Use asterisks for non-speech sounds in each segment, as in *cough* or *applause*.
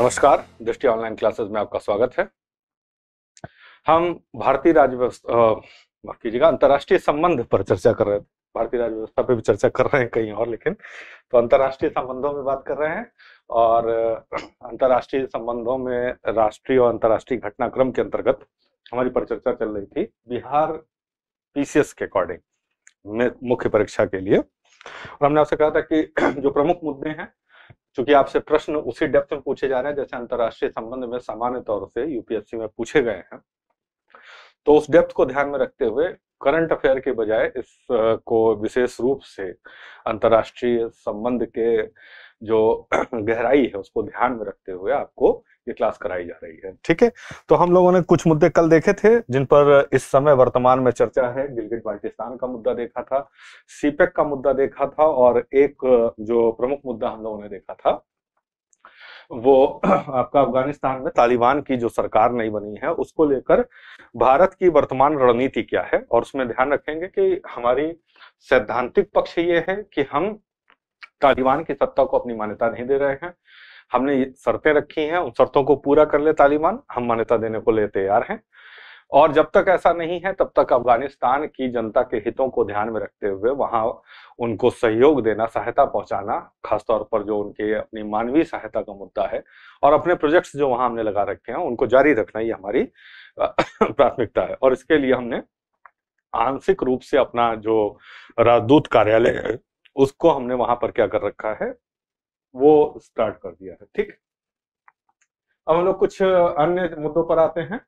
नमस्कार दृष्टि online classes में आपका स्वागत है हम भारतीय राज्य व्यवस्था कीजिएगा अंतर्राष्ट्रीय संबंध पर चर्चा कर रहे थे भारतीय राज्य व्यवस्था पर भी चर्चा कर रहे हैं कहीं और लेकिन तो अंतर्राष्ट्रीय संबंधों में बात कर रहे हैं और अंतर्राष्ट्रीय संबंधों में राष्ट्रीय और अंतर्राष्ट्रीय घटनाक्रम के अंतर्गत हमारी परिचर्चा चल रही थी बिहार पीसीएस के अकॉर्डिंग मुख्य परीक्षा के लिए और हमने आपसे कहा था कि जो प्रमुख मुद्दे हैं चूंकि आपसे प्रश्न उसी डेप्थ में पूछे जा रहे हैं जैसे अंतर्राष्ट्रीय संबंध में सामान्य तौर से यूपीएससी में पूछे गए हैं तो उस डेप्थ को ध्यान में रखते हुए करंट अफेयर के बजाय इसको विशेष रूप से अंतर्राष्ट्रीय संबंध के जो *clears throat* गहराई है उसको ध्यान में रखते हुए आपको ये क्लास कराई जा रही है ठीक है तो हम लोगों ने कुछ मुद्दे कल देखे थे जिन पर इस समय वर्तमान में चर्चा है गिलगित बाल्टिस्तान का मुद्दा देखा था सीपेक का मुद्दा देखा था और एक जो प्रमुख मुद्दा हम लोगों ने देखा था वो आपका अफगानिस्तान में तालिबान की जो सरकार नहीं बनी है उसको लेकर भारत की वर्तमान रणनीति क्या है और उसमें ध्यान रखेंगे कि हमारी सैद्धांतिक पक्ष ये है कि हम तालिबान की सत्ता को अपनी मान्यता नहीं दे रहे हैं हमने शर्तें रखी हैं उन शर्तों को पूरा कर ले तालिबान हम मान्यता देने को ले तैयार हैं और जब तक ऐसा नहीं है तब तक अफगानिस्तान की जनता के हितों को ध्यान में रखते हुए वहां उनको सहयोग देना सहायता पहुंचाना खासतौर पर जो उनके अपनी मानवीय सहायता का मुद्दा है और अपने प्रोजेक्ट्स जो वहां हमने लगा रखे हैं उनको जारी रखना ये हमारी *coughs* प्राथमिकता है और इसके लिए हमने आंशिक रूप से अपना जो राजदूत कार्यालय है उसको हमने वहां पर क्या कर रखा है वो स्टार्ट कर दिया है ठीक अब हम लोग कुछ अन्य मुद्दों पर आते हैं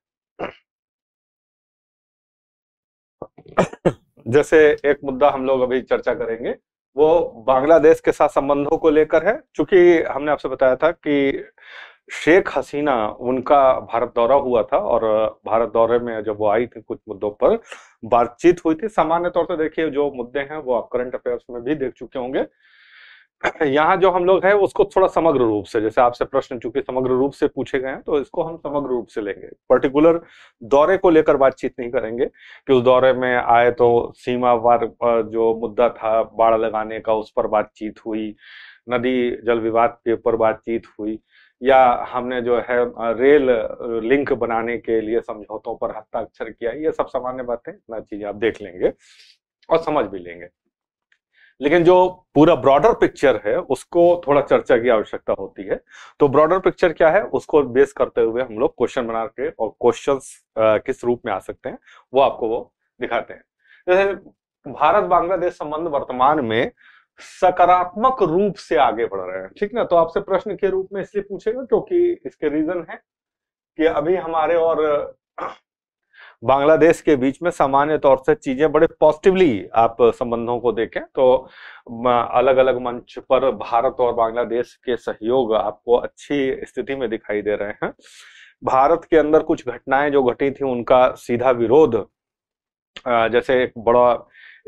जैसे एक मुद्दा हम लोग अभी चर्चा करेंगे वो बांग्लादेश के साथ संबंधों को लेकर है चूंकि हमने आपसे बताया था कि शेख हसीना उनका भारत दौरा हुआ था और भारत दौरे में जब वो आई थी कुछ मुद्दों पर बातचीत हुई थी सामान्य तौर पर देखिए जो मुद्दे हैं वो आप करंट अफेयर्स में भी देख चुके होंगे *clears throat* यहाँ जो हम लोग है उसको थोड़ा समग्र रूप से जैसे आपसे प्रश्न चूंकि समग्र रूप से पूछे गए हैं तो इसको हम समग्र रूप से लेंगे पर्टिकुलर दौरे को लेकर बातचीत नहीं करेंगे कि उस दौरे में आए तो सीमावार जो मुद्दा था बाढ़ लगाने का उस पर बातचीत हुई नदी जल विवाद के ऊपर बातचीत हुई या हमने जो है रेल लिंक बनाने के लिए समझौतों पर हस्ताक्षर किया ये सब सामान्य बातें इतना चीजें आप देख लेंगे और समझ भी लेंगे लेकिन जो पूरा ब्रॉडर पिक्चर है उसको थोड़ा चर्चा की आवश्यकता होती है तो ब्रॉडर पिक्चर क्या है उसको बेस करते हुए हम लोग क्वेश्चन बना के और क्वेश्चन किस रूप में आ सकते हैं वो आपको वो दिखाते हैं जैसे भारत बांग्लादेश संबंध वर्तमान में सकारात्मक रूप से आगे बढ़ रहे हैं ठीक ना तो आपसे प्रश्न के रूप में इसलिए पूछेगा क्योंकि इसके रीजन है कि अभी हमारे और बांग्लादेश के बीच में सामान्य तौर से चीजें बड़े पॉजिटिवली आप संबंधों को देखें तो अलग अलग मंच पर भारत और बांग्लादेश के सहयोग आपको अच्छी स्थिति में दिखाई दे रहे हैं भारत के अंदर कुछ घटनाएं जो घटी थी उनका सीधा विरोध जैसे एक बड़ा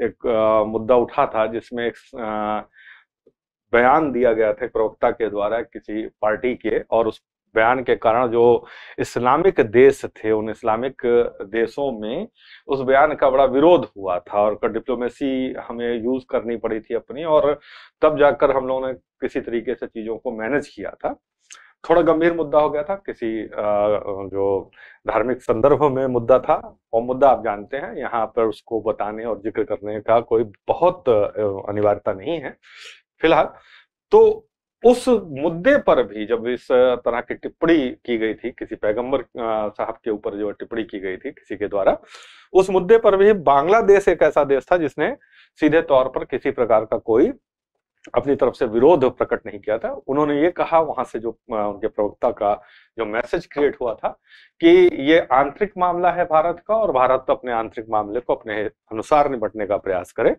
एक मुद्दा उठा था जिसमें एक बयान दिया गया था प्रवक्ता के द्वारा किसी पार्टी के और उस बयान के कारण जो इस्लामिक देश थे उन इस्लामिक देशों में उस बयान का बड़ा विरोध हुआ था और डिप्लोमेसी हमें यूज करनी पड़ी थी अपनी और तब जाकर हम लोगों ने किसी तरीके से चीजों को मैनेज किया था थोड़ा गंभीर मुद्दा हो गया था किसी जो धार्मिक संदर्भ में मुद्दा था वो मुद्दा आप जानते हैं यहाँ पर उसको बताने और जिक्र करने का कोई बहुत अनिवार्यता नहीं है फिलहाल तो उस मुद्दे पर भी जब इस तरह की टिप्पणी की गई थी किसी पैगंबर साहब के ऊपर जो टिप्पणी की गई थी किसी के द्वारा उस मुद्दे पर भी बांग्लादेश एक ऐसा देश था जिसने सीधे तौर पर किसी प्रकार का कोई अपनी तरफ से विरोध प्रकट नहीं किया था उन्होंने ये कहा वहां से जो उनके प्रवक्ता का जो मैसेज क्रिएट हुआ था कि ये आंतरिक मामला है भारत का और भारत तो अपने आंतरिक मामले को अपने अनुसार निपटने का प्रयास करे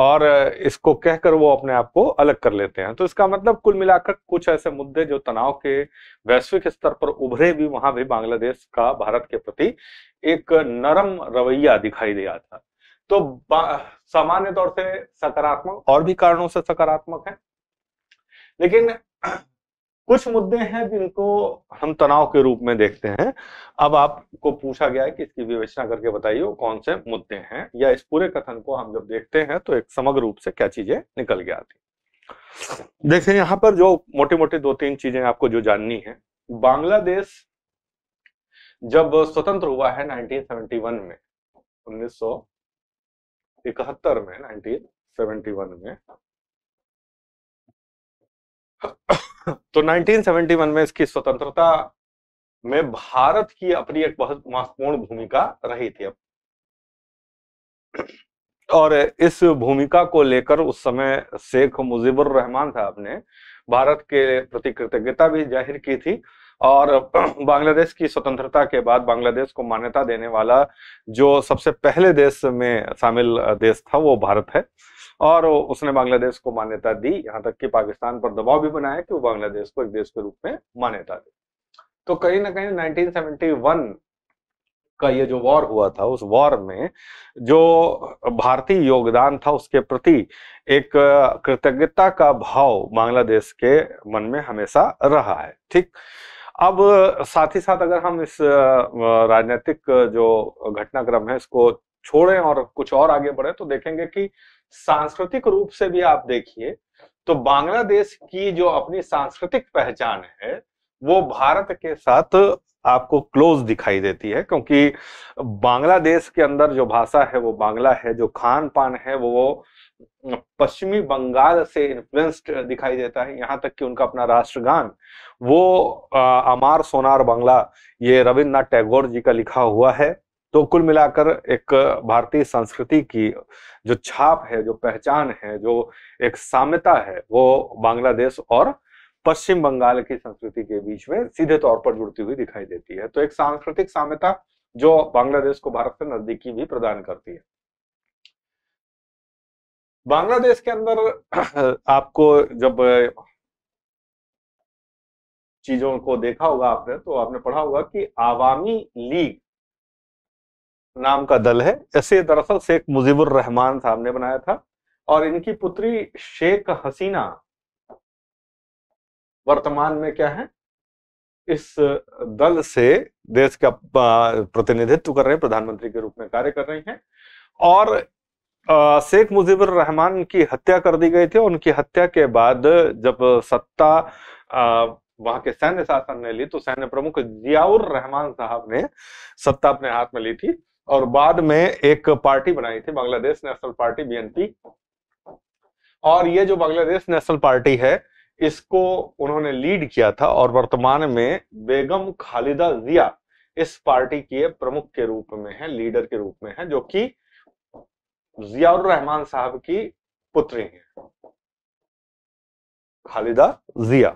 और इसको कहकर वो अपने आप को अलग कर लेते हैं तो इसका मतलब कुल मिलाकर कुछ ऐसे मुद्दे जो तनाव के वैश्विक स्तर पर उभरे भी वहां भी बांग्लादेश का भारत के प्रति एक नरम रवैया दिखाई दिया था तो सामान्य तौर से सकारात्मक और भी कारणों से सकारात्मक है लेकिन कुछ मुद्दे हैं जिनको हम तनाव के रूप में देखते हैं अब आपको पूछा गया है कि इसकी विवेचना करके बताइए कौन से मुद्दे हैं या इस पूरे कथन को हम जब देखते हैं तो एक समग्र रूप से क्या चीजें निकल के आती देखिए यहां पर जो मोटी मोटी दो तीन चीजें आपको जो जाननी है बांग्लादेश जब स्वतंत्र हुआ है 1971 में 1971 में 1971 में तो 1971 में इसकी स्वतंत्रता में भारत की अपनी एक बहुत महत्वपूर्ण भूमिका रही थी और इस भूमिका को लेकर उस समय शेख मुजीबुर रहमान साहब ने भारत के प्रति कृतज्ञता भी जाहिर की थी और बांग्लादेश की स्वतंत्रता के बाद बांग्लादेश को मान्यता देने वाला जो सबसे पहले देश में शामिल देश था वो भारत है और उसने बांग्लादेश को मान्यता दी यहाँ तक कि पाकिस्तान पर दबाव भी बनाया कि वो बांग्लादेश को एक देश के रूप में मान्यता दे तो कहीं ना कहीं 1971 का ये जो वॉर हुआ था उस वॉर में जो भारतीय योगदान था उसके प्रति एक कृतज्ञता का भाव बांग्लादेश के मन में हमेशा रहा है ठीक अब साथ ही साथ अगर हम इस राजनीतिक जो घटनाक्रम है इसको छोड़ें और कुछ और आगे बढ़े तो देखेंगे कि सांस्कृतिक रूप से भी आप देखिए तो बांग्लादेश की जो अपनी सांस्कृतिक पहचान है वो भारत के साथ आपको क्लोज दिखाई देती है क्योंकि बांग्लादेश के अंदर जो भाषा है वो बांग्ला है जो खान पान है वो पश्चिमी बंगाल से इन्फ्लुएंस्ड दिखाई देता है यहाँ तक कि उनका अपना राष्ट्रगान वो आ, अमार सोनार बंगला ये रविन्द्रनाथ टैगोर जी का लिखा हुआ है तो कुल मिलाकर एक भारतीय संस्कृति की जो छाप है जो पहचान है जो एक साम्यता है वो बांग्लादेश और पश्चिम बंगाल की संस्कृति के बीच में सीधे तौर पर जुड़ती हुई दिखाई देती है तो एक सांस्कृतिक साम्यता जो बांग्लादेश को भारत से नजदीकी भी प्रदान करती है बांग्लादेश के अंदर *clears throat* आपको जब चीजों को देखा होगा आपने तो आपने पढ़ा होगा कि आवामी लीग नाम का दल है ऐसे दरअसल शेख मुजीबुर रहमान साहब ने बनाया था और इनकी पुत्री शेख हसीना वर्तमान में क्या है इस दल से देश का प्रतिनिधित्व कर रहे हैं प्रधानमंत्री के रूप में कार्य कर रही हैं और शेख मुजीबुर रहमान की हत्या कर दी गई थी और उनकी हत्या के बाद जब सत्ता वहां के सैन्य शासन ने ली तो सैन्य प्रमुख जियाउर रहमान साहब ने सत्ता अपने हाथ में ली थी और बाद में एक पार्टी बनाई थी बांग्लादेश नेशनल पार्टी बीएनपी और ये जो बांग्लादेश नेशनल पार्टी है इसको उन्होंने लीड किया था और वर्तमान में बेगम खालिदा जिया इस पार्टी के प्रमुख के रूप में है लीडर के रूप में है जो कि जियाउर रहमान साहब की पुत्री हैं खालिदा जिया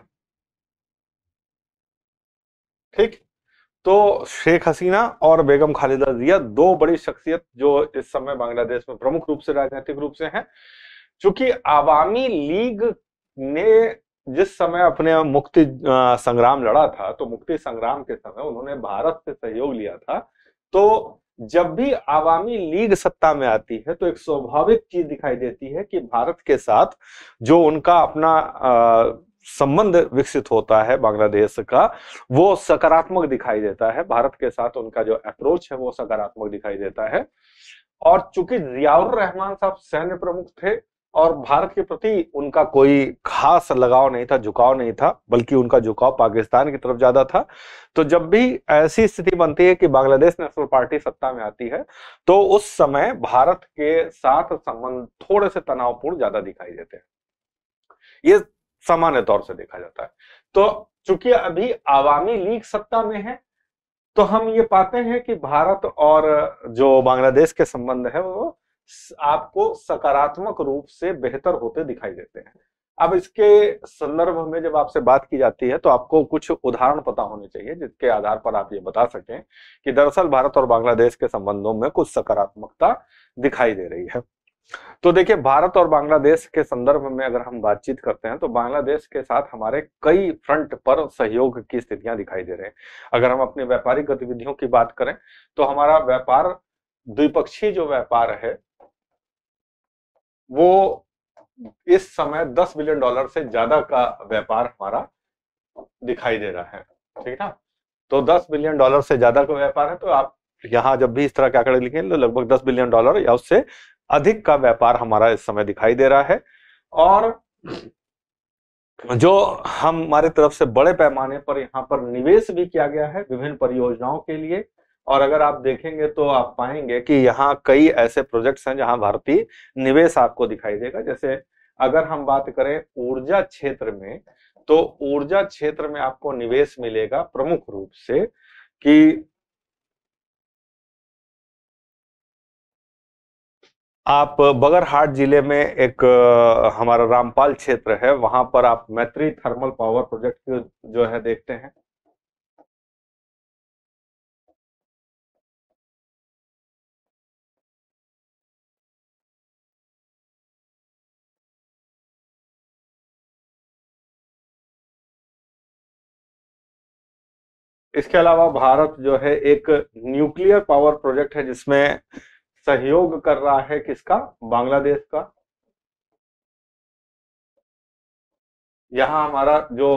ठीक तो शेख हसीना और बेगम खालिदा जिया दो बड़ी शख्सियत जो इस समय बांग्लादेश में प्रमुख रूप से राजनीतिक रूप से हैं चूंकि आवामी लीग ने जिस समय अपने मुक्ति संग्राम लड़ा था तो मुक्ति संग्राम के समय उन्होंने भारत से सहयोग लिया था तो जब भी आवामी लीग सत्ता में आती है तो एक स्वाभाविक चीज दिखाई देती है कि भारत के साथ जो उनका अपना संबंध विकसित होता है बांग्लादेश का वो सकारात्मक दिखाई देता है भारत के साथ उनका जो अप्रोच है वो सकारात्मक दिखाई देता है और चूंकि जियाउर रहमान साहब सैन्य प्रमुख थे और भारत के प्रति उनका कोई खास लगाव नहीं था झुकाव नहीं था बल्कि उनका झुकाव पाकिस्तान की तरफ ज्यादा था तो जब भी ऐसी स्थिति बनती है कि बांग्लादेश नेशनल पार्टी सत्ता में आती है तो उस समय भारत के साथ संबंध थोड़े से तनावपूर्ण ज्यादा दिखाई देते हैं ये सामान्य तौर से देखा जाता है तो चूंकि अभी आवामी लीग सत्ता में है तो हम ये पाते हैं कि भारत और जो बांग्लादेश के संबंध है वो आपको सकारात्मक रूप से बेहतर होते दिखाई देते हैं अब इसके संदर्भ में जब आपसे बात की जाती है तो आपको कुछ उदाहरण पता होने चाहिए जिसके आधार पर आप ये बता सकें कि दरअसल भारत और बांग्लादेश के संबंधों में कुछ सकारात्मकता दिखाई दे रही है तो देखिए भारत और बांग्लादेश के संदर्भ में अगर हम बातचीत करते हैं तो बांग्लादेश के साथ हमारे कई फ्रंट पर सहयोग की स्थितियां दिखाई दे रहे हैं अगर हम अपनी व्यापारिक गतिविधियों की बात करें तो हमारा व्यापार द्विपक्षीय जो व्यापार है वो इस समय 10 बिलियन डॉलर से ज्यादा का व्यापार हमारा दिखाई दे रहा है ठीक ना तो दस बिलियन डॉलर से ज्यादा का व्यापार है तो आप यहाँ जब भी इस तरह के आंकड़े लिखें तो लगभग दस बिलियन डॉलर या उससे अधिक का व्यापार हमारा इस समय दिखाई दे रहा है और जो हम हमारे तरफ से बड़े पैमाने पर यहाँ पर निवेश भी किया गया है विभिन्न परियोजनाओं के लिए और अगर आप देखेंगे तो आप पाएंगे कि यहाँ कई ऐसे प्रोजेक्ट्स हैं जहाँ भारतीय निवेश आपको दिखाई देगा जैसे अगर हम बात करें ऊर्जा क्षेत्र में तो ऊर्जा क्षेत्र में आपको निवेश मिलेगा प्रमुख रूप से कि आप बगरहाट जिले में एक हमारा रामपाल क्षेत्र है वहां पर आप मैत्री थर्मल पावर प्रोजेक्ट जो है देखते हैं इसके अलावा भारत जो है एक न्यूक्लियर पावर प्रोजेक्ट है जिसमें सहयोग कर रहा है किसका बांग्लादेश का यहां हमारा जो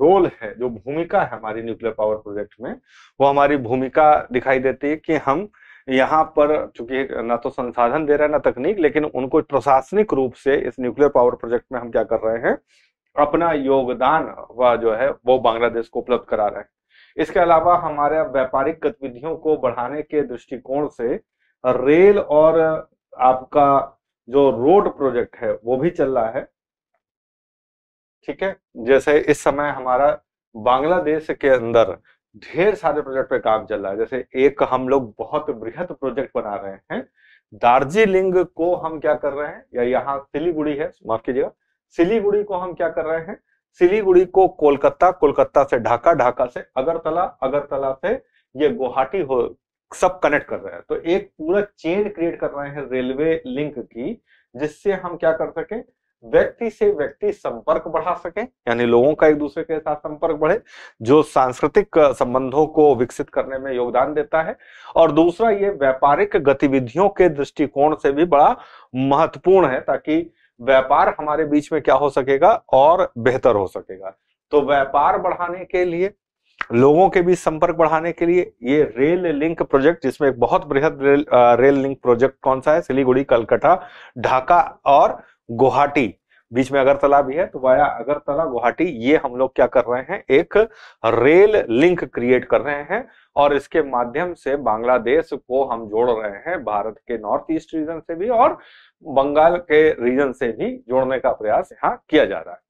रोल है जो भूमिका है हमारी न्यूक्लियर पावर प्रोजेक्ट में वो हमारी भूमिका दिखाई देती है कि हम यहाँ पर चूंकि ना तो संसाधन दे रहे हैं ना तकनीक लेकिन उनको प्रशासनिक रूप से इस न्यूक्लियर पावर प्रोजेक्ट में हम क्या कर रहे हैं अपना योगदान वह जो है वो बांग्लादेश को उपलब्ध करा रहे हैं इसके अलावा हमारे व्यापारिक गतिविधियों को बढ़ाने के दृष्टिकोण से रेल और आपका जो रोड प्रोजेक्ट है वो भी चल रहा है ठीक है जैसे इस समय हमारा बांग्लादेश के अंदर ढेर सारे प्रोजेक्ट पे काम चल रहा है जैसे एक हम लोग बहुत बृहद प्रोजेक्ट बना रहे हैं दार्जिलिंग को हम क्या कर रहे हैं या यहाँ सिलीगुड़ी है माफ कीजिएगा सिलीगुड़ी को हम क्या कर रहे हैं सिलीगुड़ी को कोलकाता कोलकाता से ढाका ढाका से अगरतला अगरतला से ये गुवाहाटी हो सब कनेक्ट कर रहे हैं तो एक पूरा चेन क्रिएट कर रहे हैं रेलवे लिंक की जिससे हम क्या कर सके व्यक्ति से व्यक्ति संपर्क बढ़ा सके यानी लोगों का एक दूसरे के साथ संपर्क बढ़े जो सांस्कृतिक संबंधों को विकसित करने में योगदान देता है और दूसरा ये व्यापारिक गतिविधियों के दृष्टिकोण से भी बड़ा महत्वपूर्ण है ताकि व्यापार हमारे बीच में क्या हो सकेगा और बेहतर हो सकेगा तो व्यापार बढ़ाने के लिए लोगों के बीच संपर्क बढ़ाने के लिए ये रेल लिंक प्रोजेक्ट जिसमें एक बहुत बृहद रेल रेल लिंक प्रोजेक्ट कौन सा है सिलीगुड़ी कलकत्ता ढाका और गुवाहाटी बीच में अगरतला भी है तो वाया अगरतला गुवाहाटी ये हम लोग क्या कर रहे हैं एक रेल लिंक क्रिएट कर रहे हैं और इसके माध्यम से बांग्लादेश को हम जोड़ रहे हैं भारत के नॉर्थ ईस्ट रीजन से भी और बंगाल के रीजन से भी जोड़ने का प्रयास यहाँ किया जा रहा है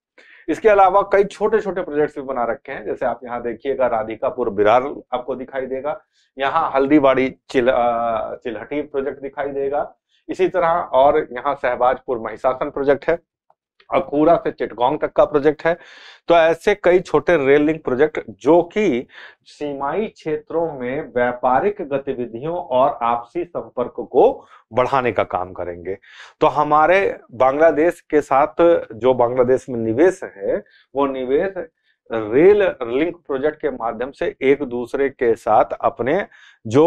इसके अलावा कई छोटे छोटे प्रोजेक्ट्स भी बना रखे हैं जैसे आप यहाँ देखिएगा राधिकापुर बिरार आपको दिखाई देगा यहाँ हल्दीबाड़ी चिल चिलहटी प्रोजेक्ट दिखाई देगा इसी तरह और यहाँ सहबाजपुर महिषासन प्रोजेक्ट है अकूरा से चिटगोंग तक का प्रोजेक्ट है तो ऐसे कई छोटे रेल लिंक प्रोजेक्ट जो कि सीमाई क्षेत्रों में व्यापारिक गतिविधियों और आपसी संपर्क को बढ़ाने का काम करेंगे तो हमारे बांग्लादेश के साथ जो बांग्लादेश में निवेश है वो निवेश रेल लिंक प्रोजेक्ट के माध्यम से एक दूसरे के साथ अपने जो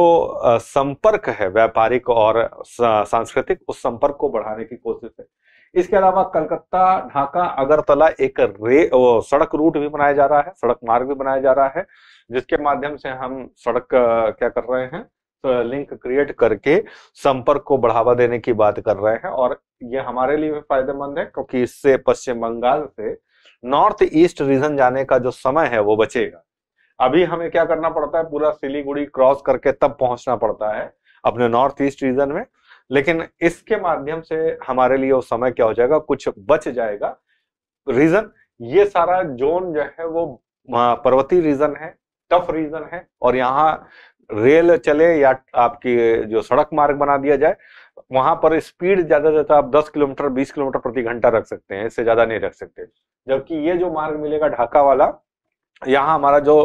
संपर्क है व्यापारिक और सांस्कृतिक उस संपर्क को बढ़ाने की कोशिश है इसके अलावा कलकत्ता ढाका अगरतला एक रे सड़क रूट भी बनाया जा रहा है सड़क मार्ग भी बनाया जा रहा है जिसके माध्यम से हम सड़क क्या कर रहे हैं तो लिंक क्रिएट करके संपर्क को बढ़ावा देने की बात कर रहे हैं और ये हमारे लिए भी फायदेमंद है क्योंकि इससे पश्चिम बंगाल से नॉर्थ ईस्ट रीजन जाने का जो समय है वो बचेगा अभी हमें क्या करना पड़ता है पूरा सिलीगुड़ी क्रॉस करके तब पहुंचना पड़ता है अपने नॉर्थ ईस्ट रीजन में लेकिन इसके माध्यम से हमारे लिए उस समय क्या हो जाएगा कुछ बच जाएगा रीजन ये सारा जोन जो है वो पर्वतीय रीजन है टफ रीजन है और यहाँ रेल चले या आपकी जो सड़क मार्ग बना दिया जाए वहां पर स्पीड ज्यादा ज्यादा आप 10 किलोमीटर 20 किलोमीटर प्रति घंटा रख सकते हैं इससे ज्यादा नहीं रख सकते जबकि ये जो मार्ग मिलेगा ढाका वाला यहाँ हमारा जो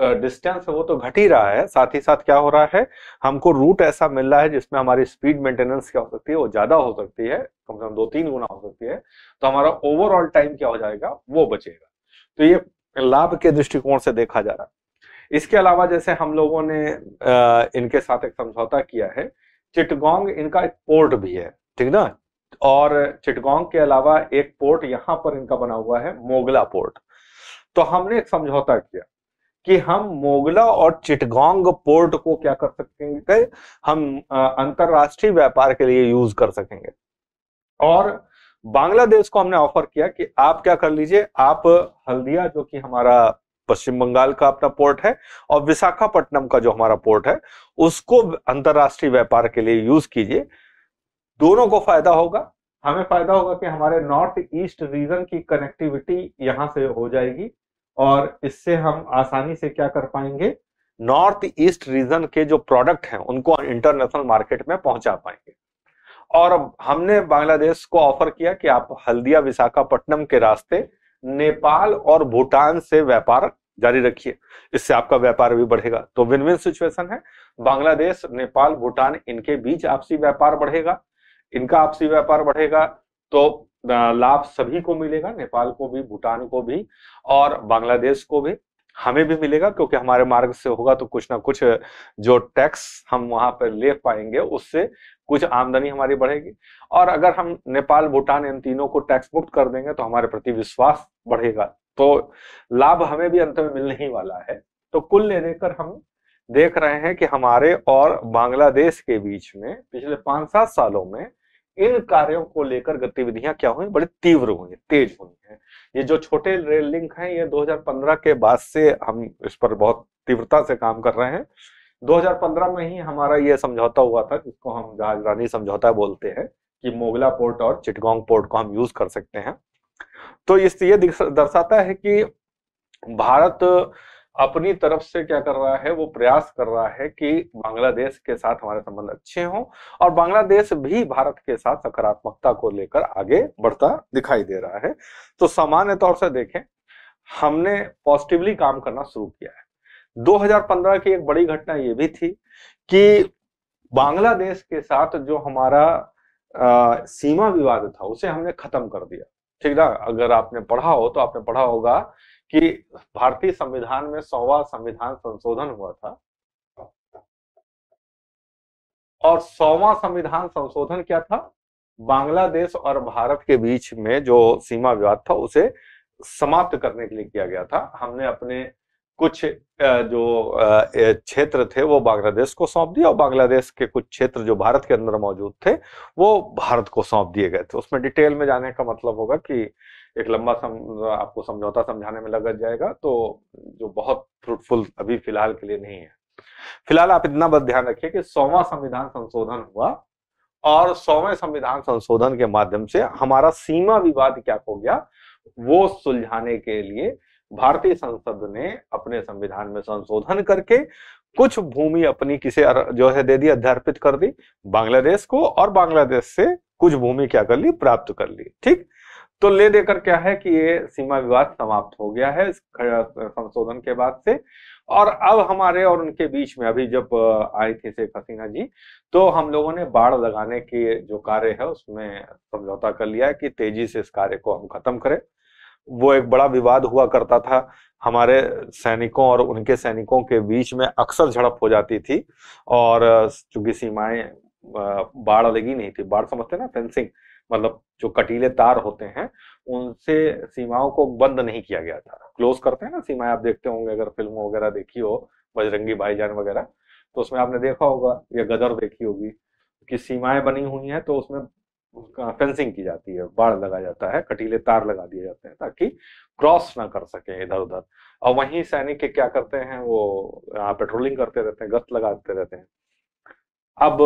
डिस्टेंस है वो तो घट ही रहा है साथ ही साथ क्या हो रहा है हमको रूट ऐसा मिल रहा है जिसमें हमारी स्पीड मेंटेनेंस क्या हो सकती है वो ज्यादा हो सकती है कम से कम दो तीन गुना हो सकती है तो हमारा ओवरऑल टाइम क्या हो जाएगा वो बचेगा तो ये लाभ के दृष्टिकोण से देखा जा रहा है इसके अलावा जैसे हम लोगों ने इनके साथ एक समझौता किया है चिटगोंग इनका एक पोर्ट भी है ठीक ना और चिटगोंग के अलावा एक पोर्ट यहां पर इनका बना हुआ है मोगला पोर्ट तो हमने एक समझौता किया कि हम मोगला और चिटगोंग पोर्ट को क्या कर सकेंगे हम अंतरराष्ट्रीय व्यापार के लिए यूज कर सकेंगे और बांग्लादेश को हमने ऑफर किया कि आप क्या कर लीजिए आप हल्दिया जो कि हमारा पश्चिम बंगाल का अपना पोर्ट है और विशाखापट्टनम का जो हमारा पोर्ट है उसको अंतरराष्ट्रीय व्यापार के लिए यूज कीजिए दोनों को फायदा होगा हमें फायदा होगा कि हमारे नॉर्थ ईस्ट रीजन की कनेक्टिविटी यहां से हो जाएगी और इससे हम आसानी से क्या कर पाएंगे नॉर्थ ईस्ट रीजन के जो प्रोडक्ट हैं उनको इंटरनेशनल मार्केट में पहुंचा पाएंगे और हमने बांग्लादेश को ऑफर किया कि आप हल्दिया विशाखापट्टनम के रास्ते नेपाल और भूटान से व्यापार जारी रखिए इससे आपका व्यापार भी बढ़ेगा तो विन विन सिचुएशन है बांग्लादेश नेपाल भूटान इनके बीच आपसी व्यापार बढ़ेगा इनका आपसी व्यापार बढ़ेगा तो लाभ सभी को मिलेगा नेपाल को भी भूटान को भी और बांग्लादेश को भी हमें भी मिलेगा क्योंकि हमारे मार्ग से होगा तो कुछ ना कुछ जो टैक्स हम वहां पर ले पाएंगे उससे कुछ आमदनी हमारी बढ़ेगी और अगर हम नेपाल भूटान इन तीनों को टैक्स मुक्त कर देंगे तो हमारे प्रति विश्वास बढ़ेगा तो लाभ हमें भी अंत में मिलने ही वाला है तो कुल ले लेकर हम देख रहे हैं कि हमारे और बांग्लादेश के बीच में पिछले पांच सात सालों में इन कार्यों को लेकर गतिविधियां क्या हुई बड़ी तीव्र हुई है तेज हुई है ये जो छोटे रेल लिंक हैं ये 2015 के बाद से हम इस पर बहुत तीव्रता से काम कर रहे हैं 2015 में ही हमारा ये समझौता हुआ था जिसको हम जहाज रानी समझौता बोलते हैं कि मोगला पोर्ट और चिटगोंग पोर्ट को हम यूज कर सकते हैं तो इससे ये दर्शाता है कि भारत अपनी तरफ से क्या कर रहा है वो प्रयास कर रहा है कि बांग्लादेश के साथ हमारे संबंध अच्छे हों और बांग्लादेश भी भारत के साथ सकारात्मकता को लेकर आगे बढ़ता दिखाई दे रहा है तो सामान्य तौर से देखें हमने पॉजिटिवली काम करना शुरू किया है 2015 की एक बड़ी घटना ये भी थी कि बांग्लादेश के साथ जो हमारा आ, सीमा विवाद था उसे हमने खत्म कर दिया ठीक ना अगर आपने पढ़ा हो तो आपने पढ़ा होगा कि भारतीय संविधान में सौवा संविधान संशोधन हुआ था और सौवा संविधान संशोधन क्या था बांग्लादेश और भारत के बीच में जो सीमा विवाद था उसे समाप्त करने के लिए किया गया था हमने अपने कुछ जो क्षेत्र थे वो बांग्लादेश को सौंप दिया और बांग्लादेश के कुछ क्षेत्र जो भारत के अंदर मौजूद थे वो भारत को सौंप दिए गए थे उसमें डिटेल में जाने का मतलब होगा कि एक लंबा सम, आपको समझौता समझाने में लग जाएगा तो जो बहुत फ्रूटफुल अभी फिलहाल के लिए नहीं है फिलहाल आप इतना बस ध्यान रखिए कि सौवा संविधान संशोधन हुआ और सौवें संविधान संशोधन के माध्यम से हमारा सीमा विवाद क्या हो गया वो सुलझाने के लिए भारतीय संसद ने अपने संविधान में संशोधन करके कुछ भूमि अपनी किसे जो है दे दी अध्यार्पित कर दी बांग्लादेश को और बांग्लादेश से कुछ भूमि क्या कर ली प्राप्त कर ली ठीक तो ले देकर क्या है कि ये सीमा विवाद समाप्त हो गया है संशोधन के बाद से और अब हमारे और उनके बीच में अभी जब आई थी शेख हसीना जी तो हम लोगों ने बाढ़ लगाने के जो कार्य है उसमें समझौता कर लिया है कि तेजी से इस कार्य को हम खत्म करें वो एक बड़ा विवाद हुआ करता था हमारे सैनिकों और उनके सैनिकों के बीच में अक्सर झड़प हो जाती थी और चूंकि सीमाएं बाढ़ लगी नहीं थी बाढ़ समझते ना फेंसिंग मतलब जो कटीले तार होते हैं उनसे सीमाओं को बंद नहीं किया गया था क्लोज करते हैं ना सीमाएं आप देखते होंगे अगर फिल्म वगैरह देखी हो बजरंगी भाईजान वगैरह तो उसमें आपने देखा होगा या गदर देखी होगी कि सीमाएं बनी हुई हैं तो उसमें फेंसिंग की जाती है बाढ़ लगा जाता है कटीले तार लगा दिए जाते हैं ताकि क्रॉस ना कर सके इधर उधर और वहीं सैनिक के क्या करते हैं वो पेट्रोलिंग करते रहते हैं गश्त लगाते रहते हैं अब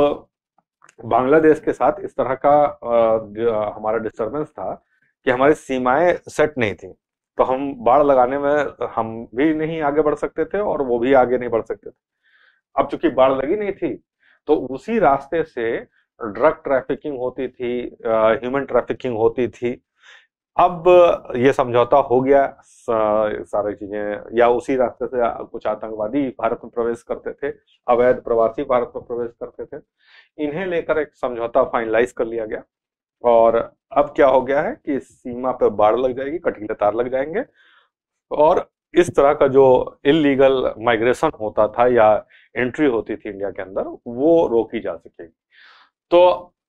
बांग्लादेश के साथ इस तरह का हमारा डिस्टरबेंस था कि हमारी सीमाएं सेट नहीं थी तो हम बाढ़ लगाने में हम भी नहीं आगे बढ़ सकते थे और वो भी आगे नहीं बढ़ सकते थे अब चूंकि बाढ़ लगी नहीं थी तो उसी रास्ते से ड्रग ट्रैफिकिंग होती थी ह्यूमन ट्रैफिकिंग होती थी अब ये समझौता हो गया सारी चीजें या उसी रास्ते से कुछ आतंकवादी भारत में प्रवेश करते थे अवैध प्रवासी भारत में प्रवेश करते थे इन्हें लेकर एक समझौता फाइनलाइज कर लिया गया और अब क्या हो गया है कि सीमा पर बाढ़ लग जाएगी कटीले तार लग जाएंगे और इस तरह का जो इलीगल माइग्रेशन होता था या एंट्री होती थी इंडिया के अंदर वो रोकी जा सकेगी तो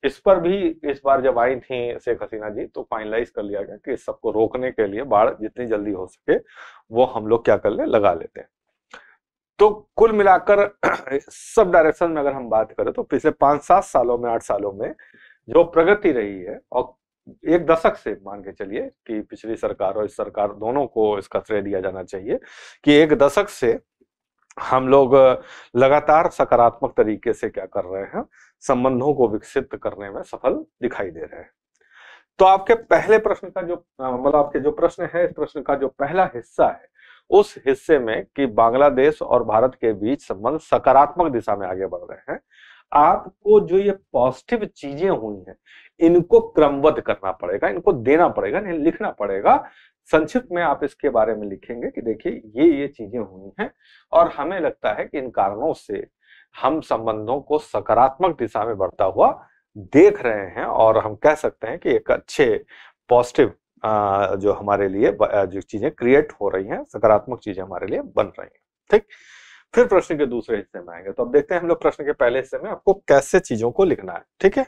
इस पर भी इस बार जब आई थी शेख हसीना जी तो फाइनलाइज कर लिया गया कि इस सबको रोकने के लिए बाढ़ जितनी जल्दी हो सके वो हम लोग क्या कर ले लगा लेते हैं तो कुल मिलाकर *clears throat* सब डायरेक्शन में अगर हम बात करें तो पिछले पांच सात सालों में आठ सालों में जो प्रगति रही है और एक दशक से मान के चलिए कि पिछली सरकार और इस सरकार दोनों को इसका श्रेय दिया जाना चाहिए कि एक दशक से हम लोग लगातार सकारात्मक तरीके से क्या कर रहे हैं संबंधों को विकसित करने में सफल दिखाई दे रहे हैं तो आपके पहले प्रश्न का जो मतलब आपके जो प्रश्न है इस प्रश्न का जो पहला हिस्सा है उस हिस्से में कि बांग्लादेश और भारत के बीच संबंध सकारात्मक दिशा में आगे बढ़ रहे हैं आपको जो ये पॉजिटिव चीजें हुई हैं इनको क्रमबद्ध करना पड़ेगा इनको देना पड़ेगा नहीं लिखना पड़ेगा संक्षिप्त में आप इसके बारे में लिखेंगे कि देखिए ये ये चीजें हुई हैं और हमें लगता है कि इन कारणों से हम संबंधों को सकारात्मक दिशा में बढ़ता हुआ देख रहे हैं और हम कह सकते हैं कि एक अच्छे पॉजिटिव जो हमारे लिए जो चीजें क्रिएट हो रही हैं सकारात्मक चीजें हमारे लिए बन रही हैं ठीक फिर प्रश्न के दूसरे हिस्से में आएंगे तो अब देखते हैं हम लोग प्रश्न के पहले हिस्से में आपको कैसे चीजों को लिखना है ठीक है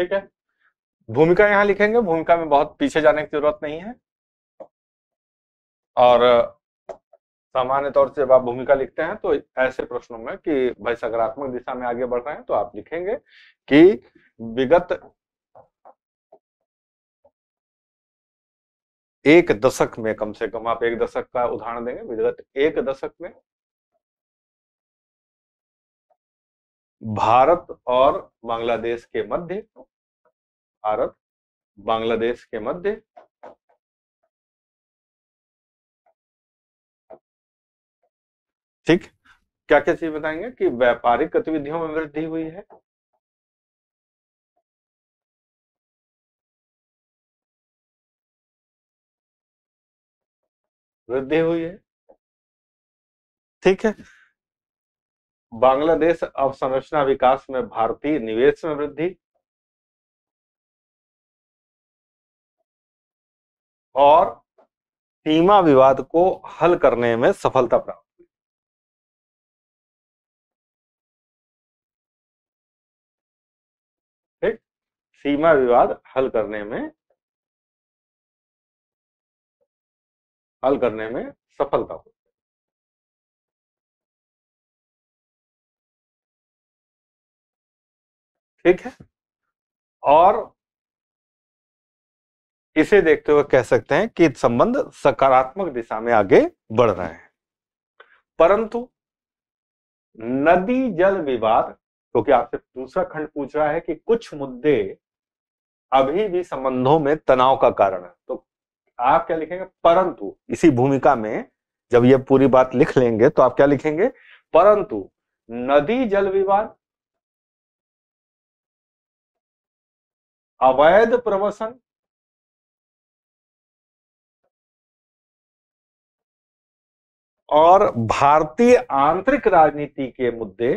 ठीक है भूमिका यहां लिखेंगे भूमिका में बहुत पीछे जाने की जरूरत नहीं है और सामान्य तौर से जब आप भूमिका लिखते हैं तो ऐसे प्रश्नों में कि भाई सकारात्मक दिशा में आगे बढ़ रहे हैं तो आप लिखेंगे कि विगत एक दशक में कम से कम आप एक दशक का उदाहरण देंगे विगत एक दशक में भारत और बांग्लादेश के मध्य भारत बांग्लादेश के मध्य ठीक क्या क्या चीज बताएंगे कि व्यापारिक गतिविधियों में वृद्धि हुई है वृद्धि हुई है ठीक है बांग्लादेश अवसंरचना विकास में भारतीय निवेश में वृद्धि और सीमा विवाद को हल करने में सफलता प्राप्त हुई सीमा विवाद हल करने में हल करने में सफलता हुई ठीक है और इसे देखते हुए कह सकते हैं कि संबंध सकारात्मक दिशा में आगे बढ़ रहे हैं परंतु नदी जल विवाद क्योंकि तो आपसे दूसरा खंड पूछ रहा है कि कुछ मुद्दे अभी भी संबंधों में तनाव का कारण है तो आप क्या लिखेंगे परंतु इसी भूमिका में जब ये पूरी बात लिख लेंगे तो आप क्या लिखेंगे परंतु नदी जल विवाद अवैध प्रवसन और भारतीय आंतरिक राजनीति के मुद्दे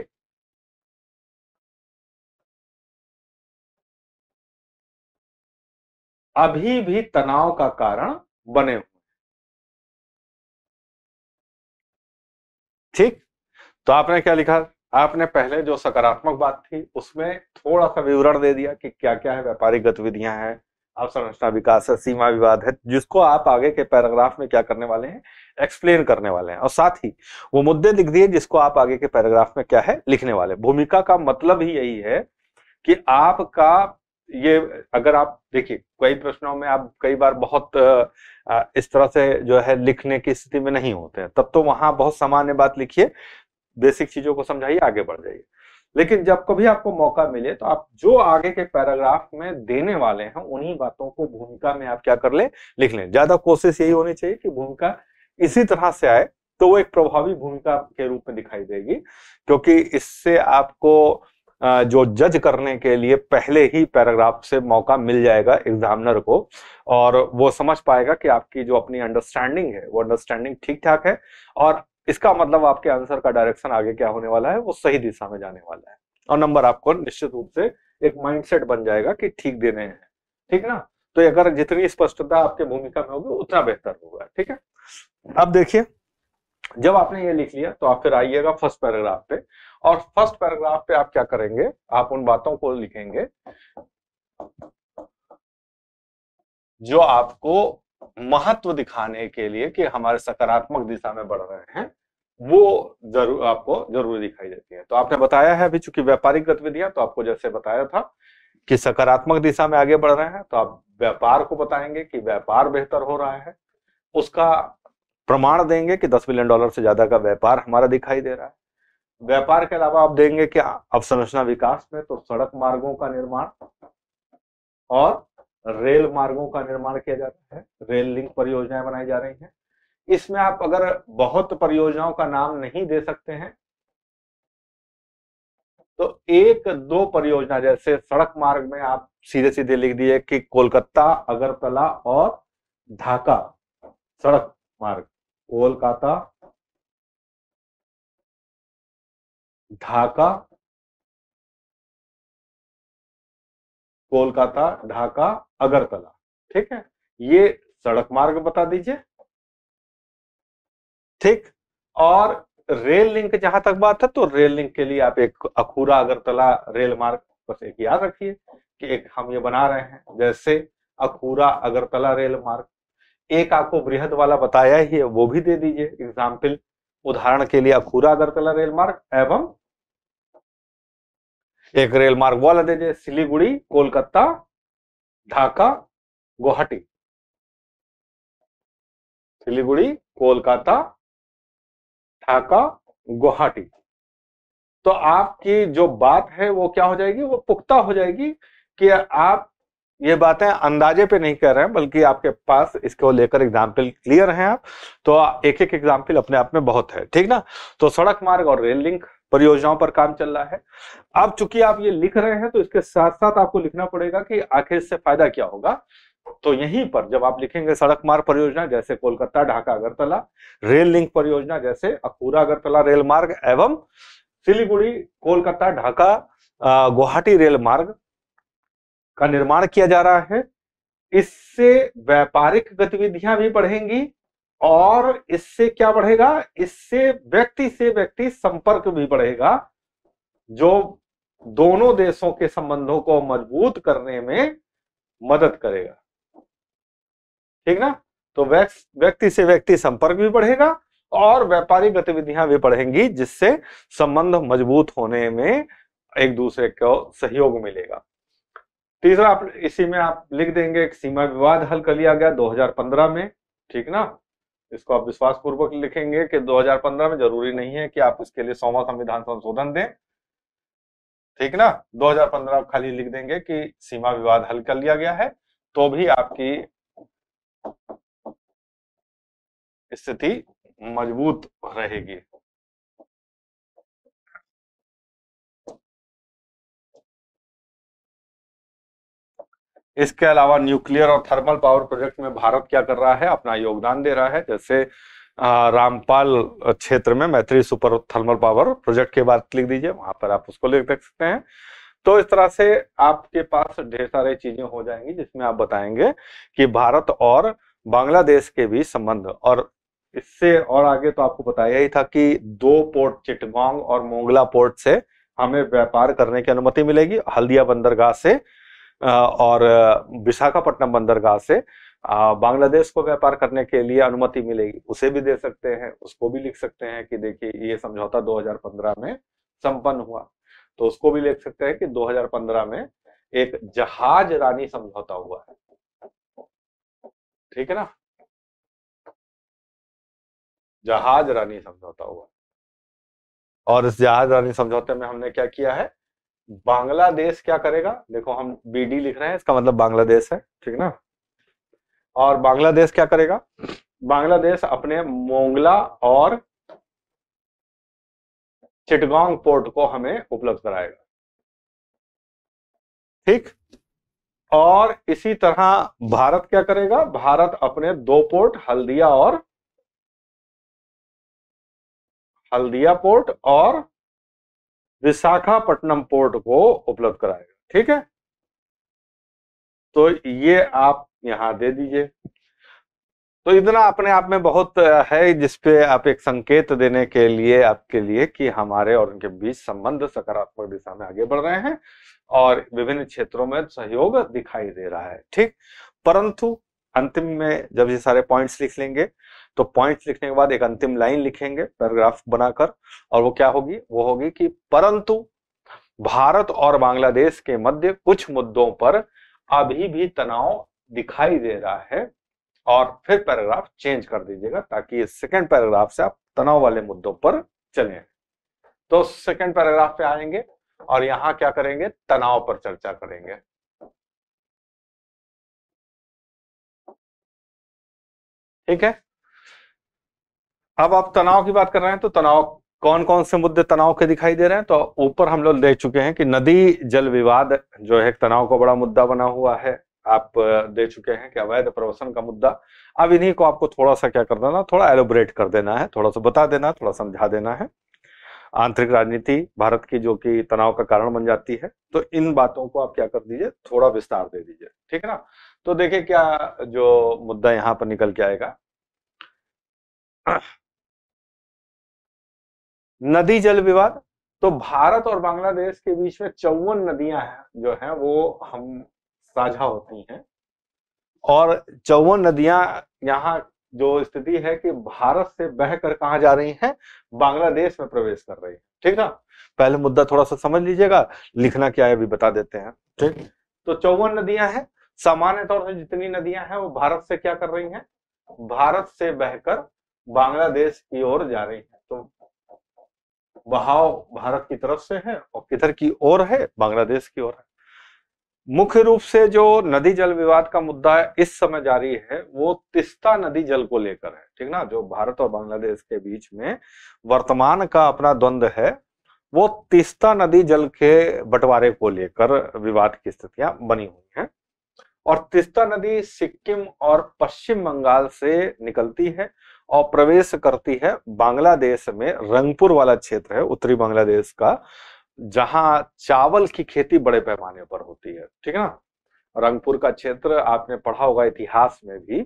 अभी भी तनाव का कारण बने हुए ठीक तो आपने क्या लिखा आपने पहले जो सकारात्मक बात थी उसमें थोड़ा सा विवरण दे दिया कि क्या क्या है व्यापारिक गतिविधियां हैं अवसर संरचना विकास है सीमा विवाद है जिसको आप आगे के पैराग्राफ में क्या करने वाले हैं एक्सप्लेन करने वाले हैं और साथ ही वो मुद्दे लिख दिए जिसको आप आगे के पैराग्राफ में क्या है लिखने वाले भूमिका का मतलब ही यही है कि आपका ये अगर आप देखिए कई प्रश्नों में आप कई बार बहुत इस तरह से जो है लिखने की स्थिति में नहीं होते हैं तब तो वहां बहुत सामान्य बात लिखिए बेसिक चीजों को समझाइए आगे बढ़ जाइए लेकिन जब कभी आपको मौका मिले तो आप जो आगे के पैराग्राफ में देने वाले हैं उन्हीं बातों को भूमिका में आप क्या कर ले लिख लें ज्यादा कोशिश यही होनी चाहिए कि भूमिका इसी तरह से आए तो वो एक प्रभावी भूमिका के रूप में दिखाई देगी क्योंकि इससे आपको जो जज करने के लिए पहले ही पैराग्राफ से मौका मिल जाएगा एग्जामिनर को और वो समझ पाएगा कि आपकी जो अपनी अंडरस्टैंडिंग है वो अंडरस्टैंडिंग ठीक ठाक है और इसका मतलब आपके आंसर का डायरेक्शन आगे क्या होने वाला है वो सही दिशा में जाने वाला है और नंबर आपको निश्चित रूप से एक माइंडसेट बन जाएगा कि ठीक देने हैं ठीक ना तो अगर जितनी स्पष्टता आपके भूमिका में होगी उतना बेहतर होगा ठीक है अब देखिए जब आपने ये लिख लिया तो आप फिर आइएगा फर्स्ट पैराग्राफ पे और फर्स्ट पैराग्राफ पे आप क्या करेंगे आप उन बातों को लिखेंगे जो आपको महत्व दिखाने के लिए कि हमारे सकारात्मक दिशा में बढ़ रहे हैं वो जरूर आपको जरूरी दिखाई देती है तो आपने बताया है अभी चूंकि व्यापारिक गतिविधियां तो आपको जैसे बताया था कि सकारात्मक दिशा में आगे बढ़ रहे हैं तो आप व्यापार को बताएंगे कि व्यापार बेहतर हो रहा है उसका प्रमाण देंगे कि दस बिलियन डॉलर से ज्यादा का व्यापार हमारा दिखाई दे रहा है व्यापार के अलावा आप देंगे कि अवसंरचना विकास में तो सड़क मार्गों का निर्माण और रेल मार्गों का निर्माण किया जाता है रेल लिंक परियोजनाएं बनाई जा रही हैं इसमें आप अगर बहुत परियोजनाओं का नाम नहीं दे सकते हैं तो एक दो परियोजना जैसे सड़क मार्ग में आप सीधे सीधे लिख दिए कि कोलकाता अगरतला और ढाका सड़क मार्ग कोलकाता ढाका कोलकाता ढाका अगरतला ठीक है ये सड़क मार्ग बता दीजिए ठीक और रेल लिंक जहां तक बात है तो रेल लिंक के लिए आप एक अखूरा अगरतला रेल मार्ग बस एक याद रखिए कि एक हम ये बना रहे हैं जैसे अखूरा अगरतला रेल मार्ग एक आपको बृहद वाला बताया ही है वो भी दे दीजिए एग्जाम्पल उदाहरण के लिए अखूरा अगरतला रेल मार्ग एवं एक रेल मार्ग वाला दे दीजिए सिलीगुड़ी कोलकाता ढाका गुवाहाटी सिलीगुड़ी कोलकाता ढाका गुवाहाटी तो आपकी जो बात है वो क्या हो जाएगी वो पुख्ता हो जाएगी कि आप ये बातें अंदाजे पे नहीं कर रहे हैं बल्कि आपके पास इसको लेकर एग्जाम्पल क्लियर हैं आप तो एक एक एग्जाम्पल अपने आप में बहुत है ठीक ना तो सड़क मार्ग और रेल लिंक परियोजनाओं पर काम चल रहा है अब चूंकि आप ये लिख रहे हैं तो इसके साथ साथ आपको लिखना पड़ेगा कि आखिर इससे फायदा क्या होगा तो यहीं पर जब आप लिखेंगे सड़क मार्ग परियोजना जैसे कोलकाता ढाका अगरतला रेल लिंक परियोजना जैसे अकूरा अगरतला रेल मार्ग एवं सिलीगुड़ी कोलकाता ढाका गुवाहाटी रेल मार्ग का निर्माण किया जा रहा है इससे व्यापारिक गतिविधियां भी बढ़ेंगी और इससे क्या बढ़ेगा इससे व्यक्ति से व्यक्ति संपर्क भी बढ़ेगा जो दोनों देशों के संबंधों को मजबूत करने में मदद करेगा ठीक ना तो व्यक्ति से व्यक्ति संपर्क भी बढ़ेगा और व्यापारिक गतिविधियां भी बढ़ेंगी जिससे संबंध मजबूत होने में एक दूसरे को सहयोग मिलेगा तीसरा आप इसी में आप लिख देंगे सीमा विवाद हल कर लिया गया 2015 में ठीक ना इसको आप विश्वास पूर्वक लिखेंगे कि 2015 में जरूरी नहीं है कि आप इसके लिए सौवा संविधान संशोधन दें ठीक ना 2015 आप खाली लिख देंगे कि सीमा विवाद हल कर लिया गया है तो भी आपकी स्थिति मजबूत रहेगी इसके अलावा न्यूक्लियर और थर्मल पावर प्रोजेक्ट में भारत क्या कर रहा है अपना योगदान दे रहा है जैसे रामपाल क्षेत्र में मैत्री सुपर थर्मल पावर प्रोजेक्ट के बाद लिख दीजिए वहां पर आप उसको लिख देख सकते हैं तो इस तरह से आपके पास ढेर सारे चीजें हो जाएंगी जिसमें आप बताएंगे कि भारत और बांग्लादेश के बीच संबंध और इससे और आगे तो आपको बताया ही था कि दो पोर्ट चिटगांग और मोंगला पोर्ट से हमें व्यापार करने की अनुमति मिलेगी हल्दिया बंदरगाह से और विशाखापट्टनम बंदरगाह से बांग्लादेश को व्यापार करने के लिए अनुमति मिलेगी उसे भी दे सकते हैं उसको भी लिख सकते हैं कि देखिए ये समझौता 2015 में संपन्न हुआ तो उसको भी लिख सकते हैं कि 2015 में एक जहाज रानी समझौता हुआ है ठीक है ना जहाज रानी समझौता हुआ और इस जहाज रानी समझौते में हमने क्या किया है बांग्लादेश क्या करेगा देखो हम बी लिख रहे हैं इसका मतलब बांग्लादेश है ठीक ना और बांग्लादेश क्या करेगा बांग्लादेश अपने मोंगला और चिटगांग पोर्ट को हमें उपलब्ध कराएगा ठीक और इसी तरह भारत क्या करेगा भारत अपने दो पोर्ट हल्दिया और हल्दिया पोर्ट और विशाखापट्टनम पोर्ट को उपलब्ध कराएगा ठीक है तो ये आप यहां दे दीजिए तो इतना अपने आप में बहुत है जिसपे आप एक संकेत देने के लिए आपके लिए कि हमारे और उनके बीच संबंध सकारात्मक दिशा में आगे बढ़ रहे हैं और विभिन्न क्षेत्रों में सहयोग दिखाई दे रहा है ठीक परंतु अंतिम में जब ये सारे पॉइंट्स लिख लेंगे तो पॉइंट्स लिखने के बाद एक अंतिम लाइन लिखेंगे पैराग्राफ बनाकर और वो क्या होगी वो होगी कि परंतु भारत और बांग्लादेश के मध्य कुछ मुद्दों पर अभी भी तनाव दिखाई दे रहा है और फिर पैराग्राफ चेंज कर दीजिएगा ताकि इस सेकेंड पैराग्राफ से आप तनाव वाले मुद्दों पर चले तो सेकेंड पैराग्राफ पे आएंगे और यहां क्या करेंगे तनाव पर चर्चा करेंगे ठीक है अब आप तनाव की बात कर रहे हैं तो तनाव कौन कौन से मुद्दे तनाव के दिखाई दे रहे हैं तो ऊपर हम लोग देख चुके हैं कि नदी जल विवाद जो है तनाव का बड़ा मुद्दा बना हुआ है आप दे चुके हैं कि अवैध प्रवसन का मुद्दा अब इन्हीं को आपको थोड़ा सा क्या कर देना थोड़ा एलोबरेट कर देना है थोड़ा सा बता देना थोड़ा समझा देना है आंतरिक राजनीति भारत की जो कि तनाव का कारण बन जाती है तो इन बातों को आप क्या कर दीजिए थोड़ा विस्तार दे दीजिए ठीक है ना तो देखिये क्या जो मुद्दा यहाँ पर निकल के आएगा नदी जल विवाद तो भारत और बांग्लादेश के बीच में चौवन नदियां हैं जो हैं वो हम साझा होती हैं और चौवन नदियां यहाँ जो स्थिति है कि भारत से बहकर कहा जा रही हैं बांग्लादेश में प्रवेश कर रही है ठीक ना पहले मुद्दा थोड़ा सा समझ लीजिएगा लिखना क्या है अभी बता देते हैं ठीक तो चौवन नदियां हैं सामान्य तौर से जितनी नदियां हैं वो भारत से क्या कर रही हैं भारत से बहकर बांग्लादेश की ओर जा रही है तो बहाव भारत की तरफ से है और किधर की ओर है बांग्लादेश की ओर है मुख्य रूप से जो नदी जल विवाद का मुद्दा इस समय जारी है वो तिस्ता नदी जल को लेकर है ठीक ना जो भारत और बांग्लादेश के बीच में वर्तमान का अपना द्वंद्व है वो तिस्ता नदी जल के बंटवारे को लेकर विवाद की स्थितियां बनी हुई हैं और तिस्ता नदी सिक्किम और पश्चिम बंगाल से निकलती है और प्रवेश करती है बांग्लादेश में रंगपुर वाला क्षेत्र है उत्तरी बांग्लादेश का जहां चावल की खेती बड़े पैमाने पर होती है ठीक है ना रंगपुर का क्षेत्र आपने पढ़ा होगा इतिहास में भी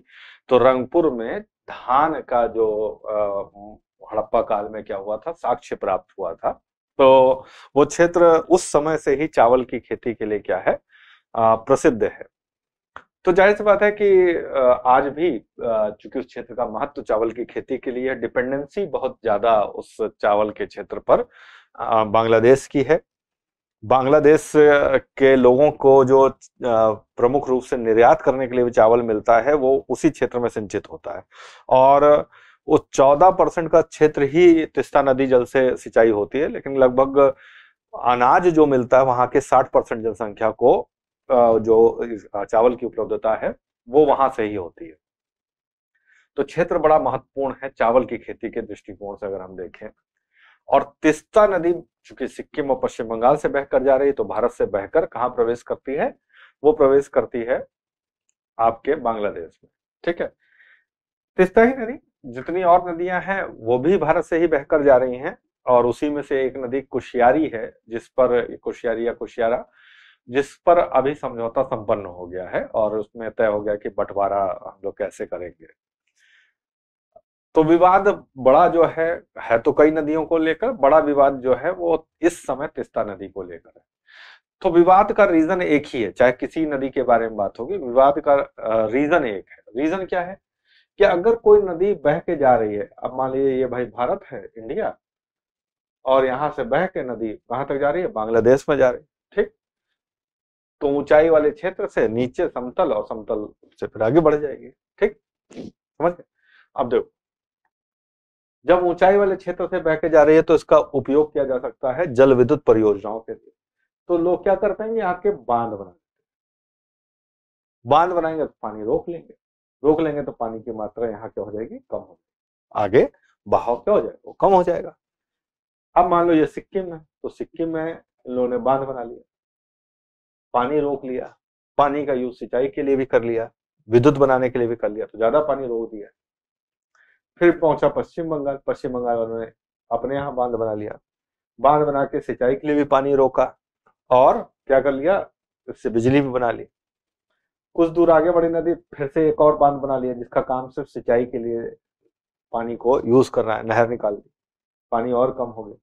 तो रंगपुर में धान का जो हड़प्पा काल में क्या हुआ था साक्ष्य प्राप्त हुआ था तो वो क्षेत्र उस समय से ही चावल की खेती के लिए क्या है प्रसिद्ध है तो जाहिर सी बात है कि आज भी चूंकि उस क्षेत्र का महत्व चावल की खेती के लिए डिपेंडेंसी बहुत ज्यादा उस चावल के क्षेत्र पर बांग्लादेश की है बांग्लादेश के लोगों को जो प्रमुख रूप से निर्यात करने के लिए भी चावल मिलता है वो उसी क्षेत्र में सिंचित होता है और उस चौदह परसेंट का क्षेत्र ही तिस्ता नदी जल से सिंचाई होती है लेकिन लगभग अनाज जो मिलता है वहां के साठ परसेंट जनसंख्या को जो चावल की उपलब्धता है वो वहां से ही होती है तो क्षेत्र बड़ा महत्वपूर्ण है चावल की खेती के दृष्टिकोण से अगर हम देखें और तिस्ता नदी चूंकि सिक्किम और पश्चिम बंगाल से बहकर जा रही है तो भारत से बहकर कहाँ प्रवेश करती है वो प्रवेश करती है आपके बांग्लादेश में ठीक है तिस्ता ही नदी जितनी और नदियां हैं वो भी भारत से ही बहकर जा रही हैं और उसी में से एक नदी कुशियारी है जिस पर कुशियारी या कुशियारा जिस पर अभी समझौता संपन्न हो गया है और उसमें तय हो गया कि बंटवारा हम लोग कैसे करेंगे तो विवाद बड़ा जो है है तो कई नदियों को लेकर बड़ा विवाद जो है वो इस समय तिस्ता नदी को लेकर है तो विवाद का रीजन एक ही है चाहे किसी नदी के बारे में बात होगी विवाद का रीजन एक है रीजन क्या है कि अगर कोई नदी बह के जा रही है अब मान लीजिए ये भाई भारत है इंडिया और यहां से बह के नदी कहां तक जा रही है बांग्लादेश में जा रही है तो ऊंचाई वाले क्षेत्र से नीचे समतल और समतल से फिर आगे बढ़ जाएगी ठीक समझ अब देखो जब ऊंचाई वाले क्षेत्र से बह के जा रही है तो इसका उपयोग किया जा सकता है जल विद्युत परियोजनाओं के लिए तो लोग क्या करते हैं यहाँ के बांध बना बांध बनाएंगे तो पानी रोक लेंगे रोक लेंगे तो पानी की मात्रा यहाँ क्या हो जाएगी कम हो जाएगी आगे बहाव क्या हो जाएगा कम हो जाएगा अब मान लो ये सिक्किम है तो सिक्किम में इन लोगों ने बांध बना लिया पानी रोक लिया पानी का यूज सिंचाई के लिए भी कर लिया विद्युत बनाने के लिए भी कर लिया तो ज्यादा पानी रोक दिया फिर पहुंचा पश्चिम बंगाल पश्चिम बंगाल वालों ने अपने यहां बांध बना लिया बांध बना के सिंचाई के लिए भी पानी रोका और क्या कर लिया इससे बिजली भी बना ली कुछ दूर आगे बढ़ी नदी फिर से एक और बांध बना लिया जिसका काम सिर्फ सिंचाई के लिए पानी को यूज करना है नहर निकाल दी पानी और कम हो गया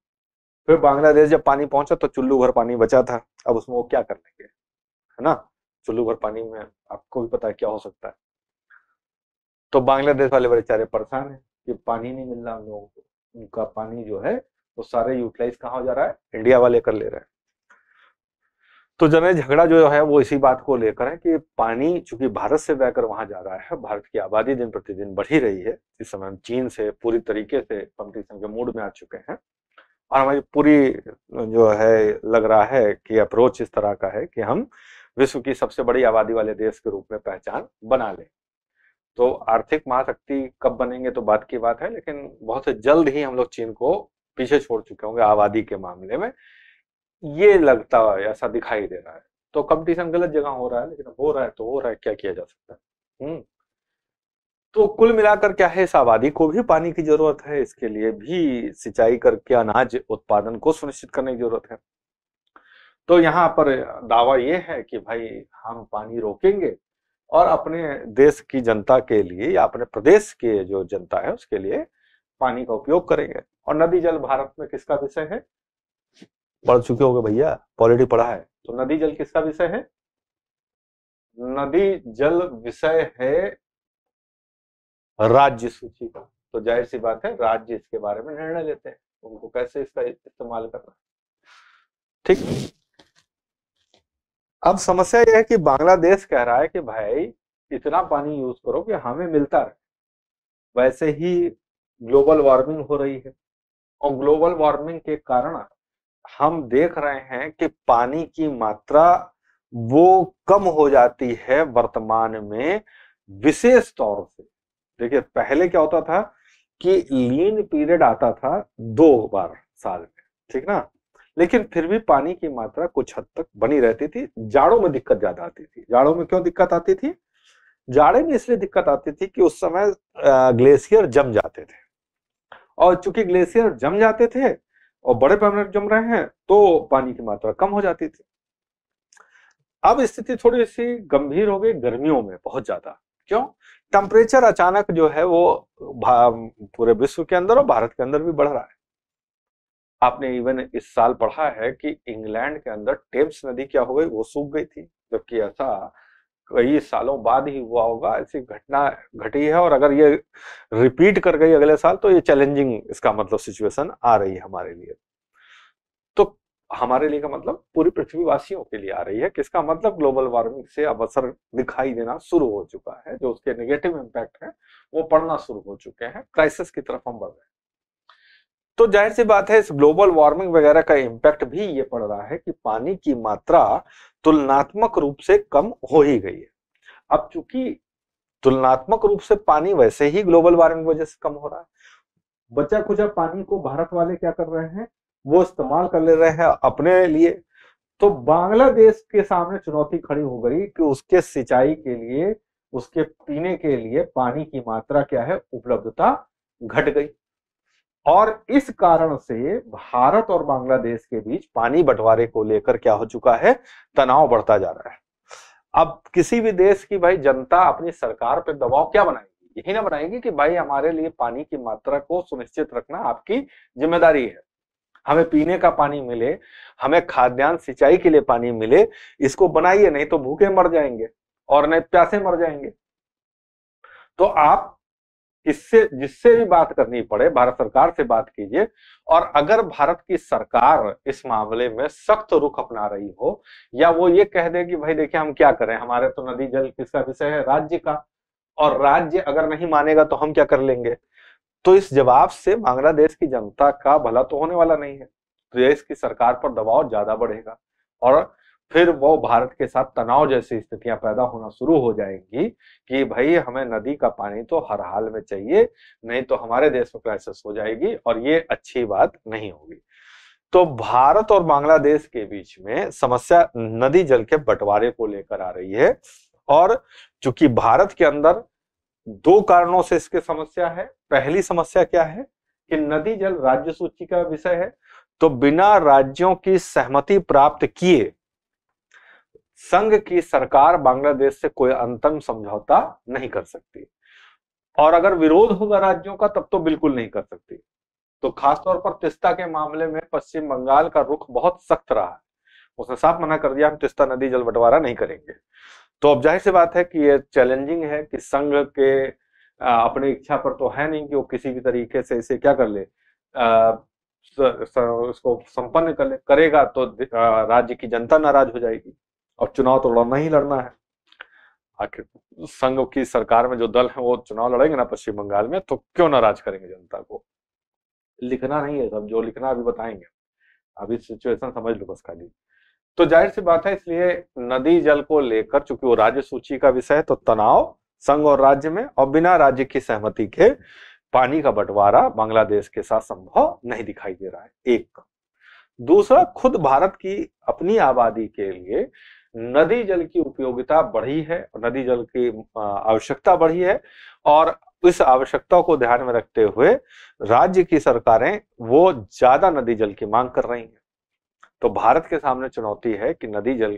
फिर बांग्लादेश जब पानी पहुंचा तो चुल्लू भर पानी बचा था अब उसमें वो क्या करने के है ना चुल्लू भर पानी में आपको भी पता है क्या हो सकता है तो बांग्लादेश वाले बेचारे परेशान है कि पानी नहीं मिल रहा उन लोगों को उनका पानी जो है वो सारे यूटिलाइज कहाँ हो जा रहा है इंडिया वाले कर ले रहे हैं तो जनरल झगड़ा जो है वो इसी बात को लेकर है कि पानी चूंकि भारत से बहकर वहां जा रहा है भारत की आबादी दिन प्रतिदिन बढ़ी रही है इस समय हम चीन से पूरी तरीके से कंपटीशन के मूड में आ चुके हैं और हमारी पूरी जो है लग रहा है कि अप्रोच इस तरह का है कि हम विश्व की सबसे बड़ी आबादी वाले देश के रूप में पहचान बना ले तो आर्थिक महाशक्ति कब बनेंगे तो बात की बात है लेकिन बहुत जल्द ही हम लोग चीन को पीछे छोड़ चुके होंगे आबादी के मामले में ये लगता है ऐसा दिखाई दे रहा है तो कंपटीशन गलत जगह हो रहा है लेकिन हो रहा है तो हो रहा है क्या किया जा सकता है हम्म तो कुल मिलाकर क्या है इस आबादी को भी पानी की जरूरत है इसके लिए भी सिंचाई करके अनाज उत्पादन को सुनिश्चित करने की जरूरत है तो यहाँ पर दावा ये है कि भाई हम पानी रोकेंगे और अपने देश की जनता के लिए या अपने प्रदेश के जो जनता है उसके लिए पानी का उपयोग करेंगे और नदी जल भारत में किसका विषय है पढ़ चुके होंगे भैया पॉलिटी पढ़ा है तो नदी जल किसका विषय है नदी जल विषय है राज्य सूची का तो जाहिर सी बात है राज्य इसके बारे में निर्णय लेते हैं उनको कैसे इसका इस्तेमाल करना ठीक अब समस्या यह है कि बांग्लादेश कह रहा है कि भाई इतना पानी यूज करो कि हमें मिलता रहे वैसे ही ग्लोबल वार्मिंग हो रही है और ग्लोबल वार्मिंग के कारण हम देख रहे हैं कि पानी की मात्रा वो कम हो जाती है वर्तमान में विशेष तौर से देखिए पहले क्या होता था कि लीन पीरियड आता था दो बार साल में ठीक ना लेकिन फिर भी पानी की मात्रा कुछ हद तक बनी रहती थी जाड़ों में दिक्कत ज्यादा आती थी जाड़ों में क्यों दिक्कत आती थी जाड़े में इसलिए दिक्कत आती थी कि उस समय ग्लेशियर जम जाते थे और चूंकि ग्लेशियर जम जाते थे और बड़े पैमाने पर जम रहे हैं तो पानी की मात्रा कम हो जाती थी अब स्थिति थोड़ी सी गंभीर हो गई गर्मियों में बहुत ज्यादा क्यों टेम्परेचर अचानक जो है वो पूरे विश्व के अंदर और भारत के अंदर भी बढ़ रहा है आपने इवन इस साल पढ़ा है कि इंग्लैंड के अंदर टेम्स नदी क्या हो गई वो सूख गई थी जबकि ऐसा कई सालों बाद ही हुआ होगा ऐसी घटना घटी है और अगर ये रिपीट कर गई अगले साल तो ये चैलेंजिंग इसका मतलब सिचुएशन आ रही है हमारे लिए तो हमारे लिए का मतलब पूरी पृथ्वीवासियों के लिए आ रही है किसका मतलब ग्लोबल वार्मिंग से अब असर दिखाई देना शुरू हो चुका है जो उसके नेगेटिव इम्पैक्ट है वो पड़ना शुरू हो चुके हैं क्राइसिस की तरफ हम बढ़ रहे हैं तो जाहिर सी बात है इस ग्लोबल वार्मिंग वगैरह का इम्पैक्ट भी ये पड़ रहा है कि पानी की मात्रा तुलनात्मक रूप से कम हो ही गई है अब चूंकि तुलनात्मक रूप से पानी वैसे ही ग्लोबल वार्मिंग वजह से कम हो रहा है बचा खुचा पानी को भारत वाले क्या कर रहे हैं वो इस्तेमाल कर ले रहे हैं अपने लिए तो बांग्लादेश के सामने चुनौती खड़ी हो गई कि उसके सिंचाई के लिए उसके पीने के लिए पानी की मात्रा क्या है उपलब्धता घट गई और इस कारण से भारत और बांग्लादेश के बीच पानी बंटवारे को लेकर क्या हो चुका है तनाव बढ़ता जा रहा है अब किसी भी देश की भाई जनता अपनी सरकार पर दबाव क्या बनाएगी यही ना बनाएगी कि भाई हमारे लिए पानी की मात्रा को सुनिश्चित रखना आपकी जिम्मेदारी है हमें पीने का पानी मिले हमें खाद्यान्न सिंचाई के लिए पानी मिले इसको बनाइए नहीं तो भूखे मर जाएंगे और नहीं प्यासे मर जाएंगे तो आप किससे जिससे भी बात करनी पड़े भारत सरकार से बात कीजिए और अगर भारत की सरकार इस मामले में सख्त रुख अपना रही हो या वो ये कह दे कि भाई देखिए हम क्या करें हमारे तो नदी जल किसका विषय है राज्य का और राज्य अगर नहीं मानेगा तो हम क्या कर लेंगे तो इस जवाब से बांग्लादेश की जनता का भला तो होने वाला नहीं है देश तो की सरकार पर दबाव ज्यादा बढ़ेगा और फिर वो भारत के साथ तनाव जैसी स्थितियां पैदा होना शुरू हो जाएंगी कि भाई हमें नदी का पानी तो हर हाल में चाहिए नहीं तो हमारे देश में क्राइसिस हो जाएगी और ये अच्छी बात नहीं होगी तो भारत और बांग्लादेश के बीच में समस्या नदी जल के बंटवारे को लेकर आ रही है और चूंकि भारत के अंदर दो कारणों से इसकी समस्या है पहली समस्या क्या है कि नदी जल राज्य सूची का विषय है तो बिना राज्यों की सहमति प्राप्त किए संघ की सरकार बांग्लादेश से कोई अंतम समझौता नहीं कर सकती और अगर विरोध होगा राज्यों का तब तो बिल्कुल नहीं कर सकती तो खासतौर पर तिस्ता के मामले में पश्चिम बंगाल का रुख बहुत सख्त रहा है उसने साफ मना कर दिया हम तिस्ता नदी जल बंटवारा नहीं करेंगे तो अब जाहिर सी बात है कि ये चैलेंजिंग है कि संघ के अपनी इच्छा पर तो है नहीं कि वो किसी भी तरीके से इसे क्या कर ले उसको संपन्न कर ले करेगा तो राज्य की जनता नाराज हो जाएगी और चुनाव तो लड़ना ही लड़ना है आखिर संघ की सरकार में जो दल है वो चुनाव लड़ेंगे ना पश्चिम बंगाल में तो क्यों नाराज करेंगे जनता को लिखना नहीं है सब जो लिखना अभी बताएंगे अभी सिचुएशन समझ लो बस खाली तो जाहिर सी बात है इसलिए नदी जल को लेकर चूंकि वो राज्य सूची का विषय है तो तनाव संघ और राज्य में और बिना राज्य की सहमति के पानी का बंटवारा बांग्लादेश के साथ संभव नहीं दिखाई दे रहा है एक दूसरा खुद भारत की अपनी आबादी के लिए नदी जल की उपयोगिता बढ़ी है नदी जल की आवश्यकता बढ़ी है और इस आवश्यकता को ध्यान में रखते हुए राज्य की सरकारें वो ज्यादा नदी जल की मांग कर रही हैं तो भारत के सामने चुनौती है कि नदी जल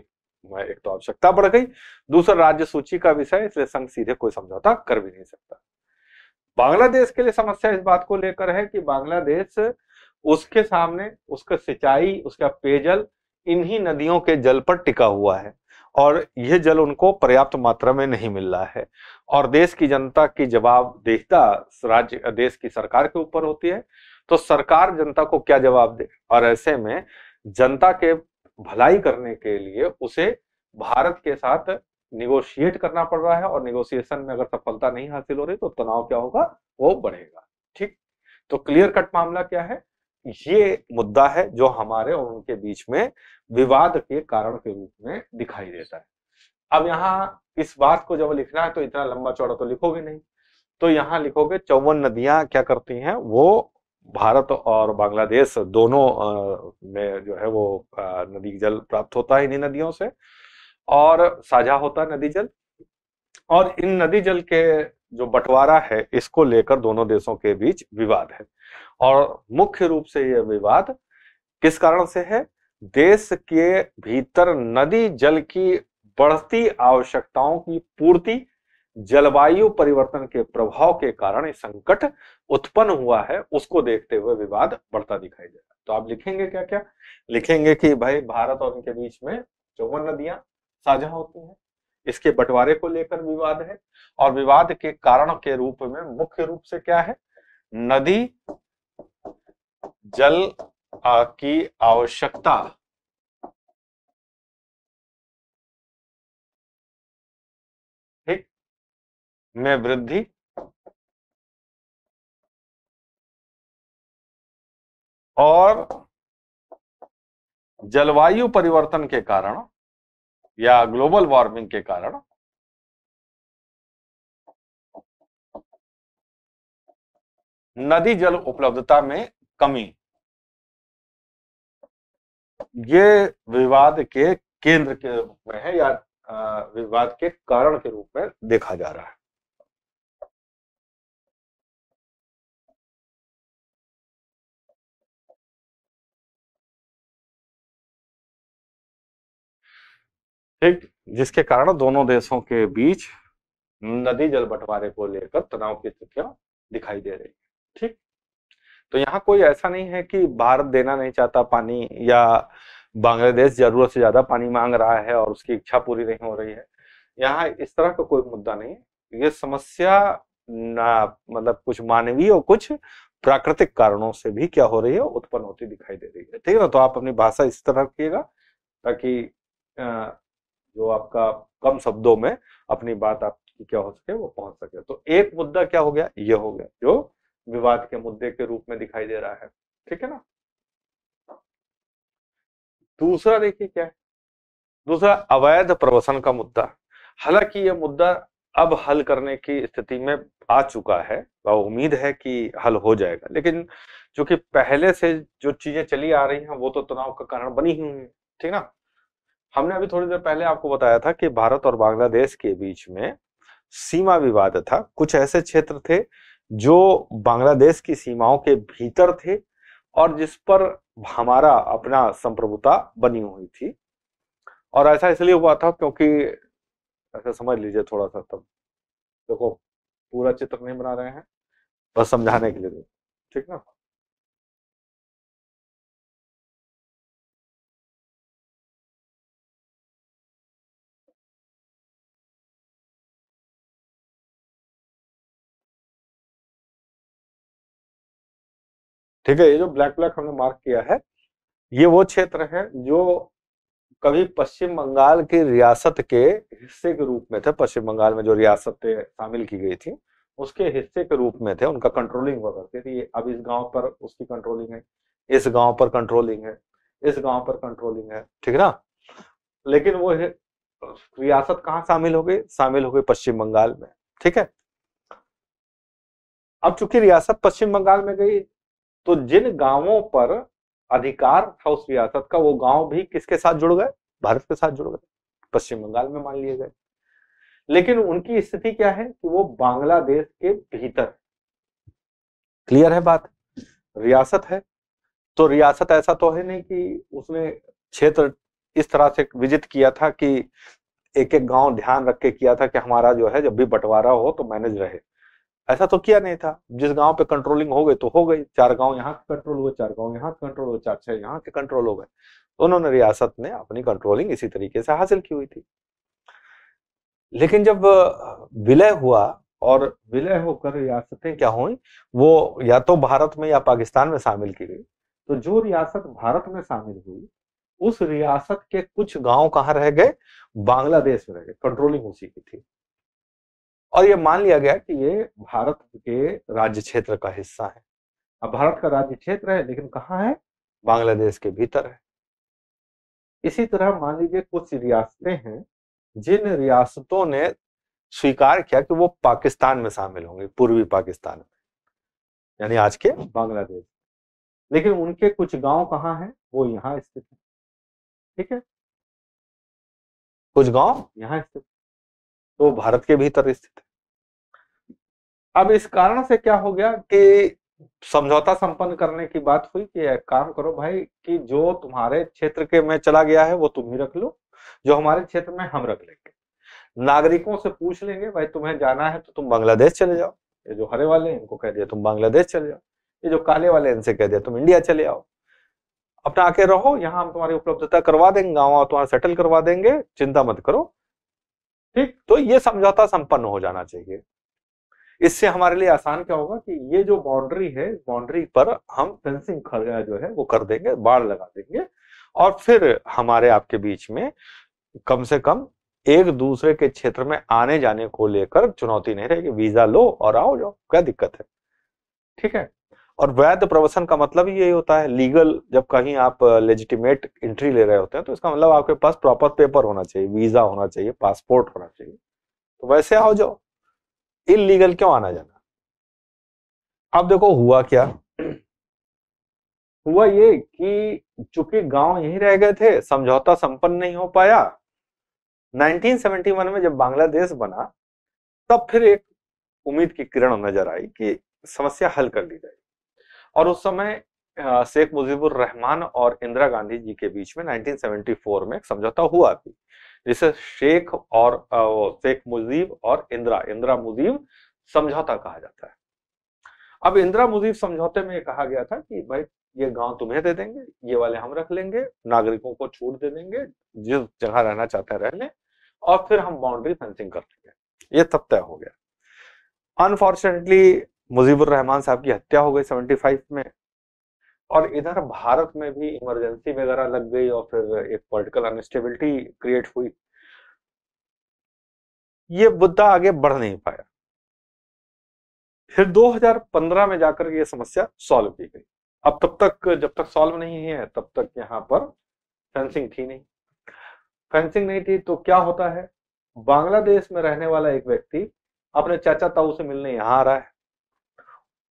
में एक तो आवश्यकता बढ़ गई दूसरा राज्य सूची का विषय इसलिए संघ सीधे कोई समझौता कर भी नहीं सकता बांग्लादेश के लिए समस्या इस बात को लेकर है कि बांग्लादेश उसके सामने उसका सिंचाई उसका पेयजल इन्हीं नदियों के जल पर टिका हुआ है और यह जल उनको पर्याप्त मात्रा में नहीं मिल रहा है और देश की जनता की जवाब देखता राज्य देश की सरकार के ऊपर होती है तो सरकार जनता को क्या जवाब दे और ऐसे में जनता के भलाई करने के लिए उसे भारत के साथ निगोशिएट करना पड़ रहा है और निगोशिएशन में अगर सफलता नहीं हासिल हो रही तो तनाव क्या होगा वो बढ़ेगा ठीक तो क्लियर कट मामला क्या है ये मुद्दा है जो हमारे और उनके बीच में विवाद के कारण के रूप में दिखाई देता है अब यहाँ इस बात को जब लिखना है तो इतना लंबा चौड़ा तो लिखोगे नहीं तो यहाँ लिखोगे चौवन नदियां क्या करती हैं वो भारत और बांग्लादेश दोनों में जो है वो नदी जल प्राप्त होता है इन्हीं नदियों से और साझा होता है नदी जल और इन नदी जल के जो बंटवारा है इसको लेकर दोनों देशों के बीच विवाद है और मुख्य रूप से यह विवाद किस कारण से है देश के भीतर नदी जल की बढ़ती आवश्यकताओं की पूर्ति जलवायु परिवर्तन के प्रभाव के कारण संकट उत्पन्न हुआ है उसको देखते हुए विवाद बढ़ता दिखाई दे रहा है तो आप लिखेंगे क्या क्या लिखेंगे कि भाई भारत और उनके बीच में चौवन नदियां साझा होती हैं इसके बंटवारे को लेकर विवाद है और विवाद के कारण के रूप में मुख्य रूप से क्या है नदी जल की आवश्यकता ठीक में वृद्धि और जलवायु परिवर्तन के कारण या ग्लोबल वार्मिंग के कारण नदी जल उपलब्धता में कमी ये विवाद के केंद्र के रूप में है या विवाद के कारण के रूप में देखा जा रहा है ठीक जिसके कारण दोनों देशों के बीच नदी जल बंटवारे को लेकर तनाव की स्थितियां दिखाई दे रही है ठीक तो यहाँ कोई ऐसा नहीं है कि भारत देना नहीं चाहता पानी या बांग्लादेश जरूरत से ज्यादा पानी मांग रहा है और उसकी इच्छा पूरी नहीं हो रही है यहाँ इस तरह का कोई मुद्दा नहीं है ये समस्या ना मतलब कुछ मानवीय और कुछ प्राकृतिक कारणों से भी क्या हो रही है उत्पन्न होती दिखाई दे रही है ठीक है ना तो आप अपनी भाषा इस तरह रखिएगा ताकि जो आपका कम शब्दों में अपनी बात आपकी क्या हो सके वो पहुंच सके तो एक मुद्दा क्या हो गया ये हो गया जो विवाद के मुद्दे के रूप में दिखाई दे रहा है ठीक है ना दूसरा देखिए क्या है दूसरा अवैध प्रवसन का मुद्दा हालांकि यह मुद्दा अब हल करने की स्थिति में आ चुका है और उम्मीद है कि हल हो जाएगा लेकिन जो कि पहले से जो चीजें चली आ रही हैं वो तो तनाव का कारण बनी हुई है ठीक ना हमने अभी थोड़ी देर पहले आपको बताया था कि भारत और बांग्लादेश के बीच में सीमा विवाद था कुछ ऐसे क्षेत्र थे जो बांग्लादेश की सीमाओं के भीतर थे और जिस पर हमारा अपना संप्रभुता बनी हुई थी और ऐसा इसलिए हुआ था क्योंकि ऐसा समझ लीजिए थोड़ा सा तब देखो पूरा चित्र नहीं बना रहे हैं बस समझाने के लिए ठीक ना ठीक है ये जो ब्लैक ब्लैक हमने मार्क किया है ये वो क्षेत्र है जो कभी पश्चिम बंगाल की रियासत के हिस्से के रूप में थे पश्चिम बंगाल में जो रियासतें शामिल की गई थी उसके हिस्से के रूप में थे उनका कंट्रोलिंग हुआ करती थी अब इस गांव पर उसकी कंट्रोलिंग है इस गांव पर कंट्रोलिंग है इस गांव पर कंट्रोलिंग है ठीक है ना लेकिन वो रियासत कहाँ शामिल हो गई शामिल हो गई पश्चिम बंगाल में ठीक है अब चूंकि रियासत पश्चिम बंगाल में गई तो जिन गांवों पर अधिकार था उस रियासत का वो गांव भी किसके साथ जुड़ गए भारत के साथ जुड़ गए पश्चिम बंगाल में मान लिए गए लेकिन उनकी स्थिति क्या है कि वो बांग्लादेश के भीतर क्लियर है बात रियासत है तो रियासत ऐसा तो है नहीं कि उसने क्षेत्र इस तरह से विजित किया था कि एक एक गांव ध्यान रख के किया था कि हमारा जो है जब भी बंटवारा हो तो मैनेज रहे ऐसा तो किया नहीं था जिस गांव पे कंट्रोलिंग हो गई तो हो गई चार गांव यहाँ के कंट्रोल हुए चार गांव यहाँ कंट्रोल हुए चार छह यहाँ के कंट्रोल हो गए तो उन्होंने रियासत ने अपनी कंट्रोलिंग इसी तरीके से हासिल की हुई थी लेकिन जब विलय हुआ और विलय होकर रियासतें क्या हुई वो या तो भारत में या पाकिस्तान में शामिल की गई तो जो रियासत भारत में शामिल हुई उस रियासत के कुछ गांव कहाँ रह गए बांग्लादेश में रह गए कंट्रोलिंग उसी की थी और ये मान लिया गया कि ये भारत के राज्य क्षेत्र का हिस्सा है अब भारत का राज्य क्षेत्र है लेकिन कहाँ है बांग्लादेश के भीतर है इसी तरह मान लीजिए कुछ रियासतें हैं जिन रियासतों ने स्वीकार किया कि वो पाकिस्तान में शामिल होंगे पूर्वी पाकिस्तान में यानी आज के बांग्लादेश लेकिन उनके कुछ गांव कहाँ हैं वो यहाँ स्थित है ठीक है कुछ गांव यहाँ स्थित तो भारत के भीतर स्थित है अब इस कारण से क्या हो गया कि समझौता संपन्न करने की बात हुई कि काम करो भाई कि जो तुम्हारे क्षेत्र के में चला गया है वो तुम ही रख लो जो हमारे क्षेत्र में हम रख लेंगे नागरिकों से पूछ लेंगे भाई तुम्हें जाना है तो तुम बांग्लादेश चले जाओ ये जो हरे वाले इनको कह दिया तुम बांग्लादेश चले जाओ ये जो काले वाले इनसे कह दिया तुम इंडिया चले आओ अपना आके रहो यहाँ हम तुम्हारी उपलब्धता करवा देंगे गाँव तुम्हारा सेटल करवा देंगे चिंता मत करो ठीक तो ये समझौता संपन्न हो जाना चाहिए इससे हमारे लिए आसान क्या होगा कि ये जो बाउंड्री है बाउंड्री पर हम फेंसिंग जो है वो कर देंगे बाढ़ लगा देंगे और फिर हमारे आपके बीच में कम से कम एक दूसरे के क्षेत्र में आने जाने को लेकर चुनौती नहीं रहेगी वीजा लो और आओ जाओ क्या दिक्कत है ठीक है और वैध प्रवसन का मतलब ये होता है लीगल जब कहीं आप लेजिटिमेट एंट्री ले रहे होते हैं तो इसका मतलब आपके पास प्रॉपर पेपर होना चाहिए वीजा होना चाहिए पासपोर्ट होना चाहिए तो वैसे आओ जाओ इलीगल क्यों आना जाना अब देखो हुआ क्या हुआ ये कि चूंकि गांव यहीं रह गए थे समझौता संपन्न नहीं हो पाया 1971 में जब बांग्लादेश बना तब फिर एक उम्मीद की किरण नजर आई कि समस्या हल कर ली जाए और उस समय शेख मुजीबुर रहमान और इंदिरा गांधी जी के बीच में 1974 में समझौता हुआ थी जिसे शेख और शेख मुजीब और इंदिरा इंदिरा मुजीब समझौता कहा जाता है अब इंदिरा मुजीब समझौते में कहा गया था कि भाई ये गांव तुम्हें दे देंगे ये वाले हम रख लेंगे नागरिकों को छूट दे देंगे जिस जगह रहना चाहते हैं रहने और फिर हम बाउंड्री फेंसिंग कर लेंगे ये तब तय हो गया अनफॉर्चुनेटली मुजीबुर रहमान साहब की हत्या हो गई 75 में और इधर भारत में भी इमरजेंसी वगैरह लग गई और फिर एक पॉलिटिकल अनस्टेबिलिटी क्रिएट हुई ये मुद्दा आगे बढ़ नहीं पाया फिर 2015 में जाकर ये समस्या सॉल्व की गई अब तब तक जब तक सॉल्व नहीं है तब तक यहां पर फेंसिंग थी नहीं फेंसिंग नहीं थी तो क्या होता है बांग्लादेश में रहने वाला एक व्यक्ति अपने चाचा ताऊ से मिलने यहां आ रहा है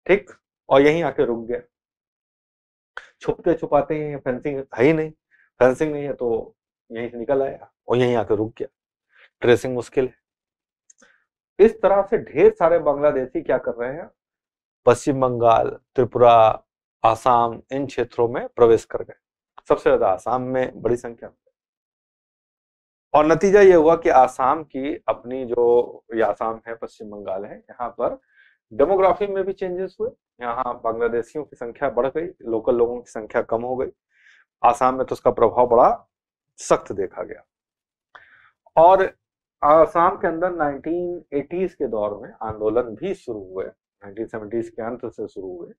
ठीक और यहीं आके रुक गया छुपते छुपाते ही फेंसिंग है ही नहीं फेंसिंग नहीं है तो यहीं से निकल आया और यहीं आके रुक गया ट्रेसिंग मुश्किल है इस तरह से ढेर सारे बांग्लादेशी क्या कर रहे हैं पश्चिम बंगाल त्रिपुरा आसाम इन क्षेत्रों में प्रवेश कर गए सबसे ज्यादा आसाम में बड़ी संख्या में और नतीजा ये हुआ कि आसाम की अपनी जो आसाम है पश्चिम बंगाल है यहाँ पर डेमोग्राफी में भी चेंजेस हुए यहाँ बांग्लादेशियों की संख्या बढ़ गई लोकल लोगों की संख्या कम हो गई आसाम में तो उसका प्रभाव बड़ा सख्त देखा गया और आसाम के अंदर 1980s के दौर में आंदोलन भी शुरू हुए 1970s के अंत से शुरू हुए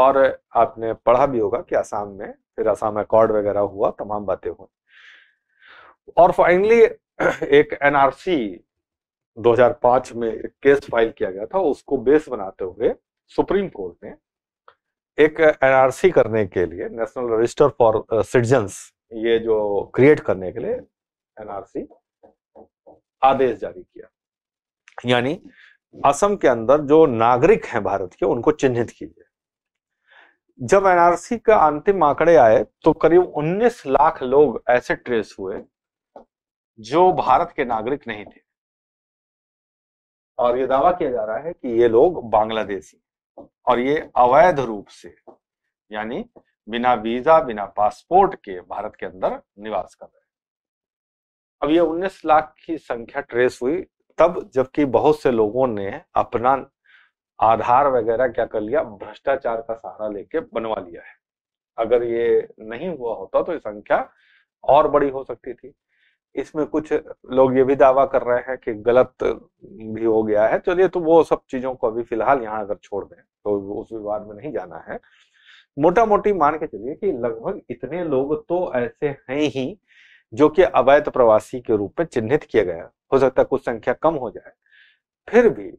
और आपने पढ़ा भी होगा कि आसाम में फिर आसाम अकॉर्ड वगैरह हुआ तमाम बातें हुई और फाइनली एक एनआरसी 2005 में एक केस फाइल किया गया था उसको बेस बनाते हुए सुप्रीम कोर्ट ने एक एनआरसी करने के लिए नेशनल रजिस्टर फॉर सिटीजन्स ये जो क्रिएट करने के लिए एनआरसी आदेश जारी किया यानी असम के अंदर जो नागरिक हैं भारत के उनको चिन्हित कीजिए जब एनआरसी का अंतिम आंकड़े आए तो करीब 19 लाख लोग ऐसे ट्रेस हुए जो भारत के नागरिक नहीं थे और ये दावा किया जा रहा है कि ये लोग बांग्लादेशी और ये अवैध रूप से यानी बिना वीजा बिना पासपोर्ट के भारत के अंदर निवास कर रहे हैं अब ये 19 लाख की संख्या ट्रेस हुई तब जबकि बहुत से लोगों ने अपना आधार वगैरह क्या कर लिया भ्रष्टाचार का सहारा लेके बनवा लिया है अगर ये नहीं हुआ होता तो ये संख्या और बड़ी हो सकती थी इसमें कुछ लोग ये भी दावा कर रहे हैं कि गलत भी हो गया है चलिए तो वो सब चीजों को अभी फिलहाल यहाँ अगर छोड़ दें तो उस विवाद में नहीं जाना है मोटा मोटी मान के चलिए कि लगभग इतने लोग तो ऐसे हैं ही जो कि अवैध प्रवासी के रूप में चिन्हित किया गया हो सकता है कुछ संख्या कम हो जाए फिर भी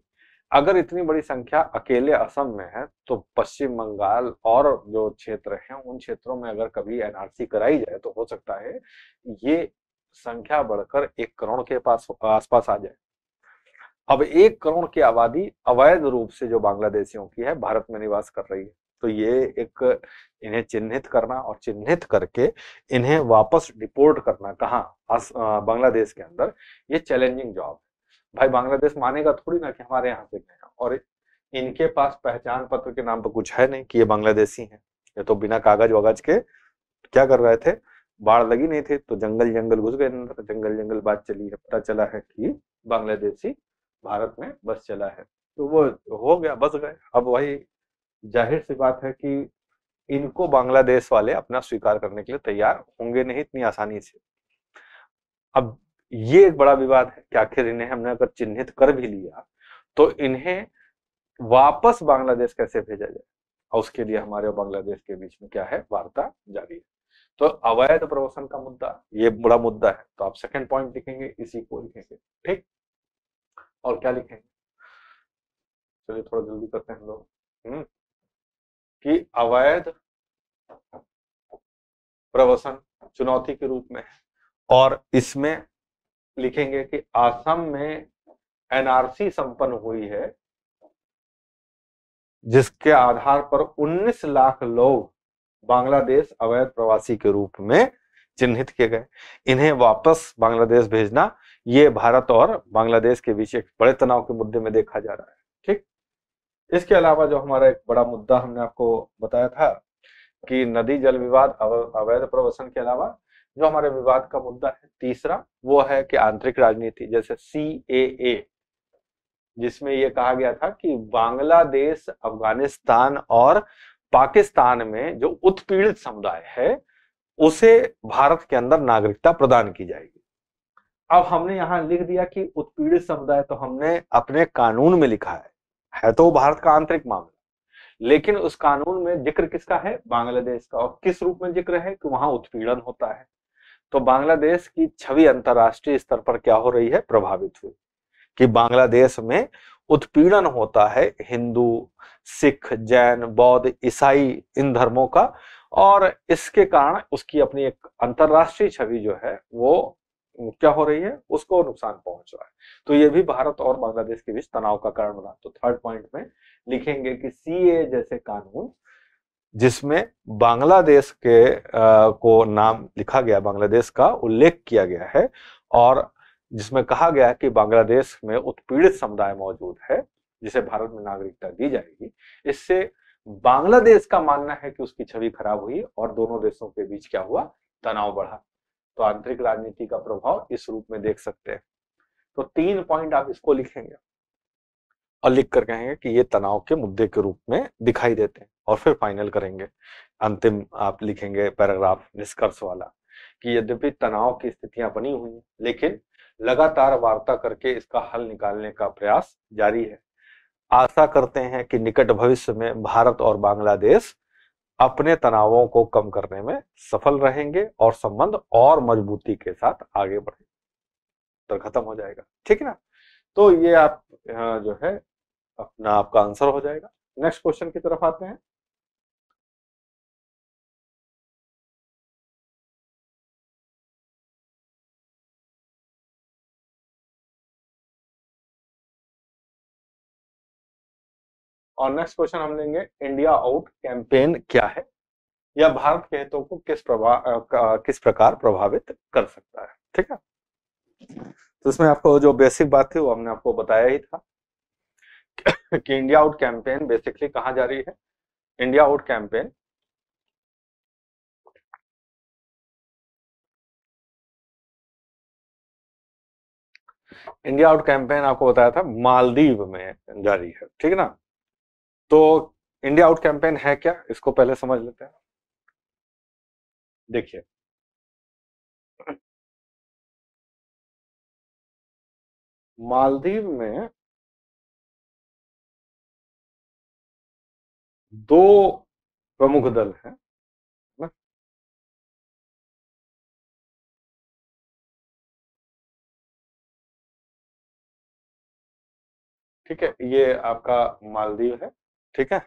अगर इतनी बड़ी संख्या अकेले असम में है तो पश्चिम बंगाल और जो क्षेत्र हैं उन क्षेत्रों में अगर कभी एनआरसी कराई जाए तो हो सकता है ये संख्या बढ़कर एक करोड़ के पास आसपास आ जाए अब एक करोड़ की आबादी अवैध रूप से जो बांग्लादेशियों की है भारत में निवास कर रही है तो ये एक इन्हें चिन्हित करना और चिन्हित करके इन्हें वापस डिपोर्ट करना कहा बांग्लादेश के अंदर ये चैलेंजिंग जॉब है भाई बांग्लादेश मानेगा थोड़ी ना कि हमारे यहाँ से गए और इनके पास पहचान पत्र के नाम पर तो कुछ है नहीं कि ये बांग्लादेशी हैं ये तो बिना कागज वागज के क्या कर रहे थे बाढ़ लगी नहीं थी तो जंगल जंगल घुस गए अंदर जंगल जंगल बात चली है पता चला है कि बांग्लादेशी भारत में बस चला है तो वो हो गया बस गए अब वही जाहिर सी बात है कि इनको बांग्लादेश वाले अपना स्वीकार करने के लिए तैयार होंगे नहीं इतनी आसानी से अब ये एक बड़ा विवाद है कि आखिर इन्हें हमने अगर चिन्हित कर भी लिया तो इन्हें वापस बांग्लादेश कैसे भेजा जाए और उसके लिए हमारे और बांग्लादेश के बीच में क्या है वार्ता जारी है तो अवैध प्रवसन का मुद्दा ये बड़ा मुद्दा है तो आप सेकंड पॉइंट लिखेंगे इसी को लिखेंगे ठीक और क्या लिखेंगे चलिए थोड़ा जल्दी करते हैं हम लोग हम्म? कि अवैध प्रवसन चुनौती के रूप में और इसमें लिखेंगे कि आसम में एनआरसी संपन्न हुई है जिसके आधार पर 19 लाख लोग बांग्लादेश अवैध प्रवासी के रूप में चिन्हित किए गए इन्हें वापस बांग्लादेश भेजना ये भारत और बांग्लादेश के बीच एक बड़े तनाव के मुद्दे में देखा जा रहा है ठीक इसके अलावा जो हमारा एक बड़ा मुद्दा हमने आपको बताया था कि नदी जल विवाद अवैध प्रवसन के अलावा जो हमारे विवाद का मुद्दा है तीसरा वो है कि आंतरिक राजनीति जैसे सी ए ए जिसमें यह कहा गया था कि बांग्लादेश अफगानिस्तान और पाकिस्तान में जो उत्पीड़ित समुदाय है उसे भारत के अंदर नागरिकता प्रदान की जाएगी अब हमने यहां लिख दिया कि उत्पीड़ित समुदाय तो हमने अपने कानून में लिखा है है तो भारत का आंतरिक मामला लेकिन उस कानून में जिक्र किसका है बांग्लादेश का और किस रूप में जिक्र है कि वहां उत्पीड़न होता है तो बांग्लादेश की छवि अंतर्राष्ट्रीय स्तर पर क्या हो रही है प्रभावित हुई कि बांग्लादेश में उत्पीड़न होता है हिंदू सिख जैन बौद्ध ईसाई इन धर्मों का और इसके कारण उसकी अपनी एक अंतरराष्ट्रीय छवि जो है वो क्या हो रही है उसको नुकसान पहुंच रहा है तो ये भी भारत और बांग्लादेश के बीच तनाव का कारण बना तो थर्ड पॉइंट में लिखेंगे कि सी जैसे कानून जिसमें बांग्लादेश के आ, को नाम लिखा गया बांग्लादेश का उल्लेख किया गया है और जिसमें कहा गया कि बांग्लादेश में उत्पीड़ित समुदाय मौजूद है जिसे भारत में नागरिकता दी जाएगी इससे बांग्लादेश का मानना है कि उसकी छवि खराब हुई और दोनों देशों के बीच क्या हुआ तनाव बढ़ा तो आंतरिक राजनीति का प्रभाव इस रूप में देख सकते हैं तो तीन पॉइंट आप इसको लिखेंगे और लिख कर कहेंगे कि ये तनाव के मुद्दे के रूप में दिखाई देते हैं और फिर फाइनल करेंगे अंतिम आप लिखेंगे पैराग्राफ निष्कर्ष वाला कि यद्यपि तनाव की स्थितियां बनी हुई लेकिन लगातार वार्ता करके इसका हल निकालने का प्रयास जारी है आशा करते हैं कि निकट भविष्य में भारत और बांग्लादेश अपने तनावों को कम करने में सफल रहेंगे और संबंध और मजबूती के साथ आगे बढ़े तो खत्म हो जाएगा ठीक है ना तो ये आप जो है अपना आपका आंसर हो जाएगा नेक्स्ट क्वेश्चन की तरफ आते हैं और नेक्स्ट क्वेश्चन हम लेंगे इंडिया आउट कैंपेन क्या है या भारत के हितों को किस प्रभाव किस प्रकार प्रभावित कर सकता है ठीक है तो इसमें आपको जो बेसिक बात थी वो हमने आपको बताया ही था *coughs* कि इंडिया आउट कैंपेन बेसिकली कहा जा रही है India out campaign India out campaign आपको बताया था मालदीव में जारी है ठीक है ना तो इंडिया आउट कैंपेन है क्या इसको पहले समझ लेते हैं देखिए मालदीव में दो प्रमुख दल हैं ठीक है ये आपका मालदीव है ठीक है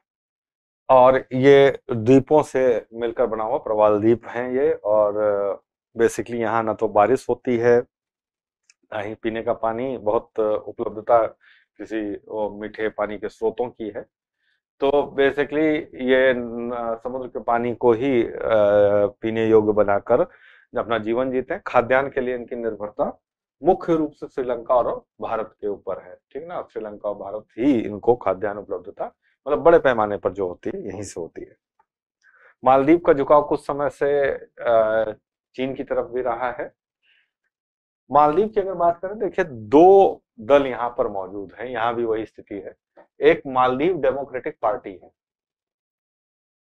और ये द्वीपों से मिलकर बना हुआ प्रवाल द्वीप हैं ये और बेसिकली यहाँ ना तो बारिश होती है ना ही पीने का पानी बहुत उपलब्धता किसी मीठे पानी के स्रोतों की है तो बेसिकली ये समुद्र के पानी को ही पीने योग्य बनाकर अपना जीवन जीते हैं खाद्यान्न के लिए इनकी निर्भरता मुख्य रूप से श्रीलंका और भारत के ऊपर है ठीक ना श्रीलंका और भारत ही इनको खाद्यान्न उपलब्धता मतलब बड़े पैमाने पर जो होती है यहीं से होती है मालदीव का झुकाव कुछ समय से चीन की तरफ भी रहा है मालदीव की अगर बात करें देखिए दो दल यहाँ पर मौजूद है यहाँ भी वही स्थिति है एक मालदीव डेमोक्रेटिक पार्टी है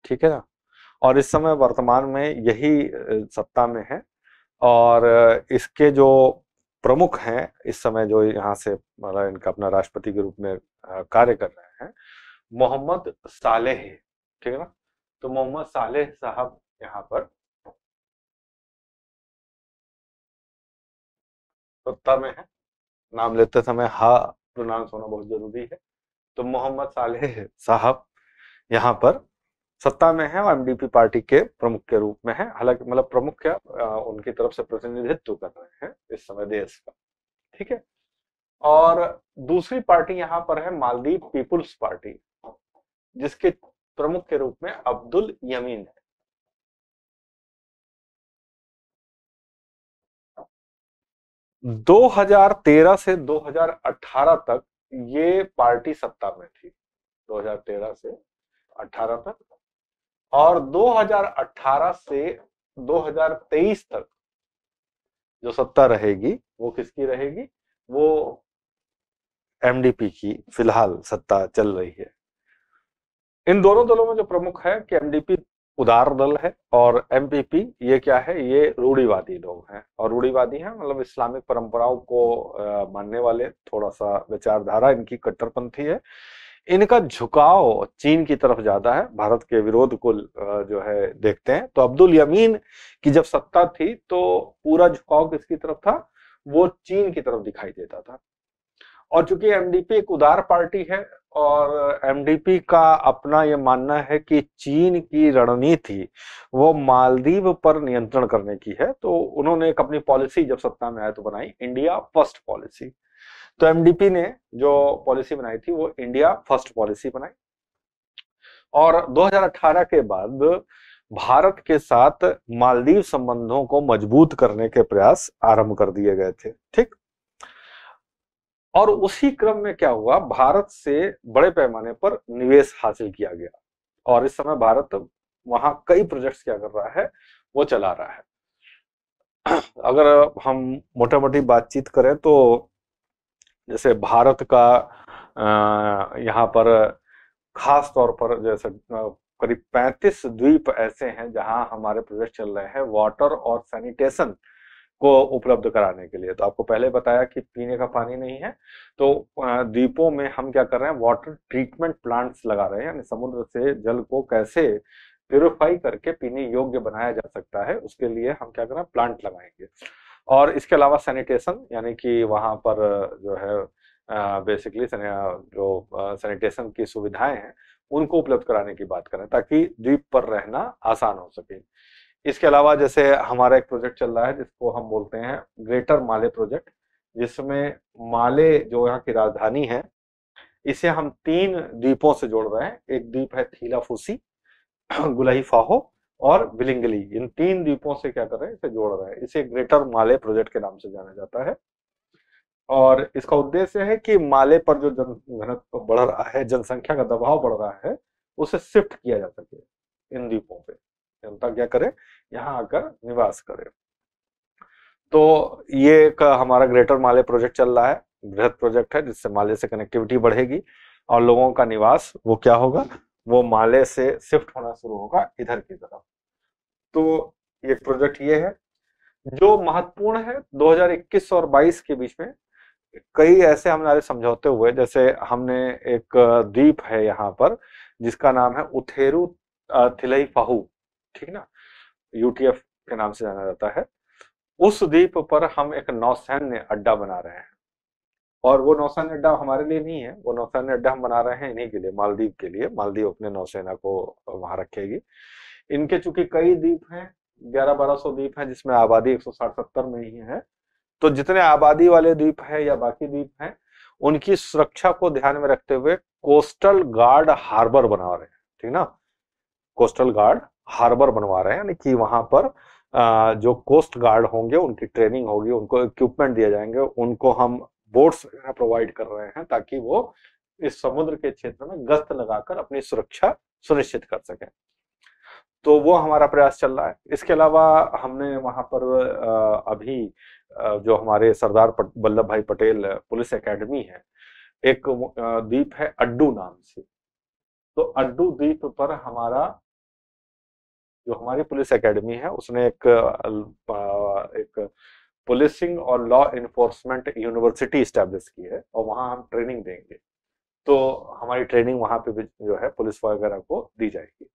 ठीक है ना और इस समय वर्तमान में यही सत्ता में है और इसके जो प्रमुख हैं इस समय जो यहाँ से मतलब इनका अपना राष्ट्रपति के रूप में कार्य कर रहे हैं मोहम्मद सालेह ठीक है ना तो मोहम्मद साले साहब यहाँ पर सत्ता में है नाम लेते समय हा प्रोनाउंस होना बहुत जरूरी है तो मोहम्मद साले साहब यहाँ पर सत्ता में है और एमडीपी पार्टी के प्रमुख के रूप में है हालांकि मतलब प्रमुख क्या उनकी तरफ से प्रतिनिधित्व कर रहे हैं इस समय देश का ठीक है और दूसरी पार्टी यहाँ पर है मालदीव पीपुल्स पार्टी जिसके प्रमुख के रूप में अब्दुल यमीन है दो हजार तेरह से 2018 तक ये पार्टी सत्ता में थी 2013 से 18 तक और 2018 से 2023 तक जो सत्ता रहेगी वो किसकी रहेगी वो एमडीपी की फिलहाल सत्ता चल रही है इन दोनों दलों में जो प्रमुख है कि एनडीपी उदार दल है और एमपीपी ये क्या है ये रूढ़ीवादी लोग हैं और रूढ़ीवादी हैं मतलब इस्लामिक परंपराओं को मानने वाले थोड़ा सा विचारधारा इनकी कट्टरपंथी है इनका झुकाव चीन की तरफ ज्यादा है भारत के विरोध को जो है देखते हैं तो अब्दुल यमीन की जब सत्ता थी तो पूरा झुकाव किसकी तरफ था वो चीन की तरफ दिखाई देता था और चूंकि एमडीपी एक उदार पार्टी है और एमडीपी का अपना ये मानना है कि चीन की रणनीति वो मालदीव पर नियंत्रण करने की है तो उन्होंने एक अपनी पॉलिसी जब सत्ता में आए तो बनाई इंडिया फर्स्ट पॉलिसी तो एमडीपी ने जो पॉलिसी बनाई थी वो इंडिया फर्स्ट पॉलिसी बनाई और 2018 के बाद भारत के साथ मालदीव संबंधों को मजबूत करने के प्रयास आरंभ कर दिए गए थे ठीक और उसी क्रम में क्या हुआ भारत से बड़े पैमाने पर निवेश हासिल किया गया और इस समय भारत वहां कई प्रोजेक्ट्स क्या कर रहा है वो चला रहा है *clears throat* अगर हम मोटा मोटी बातचीत करें तो जैसे भारत का यहाँ पर खास तौर पर जैसे करीब 35 द्वीप ऐसे हैं जहां हमारे प्रोजेक्ट चल रहे हैं वाटर और सैनिटेशन को उपलब्ध कराने के लिए तो आपको पहले बताया कि पीने का पानी नहीं है तो द्वीपों में हम क्या कर रहे हैं वाटर ट्रीटमेंट प्लांट्स लगा रहे हैं यानी समुद्र से जल को कैसे प्योरीफाई करके पीने योग्य बनाया जा सकता है उसके लिए हम क्या कर रहे हैं प्लांट लगाएंगे और इसके अलावा सैनिटेशन यानी कि वहां पर जो है बेसिकली जो सैनिटेशन की सुविधाएं हैं उनको उपलब्ध कराने की बात करें ताकि द्वीप पर रहना आसान हो सके इसके अलावा जैसे हमारा एक प्रोजेक्ट चल रहा है जिसको हम बोलते हैं ग्रेटर माले प्रोजेक्ट जिसमें माले जो यहाँ की राजधानी है इसे हम तीन द्वीपों से जोड़ रहे हैं एक द्वीप है थीलाफूसी गुलाही फाहो और बिलिंगली इन तीन द्वीपों से क्या कर रहे हैं इसे जोड़ रहे हैं इसे ग्रेटर माले प्रोजेक्ट के नाम से जाना जाता है और इसका उद्देश्य है कि माले पर जो जन घनत्व बढ़ रहा है जनसंख्या का दबाव बढ़ रहा है उसे शिफ्ट किया जा सके इन द्वीपों पर जनता क्या करे यहाँ आकर निवास करे तो ये एक हमारा ग्रेटर माले प्रोजेक्ट चल रहा है बृहद प्रोजेक्ट है जिससे माले से कनेक्टिविटी बढ़ेगी और लोगों का निवास वो क्या होगा वो माले से शिफ्ट होना शुरू होगा इधर की तरफ तो ये प्रोजेक्ट ये है जो महत्वपूर्ण है 2021 और 22 के बीच में कई ऐसे हमारे समझौते हुए जैसे हमने एक द्वीप है यहाँ पर जिसका नाम है उथेरू थिलई फाहू ठीक ना यूटीएफ के नाम से जाना जाता है उस द्वीप पर हम एक नौसैन्य अड्डा बना रहे हैं और वो नौसैन्य अड्डा हमारे लिए नहीं है वो नौसैन्य अड्डा हम बना रहे हैं इन्हीं के लिए मालदीव के लिए मालदीव अपने नौसेना को वहां रखेगी इनके चूंकि कई द्वीप हैं ग्यारह बारह सौ द्वीप हैं जिसमें आबादी एक सौ साठ सत्तर में ही है तो जितने आबादी वाले द्वीप हैं या बाकी द्वीप हैं उनकी सुरक्षा को ध्यान में रखते हुए कोस्टल गार्ड हार्बर बना रहे हैं ठीक ना कोस्टल गार्ड हार्बर बनवा रहे हैं यानी कि वहां पर जो कोस्ट गार्ड होंगे उनकी ट्रेनिंग होगी उनको इक्विपमेंट दिए जाएंगे उनको हम बोट्स वगैरह प्रोवाइड कर रहे हैं ताकि वो इस समुद्र के क्षेत्र में गश्त लगाकर अपनी सुरक्षा सुनिश्चित कर सके तो वो हमारा प्रयास चल रहा है इसके अलावा हमने वहां पर अभी जो हमारे सरदार वल्लभ भाई पटेल पुलिस एकेडमी है एक द्वीप है अड्डू नाम से तो अड्डू द्वीप पर हमारा जो हमारी पुलिस एकेडमी है उसने एक एक पुलिसिंग और लॉ इन्फोर्समेंट यूनिवर्सिटी इस्टेब्लिश की है और वहाँ हम ट्रेनिंग देंगे तो हमारी ट्रेनिंग वहाँ पे भी जो है पुलिस वगैरह को दी जाएगी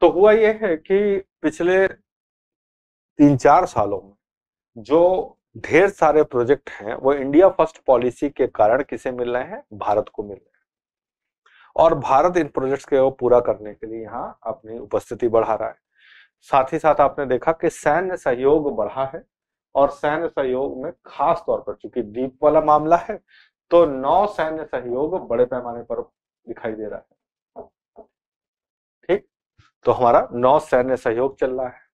तो हुआ यह है कि पिछले तीन चार सालों में जो ढेर सारे प्रोजेक्ट हैं वो इंडिया फर्स्ट पॉलिसी के कारण किसे मिल रहे हैं भारत को मिल रहे हैं और भारत इन प्रोजेक्ट्स के वो पूरा करने के लिए यहाँ अपनी उपस्थिति बढ़ा रहा है साथ ही साथ आपने देखा कि सैन्य सहयोग बढ़ा है और सैन्य सहयोग में खास तौर पर चूंकि द्वीप वाला मामला है तो नौ सैन्य सहयोग बड़े पैमाने पर दिखाई दे रहा है ठीक तो हमारा नौ सैन्य सहयोग चल रहा है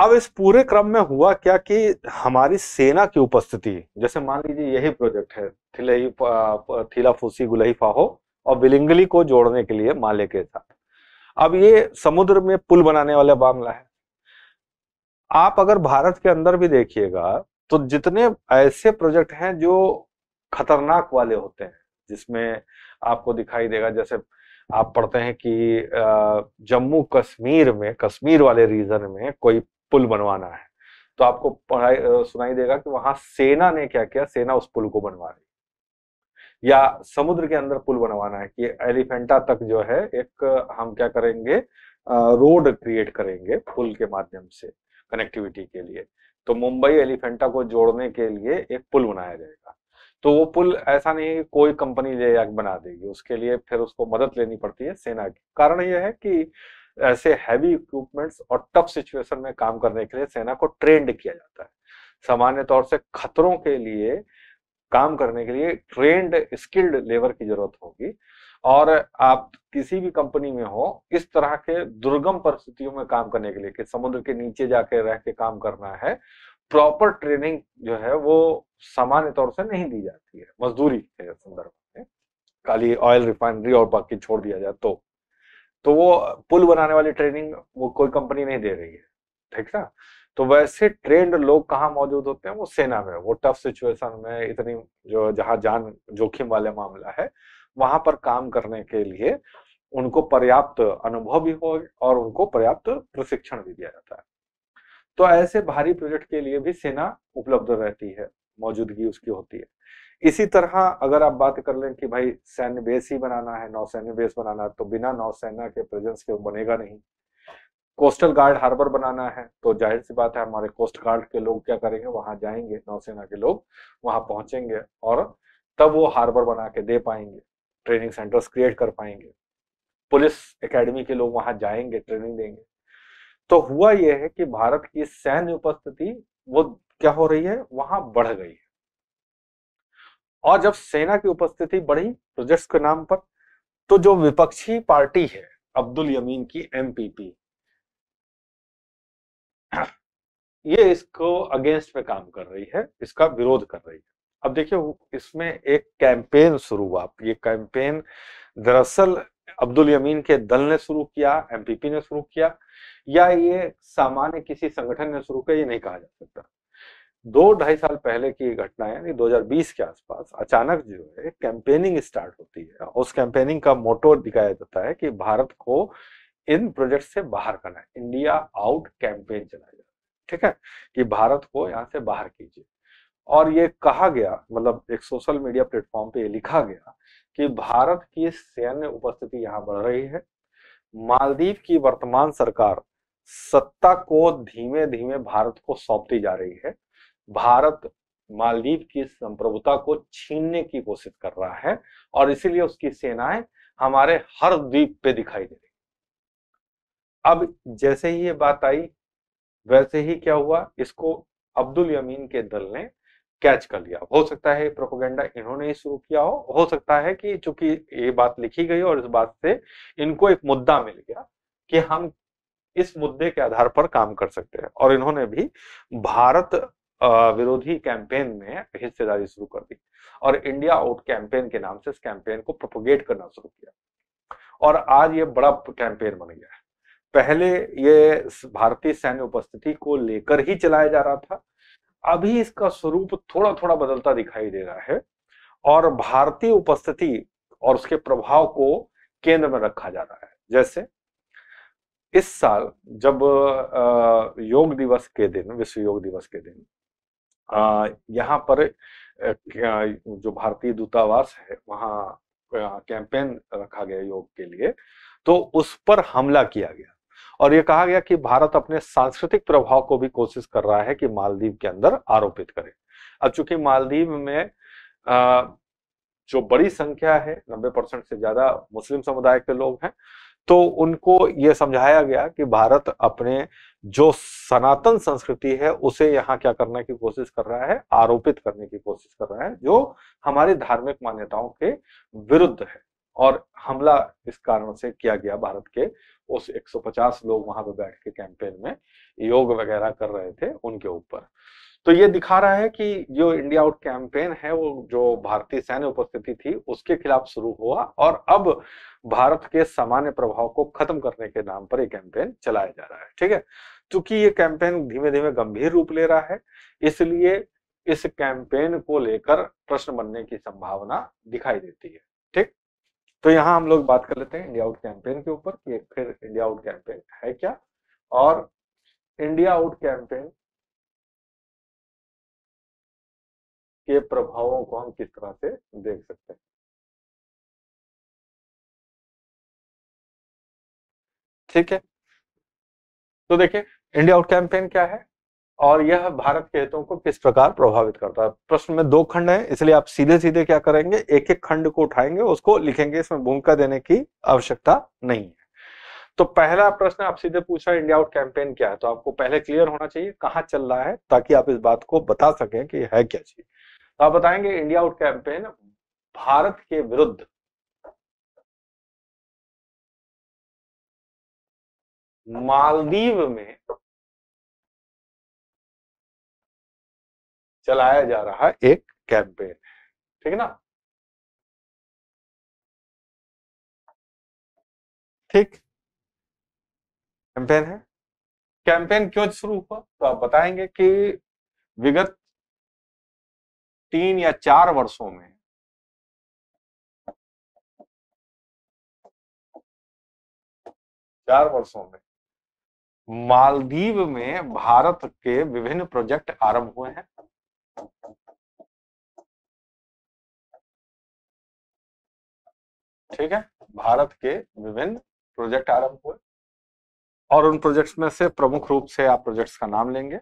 अब इस पूरे क्रम में हुआ क्या कि हमारी सेना की उपस्थिति जैसे मान लीजिए यही प्रोजेक्ट है थिलही थीला फूसी गुलही फाहो और बिलिंगली को जोड़ने के लिए माले के साथ अब ये समुद्र में पुल बनाने वाला मामला है आप अगर भारत के अंदर भी देखिएगा तो जितने ऐसे प्रोजेक्ट हैं जो खतरनाक वाले होते हैं जिसमें आपको दिखाई देगा जैसे आप पढ़ते हैं कि जम्मू कश्मीर में कश्मीर वाले रीजन में कोई पुल बनवाना है तो आपको पढ़ाई सुनाई देगा कि वहां सेना ने क्या किया सेना उस पुल को बनवा रही या समुद्र के अंदर पुल बनवाना है कि एलिफेंटा तक जो है एक हम क्या करेंगे रोड क्रिएट करेंगे पुल के माध्यम से कनेक्टिविटी के लिए तो मुंबई एलिफेंटा को जोड़ने के लिए एक पुल बनाया जाएगा तो वो पुल ऐसा नहीं है कि कोई कंपनी ले बना देगी उसके लिए फिर उसको मदद लेनी पड़ती है सेना की कारण यह है कि ऐसे हैवी इक्विपमेंट्स और टफ सिचुएशन में काम करने के लिए सेना को ट्रेंड किया जाता है सामान्य तौर से खतरों के लिए काम करने के लिए ट्रेंड स्किल्ड लेबर की जरूरत होगी और आप किसी भी कंपनी में हो इस तरह के दुर्गम परिस्थितियों में काम करने के लिए कि समुद्र के नीचे जाके रह के काम करना है प्रॉपर ट्रेनिंग जो है वो सामान्य तौर से नहीं दी जाती है मजदूरी के संदर्भ में खाली ऑयल रिफाइनरी और बाकी छोड़ दिया जाए तो तो वो पुल बनाने वाली ट्रेनिंग वो कोई कंपनी नहीं दे रही है ठीक ना तो वैसे ट्रेंड लोग कहाँ मौजूद होते हैं वो सेना में वो टफ सिचुएशन में इतनी जो जहां जान जोखिम वाले मामला है वहां पर काम करने के लिए उनको पर्याप्त अनुभव भी हो और उनको पर्याप्त प्रशिक्षण भी दिया जाता है तो ऐसे भारी प्रोजेक्ट के लिए भी सेना उपलब्ध रहती है मौजूदगी उसकी होती है इसी तरह अगर आप बात कर लें कि भाई सैन्य बेस ही बनाना है नौसैन्य बेस बनाना है तो बिना नौसेना के प्रेजेंस के बनेगा नहीं कोस्टल गार्ड हार्बर बनाना है तो जाहिर सी बात है हमारे कोस्ट गार्ड के लोग क्या करेंगे वहां जाएंगे नौसेना के लोग वहां पहुंचेंगे और तब वो हार्बर बना के दे पाएंगे ट्रेनिंग सेंटर्स क्रिएट कर पाएंगे पुलिस एकेडमी के लोग वहां जाएंगे ट्रेनिंग देंगे तो हुआ यह है कि भारत की सैन्य उपस्थिति वो क्या हो रही है वहां बढ़ गई है और जब सेना की उपस्थिति बढ़ी प्रोजेक्ट्स के नाम पर तो जो विपक्षी पार्टी है अब्दुल यमीन की एमपीपी ये इसको अगेंस्ट में काम कर रही है इसका विरोध कर रही है अब देखिए इसमें एक कैंपेन शुरू हुआ ये कैंपेन दरअसल अब्दुल यमीन के दल ने शुरू किया एमपीपी ने शुरू किया या ये सामान्य किसी संगठन ने शुरू किया ये नहीं कहा जा सकता दो ढाई साल पहले की घटना यानी 2020 के आसपास अचानक जो है कैंपेनिंग स्टार्ट होती है उस कैंपेनिंग का मोटो दिखाया जाता है कि भारत को इन प्रोजेक्ट से बाहर करना है इंडिया आउट कैंपेन चलाया जाता है ठीक है कि भारत को यहाँ से बाहर कीजिए और ये कहा गया मतलब एक सोशल मीडिया प्लेटफॉर्म पे लिखा गया कि भारत की सैन्य उपस्थिति यहाँ बढ़ रही है मालदीव की वर्तमान सरकार सत्ता को धीमे धीमे भारत को सौंपती जा रही है भारत मालदीव की संप्रभुता को छीनने की कोशिश कर रहा है और इसीलिए उसकी सेनाएं हमारे हर द्वीप पे दिखाई दे रही अब जैसे ही ये बात आई वैसे ही क्या हुआ इसको अब्दुल यमीन के दल ने कैच कर लिया हो सकता है प्रोपोगेंडा इन्होंने ही शुरू किया हो हो सकता है कि चूंकि ये बात लिखी गई और इस बात से इनको एक मुद्दा मिल गया कि हम इस मुद्दे के आधार पर काम कर सकते हैं और इन्होंने भी भारत विरोधी कैंपेन में हिस्सेदारी शुरू कर दी और इंडिया आउट कैंपेन के नाम से इस कैंपेन को प्रोपोगेट करना शुरू किया और आज ये बड़ा कैंपेन बन गया है पहले ये भारतीय सैन्य उपस्थिति को लेकर ही चलाया जा रहा था अभी इसका स्वरूप थोड़ा थोड़ा बदलता दिखाई दे रहा है और भारतीय उपस्थिति और उसके प्रभाव को केंद्र में रखा जा रहा है जैसे इस साल जब योग दिवस के दिन विश्व योग दिवस के दिन यहाँ पर जो भारतीय दूतावास है वहां कैंपेन रखा गया योग के लिए तो उस पर हमला किया गया और ये कहा गया कि भारत अपने सांस्कृतिक प्रभाव को भी कोशिश कर रहा है कि मालदीव के अंदर आरोपित करे अब चूंकि मालदीव में जो बड़ी संख्या है नब्बे परसेंट से ज्यादा मुस्लिम समुदाय के लोग हैं तो उनको ये समझाया गया कि भारत अपने जो सनातन संस्कृति है उसे यहाँ क्या करने की कोशिश कर रहा है आरोपित करने की कोशिश कर रहा है जो हमारे धार्मिक मान्यताओं के विरुद्ध है और हमला इस कारण से किया गया भारत के उस 150 लोग वहां पे बैठ के कैंपेन में योग वगैरह कर रहे थे उनके ऊपर तो ये दिखा रहा है कि जो इंडिया आउट कैंपेन है वो जो भारतीय सैन्य उपस्थिति थी उसके खिलाफ शुरू हुआ और अब भारत के सामान्य प्रभाव को खत्म करने के नाम पर यह कैंपेन चलाया जा रहा है ठीक है चूंकि ये कैंपेन धीमे धीमे गंभीर रूप ले रहा है इसलिए इस कैंपेन को लेकर प्रश्न बनने की संभावना दिखाई देती है ठीक तो यहाँ हम लोग बात कर लेते हैं इंडिया आउट कैंपेन के ऊपर कि फिर इंडिया आउट कैंपेन है क्या और इंडिया आउट कैंपेन के प्रभावों को हम किस तरह से देख सकते हैं ठीक है तो देखिए इंडिया आउट कैंपेन क्या है और यह भारत के हितों को किस प्रकार प्रभावित करता है प्रश्न में दो खंड हैं इसलिए आप सीधे सीधे क्या करेंगे एक एक खंड को उठाएंगे उसको लिखेंगे इसमें भूमिका देने की आवश्यकता नहीं है तो पहला प्रश्न आप सीधे पूछा इंडिया आउट कैंपेन क्या है तो आपको पहले क्लियर होना चाहिए कहाँ चल रहा है ताकि आप इस बात को बता सकें कि है क्या चीज तो आप बताएंगे इंडिया आउट कैंपेन भारत के विरुद्ध मालदीव में चलाया जा रहा एक कैंपेन ठीक है ना ठीक कैंपेन है कैंपेन क्यों शुरू हुआ तो आप बताएंगे कि विगत तीन या चार वर्षों में चार वर्षों में मालदीव में भारत के विभिन्न प्रोजेक्ट आरंभ हुए हैं ठीक है भारत के विभिन्न प्रोजेक्ट आरंभ हुए और उन प्रोजेक्ट्स में से प्रमुख रूप से आप प्रोजेक्ट्स का नाम लेंगे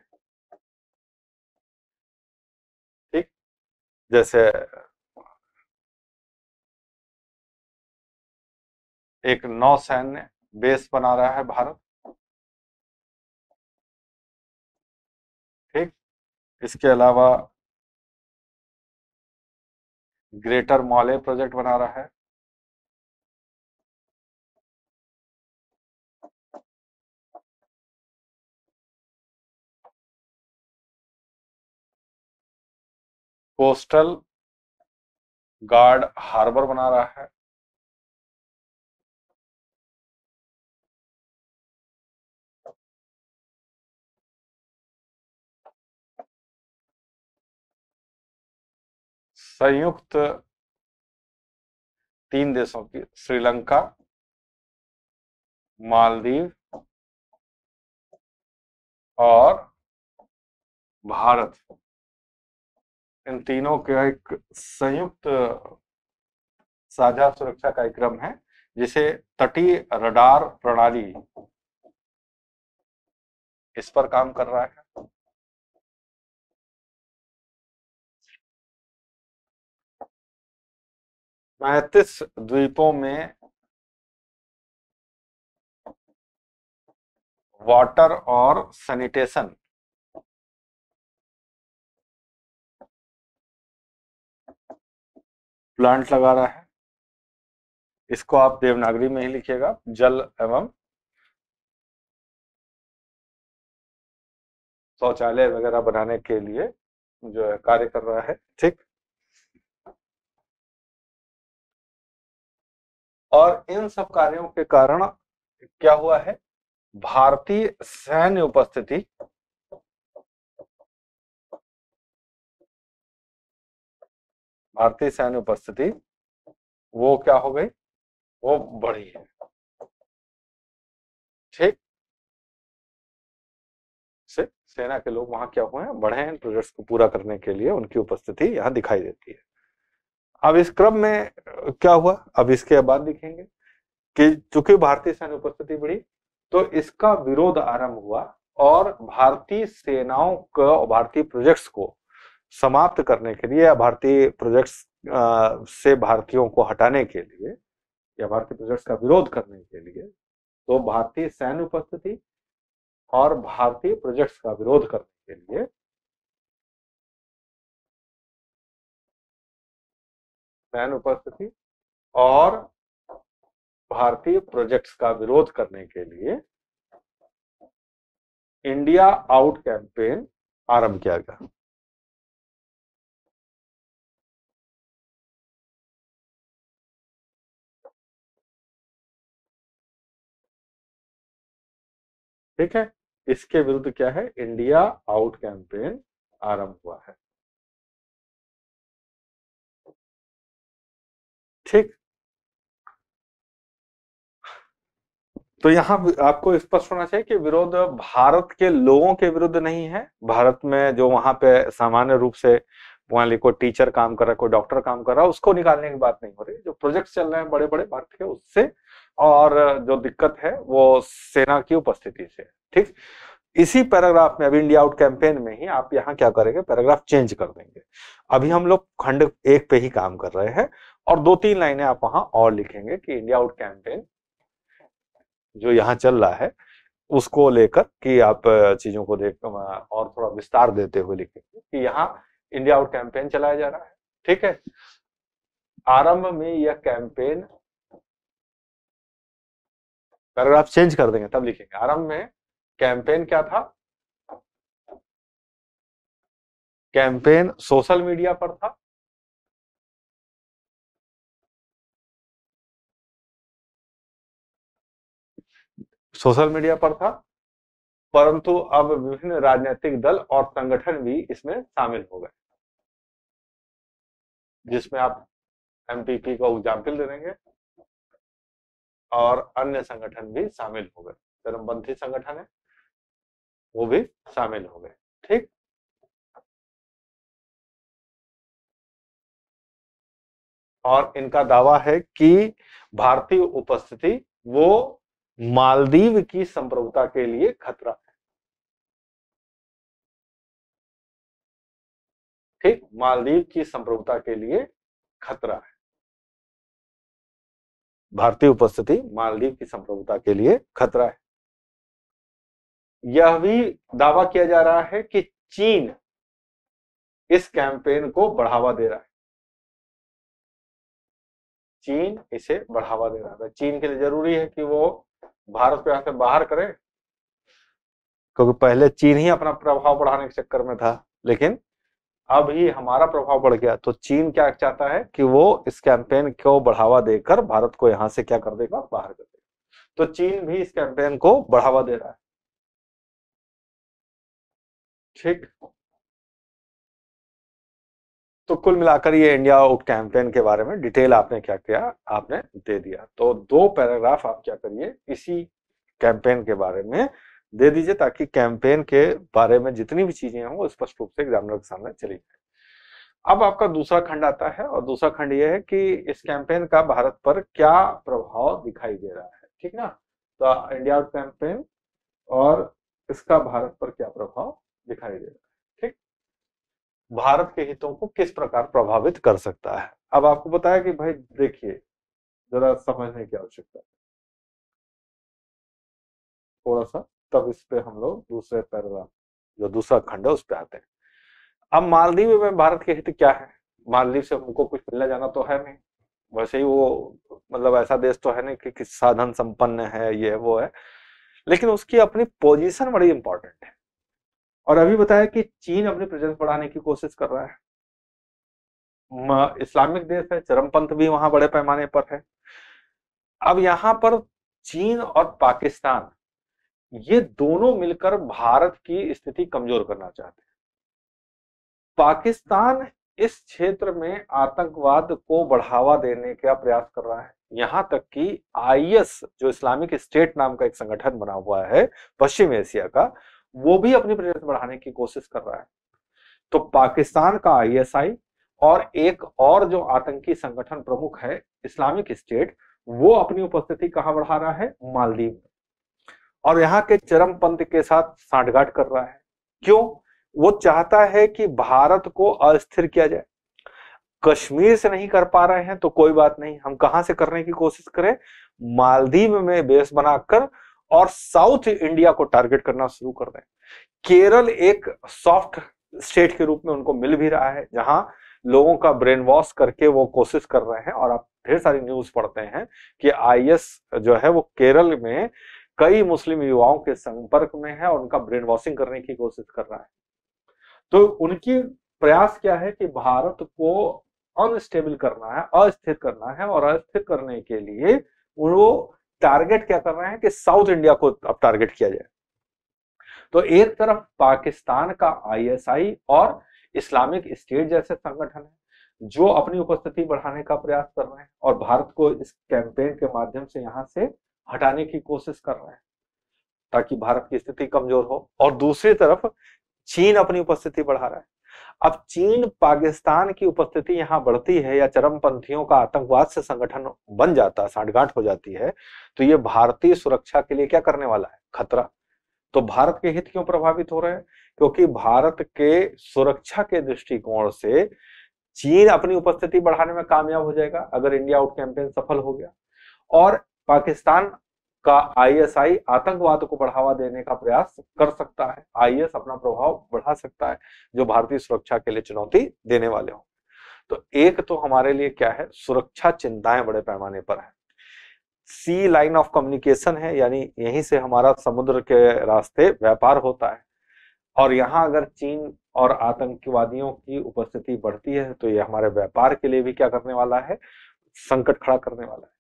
जैसे एक नौ सैन्य बेस बना रहा है भारत ठीक इसके अलावा ग्रेटर मॉले प्रोजेक्ट बना रहा है कोस्टल गार्ड हार्बर बना रहा है संयुक्त तीन देशों की श्रीलंका मालदीव और भारत इन तीनों का एक संयुक्त साझा सुरक्षा कार्यक्रम है जिसे तटीय रडार प्रणाली इस पर काम कर रहा है मैतीस द्वीपों में वाटर और सैनिटेशन प्लांट लगा रहा है इसको आप देवनागरी में ही लिखिएगा जल एवं शौचालय वगैरह बनाने के लिए जो है कार्य कर रहा है ठीक और इन सब कार्यों के कारण क्या हुआ है भारतीय सैन्य उपस्थिति भारतीय सैन्य उपस्थिति वो क्या हो गई वो बढ़ी है ठीक से सेना के लोग वहां क्या हुए हैं बढ़े हैं प्रोजेक्ट्स को पूरा करने के लिए उनकी उपस्थिति यहाँ दिखाई देती है अब इस क्रम में क्या हुआ अब इसके बाद देखेंगे कि चूंकि भारतीय सैन्य उपस्थिति बढ़ी तो इसका विरोध आरंभ हुआ और भारतीय सेनाओं का भारतीय प्रोजेक्ट्स को समाप्त करने के लिए या भारतीय प्रोजेक्ट्स से भारतीयों को हटाने के लिए या भारतीय प्रोजेक्ट्स का विरोध करने के लिए तो भारतीय सैन्य उपस्थिति और भारतीय प्रोजेक्ट्स का विरोध करने के लिए सैन्य उपस्थिति और भारतीय प्रोजेक्ट्स का विरोध करने के लिए इंडिया आउट कैंपेन आरंभ किया गया ठीक है इसके विरुद्ध क्या है इंडिया आउट कैंपेन आरंभ हुआ है ठीक तो यहां आपको स्पष्ट होना चाहिए कि विरोध भारत के लोगों के विरुद्ध नहीं है भारत में जो वहां पे सामान्य रूप से वहां लिखो कोई टीचर काम कर रहा है कोई डॉक्टर काम कर रहा है उसको निकालने की बात नहीं हो रही जो प्रोजेक्ट चल रहे हैं बड़े बड़े भारत के उससे और जो दिक्कत है वो सेना की उपस्थिति से ठीक इसी पैराग्राफ में अभी इंडिया आउट कैंपेन में ही आप यहाँ क्या करेंगे पैराग्राफ चेंज कर देंगे अभी हम लोग खंड एक पे ही काम कर रहे हैं और दो तीन लाइनें आप वहां और लिखेंगे कि इंडिया आउट कैंपेन जो यहाँ चल रहा है उसको लेकर कि आप चीजों को देख और थोड़ा विस्तार देते हुए लिखेंगे कि यहाँ इंडिया आउट कैंपेन चलाया जा रहा है ठीक है आरंभ में यह कैंपेन पैराग्राफ चेंज कर देंगे तब लिखेंगे आरंभ में कैंपेन क्या था कैंपेन सोशल मीडिया पर था सोशल मीडिया पर था परंतु अब विभिन्न राजनीतिक दल और संगठन भी इसमें शामिल हो गए जिसमें आप एमपीपी का एग्जाम्पल दे देंगे और अन्य संगठन भी शामिल हो गए धर्मपंथी संगठन है वो भी शामिल हो गए ठीक और इनका दावा है कि भारतीय उपस्थिति वो मालदीव की संप्रभुता के लिए खतरा है ठीक मालदीव की संप्रभुता के लिए खतरा है भारतीय उपस्थिति मालदीव की संप्रभुता के लिए खतरा है यह भी दावा किया जा रहा है कि चीन इस कैंपेन को बढ़ावा दे रहा है चीन इसे बढ़ावा दे रहा है चीन के लिए जरूरी है कि वो भारत को यहां से बाहर करे क्योंकि पहले चीन ही अपना प्रभाव बढ़ाने के चक्कर में था लेकिन अब ही हमारा प्रभाव बढ़ गया तो चीन क्या चाहता है कि वो इस कैंपेन को बढ़ावा देकर भारत को यहां से क्या कर देगा बाहर कर देगा तो चीन भी इस कैंपेन को बढ़ावा दे रहा है ठीक तो कुल मिलाकर ये इंडिया आउट कैंपेन के बारे में डिटेल आपने क्या किया आपने दे दिया तो दो पैराग्राफ आप क्या करिए इसी कैंपेन के बारे में दे दीजिए ताकि कैंपेन के बारे में जितनी भी चीजें हों वो स्पष्ट रूप से एग्जामिनर के सामने चली जाए अब आपका दूसरा खंड आता है और दूसरा खंड यह है कि इस कैंपेन का भारत पर क्या प्रभाव दिखाई दे रहा है ठीक ना तो इंडिया कैंपेन और इसका भारत पर क्या प्रभाव दिखाई दे रहा है ठीक भारत के हितों को किस प्रकार प्रभावित कर सकता है अब आपको बताया कि भाई देखिए जरा समझने की आवश्यकता थोड़ा सा तब इस पे हम लोग दूसरे पैराग्राफ जो दूसरा खंड है उस पर आते हैं अब मालदीव में भारत के हित क्या है मालदीव से हमको कुछ मिलना जाना तो है नहीं वैसे ही वो मतलब ऐसा देश तो है नहीं कि, किस साधन संपन्न है ये वो है लेकिन उसकी अपनी पोजीशन बड़ी इंपॉर्टेंट है और अभी बताया कि चीन अपनी प्रेजेंस बढ़ाने की कोशिश कर रहा है इस्लामिक देश है चरमपंथ भी वहां बड़े पैमाने पर है अब यहाँ पर चीन और पाकिस्तान ये दोनों मिलकर भारत की स्थिति कमजोर करना चाहते हैं पाकिस्तान इस क्षेत्र में आतंकवाद को बढ़ावा देने का प्रयास कर रहा है यहां तक कि आईएस जो इस्लामिक स्टेट नाम का एक संगठन बना हुआ है पश्चिम एशिया का वो भी अपनी प्रेरत बढ़ाने की कोशिश कर रहा है तो पाकिस्तान का आईएसआई और एक और जो आतंकी संगठन प्रमुख है इस्लामिक स्टेट वो अपनी उपस्थिति कहाँ बढ़ा रहा है मालदीव में और यहाँ के चरम पंथ के साथ साठगांठ कर रहा है क्यों वो चाहता है कि भारत को अस्थिर किया जाए कश्मीर से नहीं कर पा रहे हैं तो कोई बात नहीं हम कहां से करने की कोशिश करें मालदीव में बेस बनाकर और साउथ इंडिया को टारगेट करना शुरू कर दें केरल एक सॉफ्ट स्टेट के रूप में उनको मिल भी रहा है जहां लोगों का ब्रेन वॉश करके वो कोशिश कर रहे हैं और आप ढेर सारी न्यूज पढ़ते हैं कि आईएस जो है वो केरल में कई मुस्लिम युवाओं के संपर्क में है और उनका ब्रेन वॉशिंग करने की कोशिश कर रहा है तो उनकी प्रयास क्या है कि भारत को अनस्टेबल करना है अस्थिर करना है और अस्थिर करने के लिए वो टारगेट क्या कर रहे हैं कि साउथ इंडिया को अब टारगेट किया जाए तो एक तरफ पाकिस्तान का आईएसआई और इस्लामिक स्टेट जैसे संगठन है जो अपनी उपस्थिति बढ़ाने का प्रयास कर रहे हैं और भारत को इस कैंपेन के माध्यम से यहां से हटाने की कोशिश कर रहे हैं ताकि भारत की स्थिति कमजोर हो और दूसरी तरफ चीन अपनी उपस्थिति बढ़ा रहा है अब चीन पाकिस्तान की उपस्थिति यहां बढ़ती है या चरमपंथियों का आतंकवाद से संगठन बन जाता है साठगांठ हो जाती है तो ये भारतीय सुरक्षा के लिए क्या करने वाला है खतरा तो भारत के हित क्यों प्रभावित हो रहे हैं क्योंकि भारत के सुरक्षा के दृष्टिकोण से चीन अपनी उपस्थिति बढ़ाने में कामयाब हो जाएगा अगर इंडिया आउट कैंपेन सफल हो गया और पाकिस्तान का आईएसआई आतंकवाद को बढ़ावा देने का प्रयास कर सकता है आईएस अपना प्रभाव बढ़ा सकता है जो भारतीय सुरक्षा के लिए चुनौती देने वाले हों तो एक तो हमारे लिए क्या है सुरक्षा चिंताएं बड़े पैमाने पर है सी लाइन ऑफ कम्युनिकेशन है यानी यहीं से हमारा समुद्र के रास्ते व्यापार होता है और यहाँ अगर चीन और आतंकवादियों की उपस्थिति बढ़ती है तो ये हमारे व्यापार के लिए भी क्या करने वाला है संकट खड़ा करने वाला है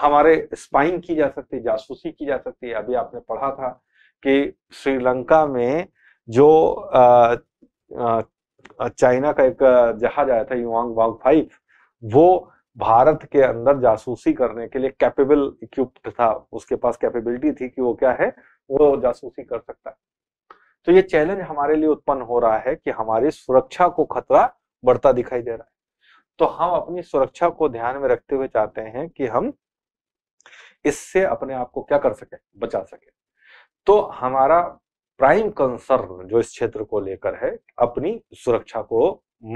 हमारे स्पाइंग की जा सकती है जासूसी की जा सकती है अभी आपने पढ़ा था कि श्रीलंका में जो चाइना का एक जहाज आया था युवांग वांग फाइव वो भारत के अंदर जासूसी करने के लिए कैपेबल इक्विप्ड था उसके पास कैपेबिलिटी थी कि वो क्या है वो जासूसी कर सकता है तो ये चैलेंज हमारे लिए उत्पन्न हो रहा है कि हमारी सुरक्षा को खतरा बढ़ता दिखाई दे रहा है तो हम अपनी सुरक्षा को ध्यान में रखते हुए चाहते हैं कि हम इससे अपने आप को क्या कर सके बचा सके तो हमारा प्राइम कंसर्न जो इस क्षेत्र को लेकर है अपनी सुरक्षा को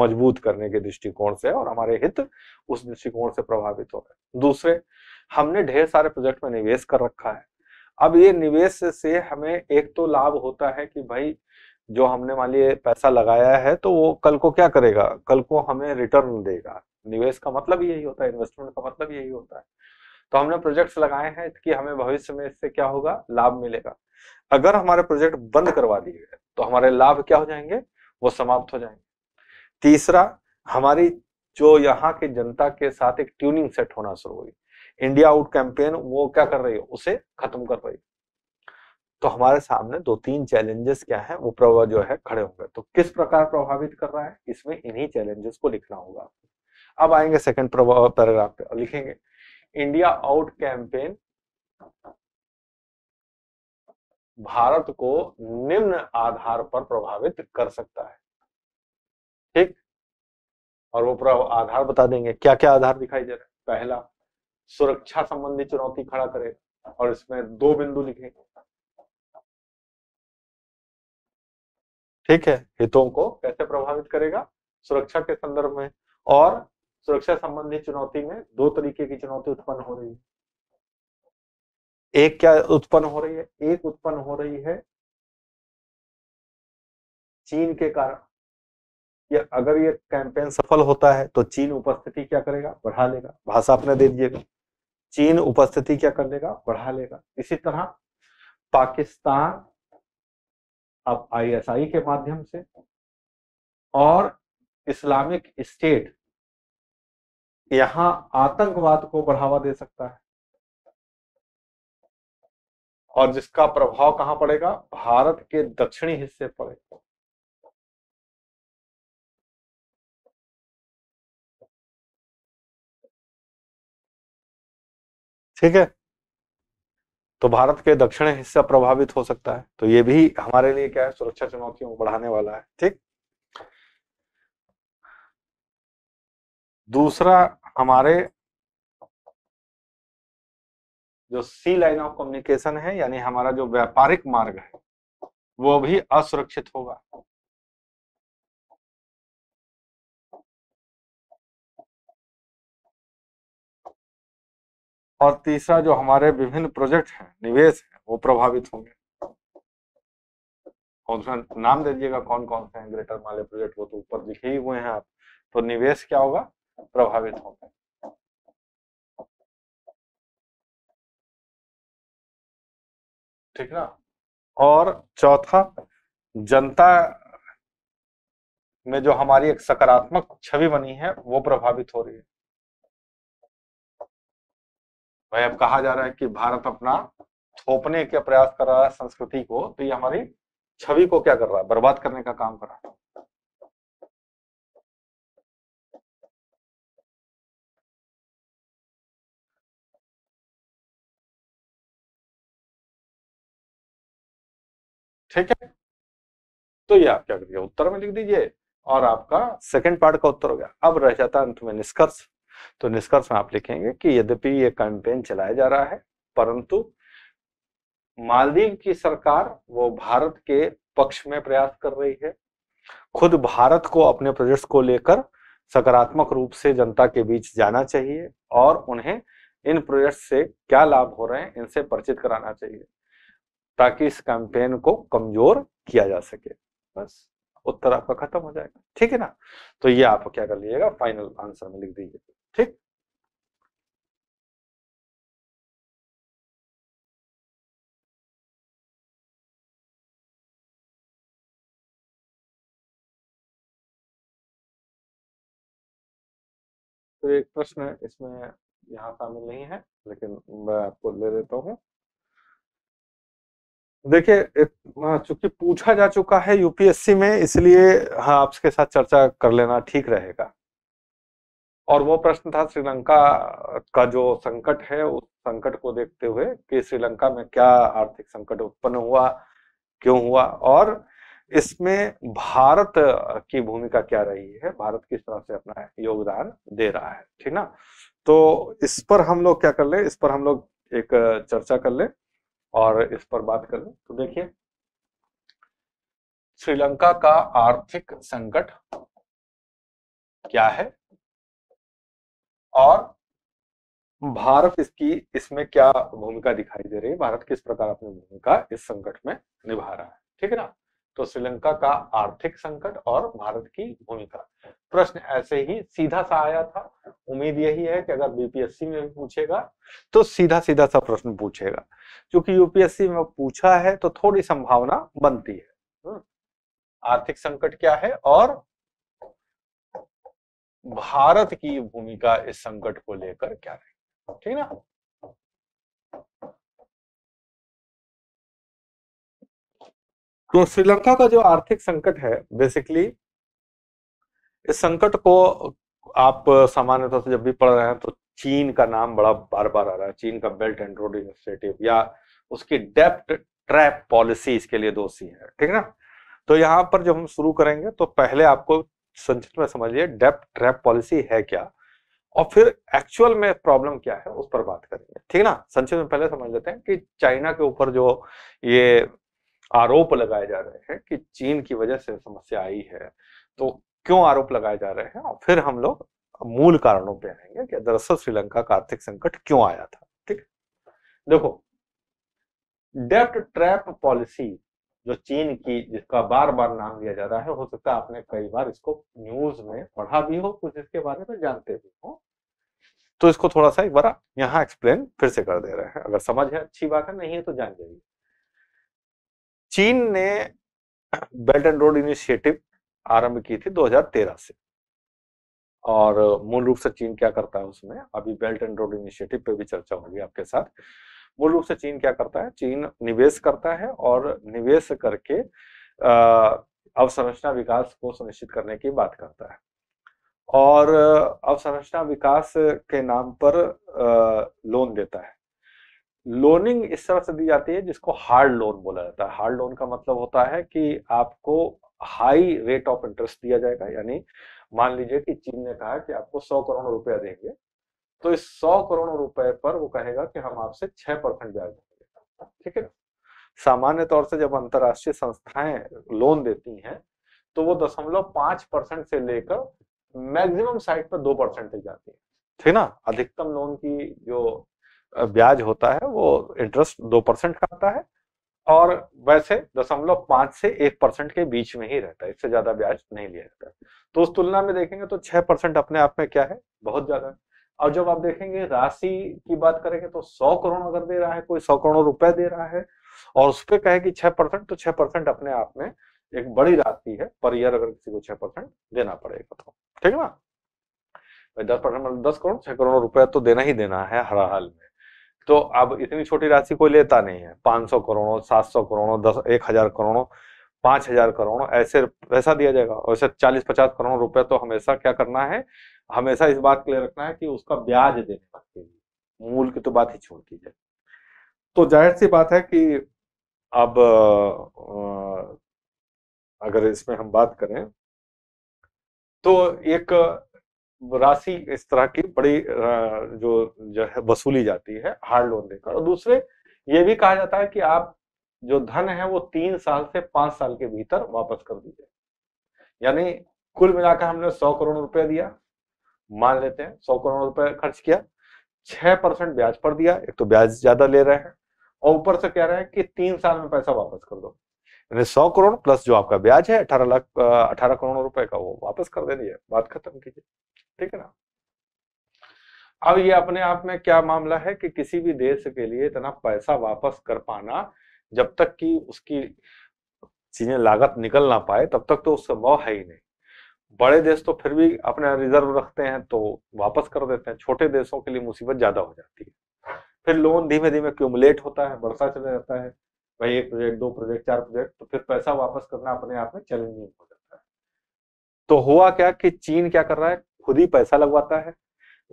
मजबूत करने के दृष्टिकोण से और हमारे हित उस दृष्टिकोण से प्रभावित हो रहे दूसरे हमने ढेर सारे प्रोजेक्ट में निवेश कर रखा है अब ये निवेश से हमें एक तो लाभ होता है कि भाई जो हमने मान लिए पैसा लगाया है तो वो कल को क्या करेगा कल को हमें रिटर्न देगा निवेश का मतलब यही होता है इन्वेस्टमेंट का मतलब यही होता है तो हमने प्रोजेक्ट्स लगाए हैं कि हमें भविष्य में इससे क्या होगा लाभ मिलेगा अगर हमारे प्रोजेक्ट बंद करवा दिए गए तो हमारे लाभ क्या हो जाएंगे वो समाप्त हो जाएंगे तीसरा हमारी जो यहाँ की जनता के साथ एक ट्यूनिंग सेट होना शुरू हुई इंडिया आउट कैंपेन वो क्या कर रही है उसे खत्म कर रही है तो हमारे सामने दो तीन चैलेंजेस क्या है वो प्रभाव जो है खड़े होंगे तो किस प्रकार प्रभावित कर रहा है इसमें इन्हीं चैलेंजेस को लिखना होगा अब आएंगे सेकंड पैराग्राफ पे और लिखेंगे इंडिया आउट कैंपेन भारत को निम्न आधार पर प्रभावित कर सकता है ठीक और वो आधार बता देंगे क्या क्या आधार दिखाई दे रहा है पहला सुरक्षा संबंधी चुनौती खड़ा करे और इसमें दो बिंदु लिखे ठीक है हितों को कैसे प्रभावित करेगा सुरक्षा के संदर्भ में और सुरक्षा संबंधी चुनौती में दो तरीके की चुनौती उत्पन्न हो रही है एक क्या उत्पन्न हो रही है एक उत्पन्न हो रही है चीन के कारण या अगर ये कैंपेन सफल होता है तो चीन उपस्थिति क्या करेगा बढ़ा लेगा भाषा अपने दे दीजिएगा चीन उपस्थिति क्या कर लेगा बढ़ा लेगा इसी तरह पाकिस्तान अब आईएसआई के माध्यम से और इस्लामिक स्टेट यहां आतंकवाद को बढ़ावा दे सकता है और जिसका प्रभाव कहां पड़ेगा भारत के दक्षिणी हिस्से पड़ेगा ठीक है तो भारत के दक्षिणी हिस्सा प्रभावित हो सकता है तो ये भी हमारे लिए क्या है सुरक्षा चुनौतियों को बढ़ाने वाला है ठीक दूसरा हमारे जो सी लाइन ऑफ कम्युनिकेशन है यानी हमारा जो व्यापारिक मार्ग है वो भी असुरक्षित होगा और तीसरा जो हमारे विभिन्न प्रोजेक्ट हैं निवेश है वो प्रभावित होंगे और उसमें नाम दे दीजिएगा कौन कौन से हैं ग्रेटर माले प्रोजेक्ट वो तो ऊपर लिखे ही हुए हैं आप तो निवेश क्या होगा प्रभावित हो गए ठीक ना और चौथा जनता में जो हमारी एक सकारात्मक छवि बनी है वो प्रभावित हो रही है भाई अब कहा जा रहा है कि भारत अपना थोपने का प्रयास कर रहा है संस्कृति को तो ये हमारी छवि को क्या कर रहा है बर्बाद करने का काम कर रहा है ठीक है तो ये आप क्या करिए उत्तर में लिख दीजिए और आपका सेकंड पार्ट का उत्तर हो गया अब रह जाता अंत में निष्कर्ष तो निष्कर्ष में आप लिखेंगे कि यद्यपि ये कैंपेन चलाया जा रहा है परंतु मालदीव की सरकार वो भारत के पक्ष में प्रयास कर रही है खुद भारत को अपने प्रोजेक्ट को लेकर सकारात्मक रूप से जनता के बीच जाना चाहिए और उन्हें इन प्रोजेक्ट से क्या लाभ हो रहे हैं इनसे परिचित कराना चाहिए ताकि इस कैंपेन को कमजोर किया जा सके बस उत्तर आपका खत्म हो जाएगा ठीक है ना तो ये आप क्या कर लीजिएगा फाइनल आंसर में लिख दीजिए ठीक तो एक प्रश्न इसमें यहाँ शामिल नहीं है लेकिन मैं आपको ले देता हूँ देखिए हाँ, चूंकि पूछा जा चुका है यूपीएससी में इसलिए हाँ आपके साथ चर्चा कर लेना ठीक रहेगा और वो प्रश्न था श्रीलंका का जो संकट है उस संकट को देखते हुए कि श्रीलंका में क्या आर्थिक संकट उत्पन्न हुआ क्यों हुआ और इसमें भारत की भूमिका क्या रही है भारत किस तरह से अपना योगदान दे रहा है ठीक ना तो इस पर हम लोग क्या कर ले इस पर हम लोग एक चर्चा कर ले और इस पर बात कर लें तो देखिए श्रीलंका का आर्थिक संकट क्या है और भारत इसकी इसमें क्या भूमिका दिखाई दे रही है भारत किस प्रकार अपनी भूमिका इस संकट में निभा रहा है ठीक है ना तो श्रीलंका का आर्थिक संकट और भारत की भूमिका प्रश्न ऐसे ही सीधा सा आया था उम्मीद यही है कि अगर बीपीएससी में भी पूछेगा तो सीधा सीधा सा प्रश्न पूछेगा क्योंकि यूपीएससी में पूछा है तो थोड़ी संभावना बनती है हम्म। आर्थिक संकट क्या है और भारत की भूमिका इस संकट को लेकर क्या रही ठीक ना तो श्रीलंका का जो आर्थिक संकट है बेसिकली इस संकट को आप सामान्य तौर से जब भी पढ़ रहे हैं तो चीन का नाम बड़ा बार बार आ रहा है चीन का बेल्ट एंड रोड इनिशिएटिव या उसकी डेप्ट ट्रैप पॉलिसी इसके लिए दोषी है ठीक है ना तो यहाँ पर जब हम शुरू करेंगे तो पहले आपको संक्षिप्त में समझिए डेप्ट ट्रैप पॉलिसी है क्या और फिर एक्चुअल में प्रॉब्लम क्या है उस पर बात करेंगे ठीक है ना संक्षिप्त में पहले समझ लेते हैं कि चाइना के ऊपर जो ये आरोप लगाए जा रहे हैं कि चीन की वजह से समस्या आई है तो क्यों आरोप लगाए जा रहे हैं और फिर हम लोग मूल कारणों पे आएंगे कि दरअसल श्रीलंका का आर्थिक संकट क्यों आया था ठीक देखो डेट ट्रैप पॉलिसी जो चीन की जिसका बार बार नाम लिया जा रहा है हो सकता है आपने कई बार इसको न्यूज में पढ़ा भी हो कुछ इसके बारे में जानते भी हो तो इसको थोड़ा सा एक बार यहाँ एक्सप्लेन फिर से कर दे रहे हैं अगर समझ है अच्छी बात है नहीं है तो जान जाइए चीन ने बेल्ट एंड रोड इनिशिएटिव आरंभ की थी 2013 से और मूल रूप से चीन क्या करता है उसमें अभी बेल्ट एंड रोड इनिशिएटिव पे भी चर्चा होगी आपके साथ मूल रूप से चीन क्या करता है चीन निवेश करता है और निवेश करके अवसंरचना विकास को सुनिश्चित करने की बात करता है और अवसंरचना विकास के नाम पर लोन देता है लोनिंग इस तरह से दी जाती है जिसको हार्ड लोन बोला जाता है हार्ड लोन का मतलब होता है कि आपको हाई रेट ऑफ इंटरेस्ट दिया जाएगा यानी मान लीजिए कि चीन ने कहा कि आपको सौ करोड़ रुपया देंगे तो इस सौ करोड़ रुपए पर वो कहेगा कि हम आपसे छह परसेंट ब्याज देंगे ठीक है सामान्य तौर से जब अंतर्राष्ट्रीय संस्थाएं लोन देती हैं तो वो दशमलव पांच परसेंट से लेकर मैक्सिमम साइड पर दो परसेंट तक जाती है ठीक ना अधिकतम लोन की जो ब्याज होता है वो इंटरेस्ट दो परसेंट का आता है और वैसे दशमलव पांच से एक परसेंट के बीच में ही रहता है इससे ज्यादा ब्याज नहीं लिया जाता है तो उस तुलना में देखेंगे तो छह परसेंट अपने आप में क्या है बहुत ज्यादा है और जब आप देखेंगे राशि की बात करेंगे तो सौ करोड़ अगर दे रहा है कोई सौ करोड़ रुपए दे रहा है और उस पर कहे कि छह परसेंट तो छह परसेंट अपने आप में एक बड़ी राशि है पर ईयर अगर किसी को छह परसेंट देना पड़ेगा तो ठीक है ना दस परसेंट मतलब दस करोड़ छह करोड़ रुपया तो देना ही देना है हर हाल में तो अब इतनी छोटी राशि कोई लेता नहीं है 500 सात 700 करोड़ो दस एक हजार करोड़ो पांच हजार करोड़ ऐसे पैसा दिया जाएगा और ऐसे चालीस पचास करोड़ रुपए तो हमेशा क्या करना है हमेशा इस बात के लिए रखना है कि उसका ब्याज देने सकते के लिए मूल की तो बात ही छोड़ दी जाए तो जाहिर सी बात है कि अब अगर इसमें हम बात करें तो एक राशि इस तरह की बड़ी जो जो है वसूली जाती है हार्ड लोन देकर और दूसरे ये भी कहा जाता है कि आप जो धन है वो तीन साल से पांच साल के भीतर वापस कर दीजिए यानी कुल मिलाकर हमने सौ करोड़ रुपए दिया मान लेते हैं सौ करोड़ रुपए खर्च किया छह परसेंट ब्याज पर दिया एक तो ब्याज ज्यादा ले रहे हैं और ऊपर से कह रहे हैं कि तीन साल में पैसा वापस कर दो यानी सौ करोड़ प्लस जो आपका ब्याज है अठारह लाख अठारह करोड़ रुपए का वो वापस कर दे दिए बात खत्म कीजिए ठीक है ना अब ये अपने आप में क्या मामला है कि किसी भी देश के लिए इतना पैसा वापस कर पाना जब तक कि उसकी चीजें लागत निकल ना पाए तब तक तो उसका भाव है ही नहीं बड़े देश तो फिर भी अपने रिजर्व रखते हैं तो वापस कर देते हैं छोटे देशों के लिए मुसीबत ज्यादा हो जाती है फिर लोन धीमे धीमे क्यूमुलेट होता है बढ़ता चला जाता है भाई एक प्रोजेक्ट दो प्रोजेक्ट चार प्रोजेक्ट तो फिर पैसा वापस करना अपने आप में चैलेंजिंग हो जाता है तो हुआ क्या कि चीन क्या कर रहा है खुद ही पैसा लगवाता है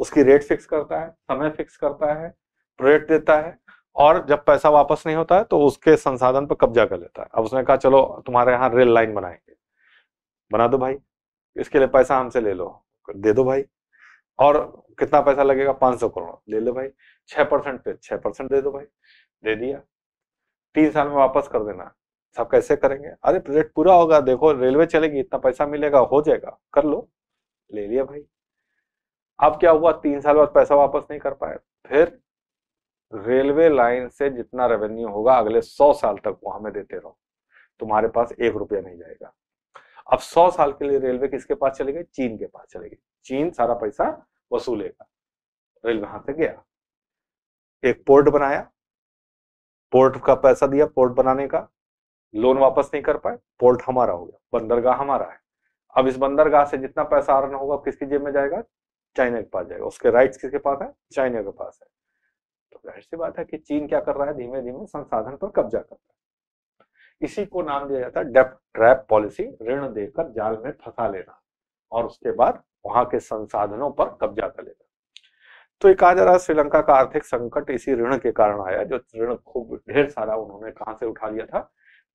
उसकी रेट फिक्स करता है समय फिक्स करता है प्रोजेक्ट देता है और जब पैसा वापस नहीं होता है तो उसके संसाधन पर कब्जा कर लेता है अब उसने कहा चलो तुम्हारे यहाँ रेल लाइन बनाएंगे बना दो भाई इसके लिए पैसा हमसे ले लो दे दो भाई और कितना पैसा लगेगा पांच सौ करोड़ ले लो भाई छह परसेंट पे छह परसेंट दे दो भाई दे दिया तीन साल में वापस कर देना सब तो कैसे करेंगे अरे प्रोजेक्ट पूरा होगा देखो रेलवे चलेगी इतना पैसा मिलेगा हो जाएगा कर लो ले लिया भाई अब क्या हुआ तीन साल बाद पैसा वापस नहीं कर पाए फिर रेलवे लाइन से जितना रेवेन्यू होगा अगले सौ साल तक वो हमें देते रहो तुम्हारे पास एक रुपया नहीं जाएगा अब सौ साल के लिए रेलवे किसके पास चले गए चीन के पास चले गए चीन सारा पैसा वसूलेगा रेलवे वहां से गया एक पोर्ट बनाया पोर्ट का पैसा दिया पोर्ट बनाने का लोन वापस नहीं कर पाए पोर्ट हमारा हो गया बंदरगाह हमारा है अब इस बंदरगाह से जितना पैसा अर्न होगा किसकी जेब में जाएगा चाइना के पास जाएगा उसके राइट्स किसके पास है चाइना के पास है तो जाहिर सी बात है कि चीन क्या कर रहा है धीमे धीमे संसाधन पर कब्जा कर रहा है इसी को नाम दिया जाता है डेप्ट ट्रैप पॉलिसी ऋण देकर जाल में फंसा लेना और उसके बाद वहां के संसाधनों पर कब्जा कर लेना तो एक आ जा रहा है श्रीलंका का आर्थिक संकट इसी ऋण के कारण आया जो ऋण खूब ढेर सारा उन्होंने कहा से उठा लिया था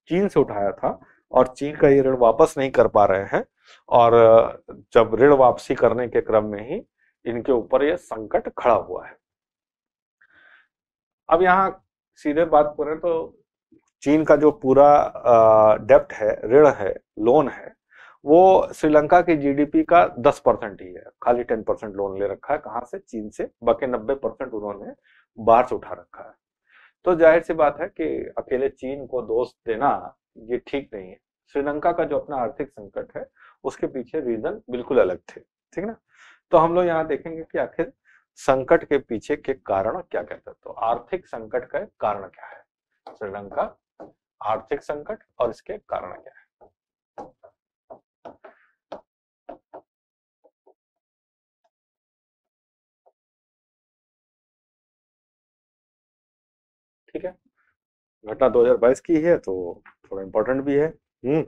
चीन से उठाया था और चीन का ये ऋण वापस नहीं कर पा रहे हैं और जब ऋण वापसी करने के क्रम में ही इनके ऊपर ये संकट खड़ा हुआ है अब यहाँ सीधे बात करें तो चीन का जो पूरा डेप्ट है ऋण है लोन है वो श्रीलंका के जीडीपी का 10 परसेंट ही है खाली 10 परसेंट लोन ले रखा है कहां से चीन से बाकी 90 परसेंट उन्होंने बाहर से उठा रखा है तो जाहिर सी बात है कि अकेले चीन को दोष देना ये ठीक नहीं है श्रीलंका का जो अपना आर्थिक संकट है उसके पीछे रीजन बिल्कुल अलग थे ठीक ना तो हम लोग यहाँ देखेंगे कि आखिर संकट के पीछे के कारण क्या कहते हैं तो आर्थिक संकट का कारण क्या है श्रीलंका आर्थिक संकट और इसके कारण क्या है ठीक है घटना 2022 की है तो थोड़ा इम्पोर्टेंट भी है हम्म।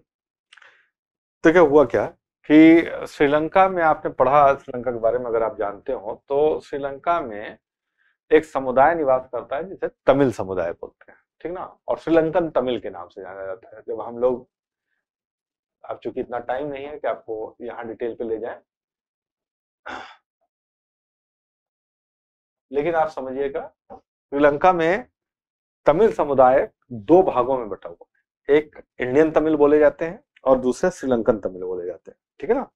तो क्या हुआ क्या कि श्रीलंका में आपने पढ़ा श्रीलंका के बारे में अगर आप जानते हो तो श्रीलंका में एक समुदाय निवास करता है जिसे तमिल समुदाय बोलते हैं ठीक ना और श्रीलंकन तमिल के नाम से जाना जाता है जब हम लोग आप चूंकि इतना टाइम नहीं है कि आपको यहाँ डिटेल पे ले जाए लेकिन आप समझिएगा श्रीलंका में तमिल समुदाय दो भागों में बटा हुआ है एक इंडियन तमिल बोले जाते हैं और दूसरे श्रीलंकन तमिल बोले जाते हैं ठीक है ना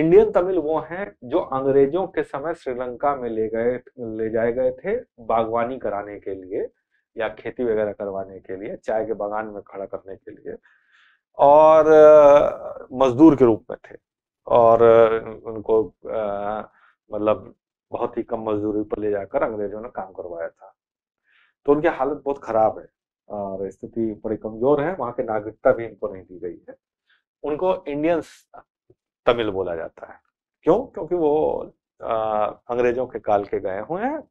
इंडियन तमिल वो हैं जो अंग्रेजों के समय श्रीलंका में ले गए ले जाए गए थे बागवानी कराने के लिए या खेती वगैरह करवाने के लिए चाय के बागान में खड़ा करने के लिए और मजदूर के रूप में थे और उनको मतलब बहुत ही कम मजदूरी पर ले जाकर अंग्रेजों ने काम करवाया था तो उनकी हालत बहुत खराब है और स्थिति बड़ी कमजोर है वहां की नागरिकता भी इनको नहीं दी गई है उनको इंडियंस तमिल बोला जाता है क्यों क्योंकि वो आ, अंग्रेजों के काल के गए हुए हैं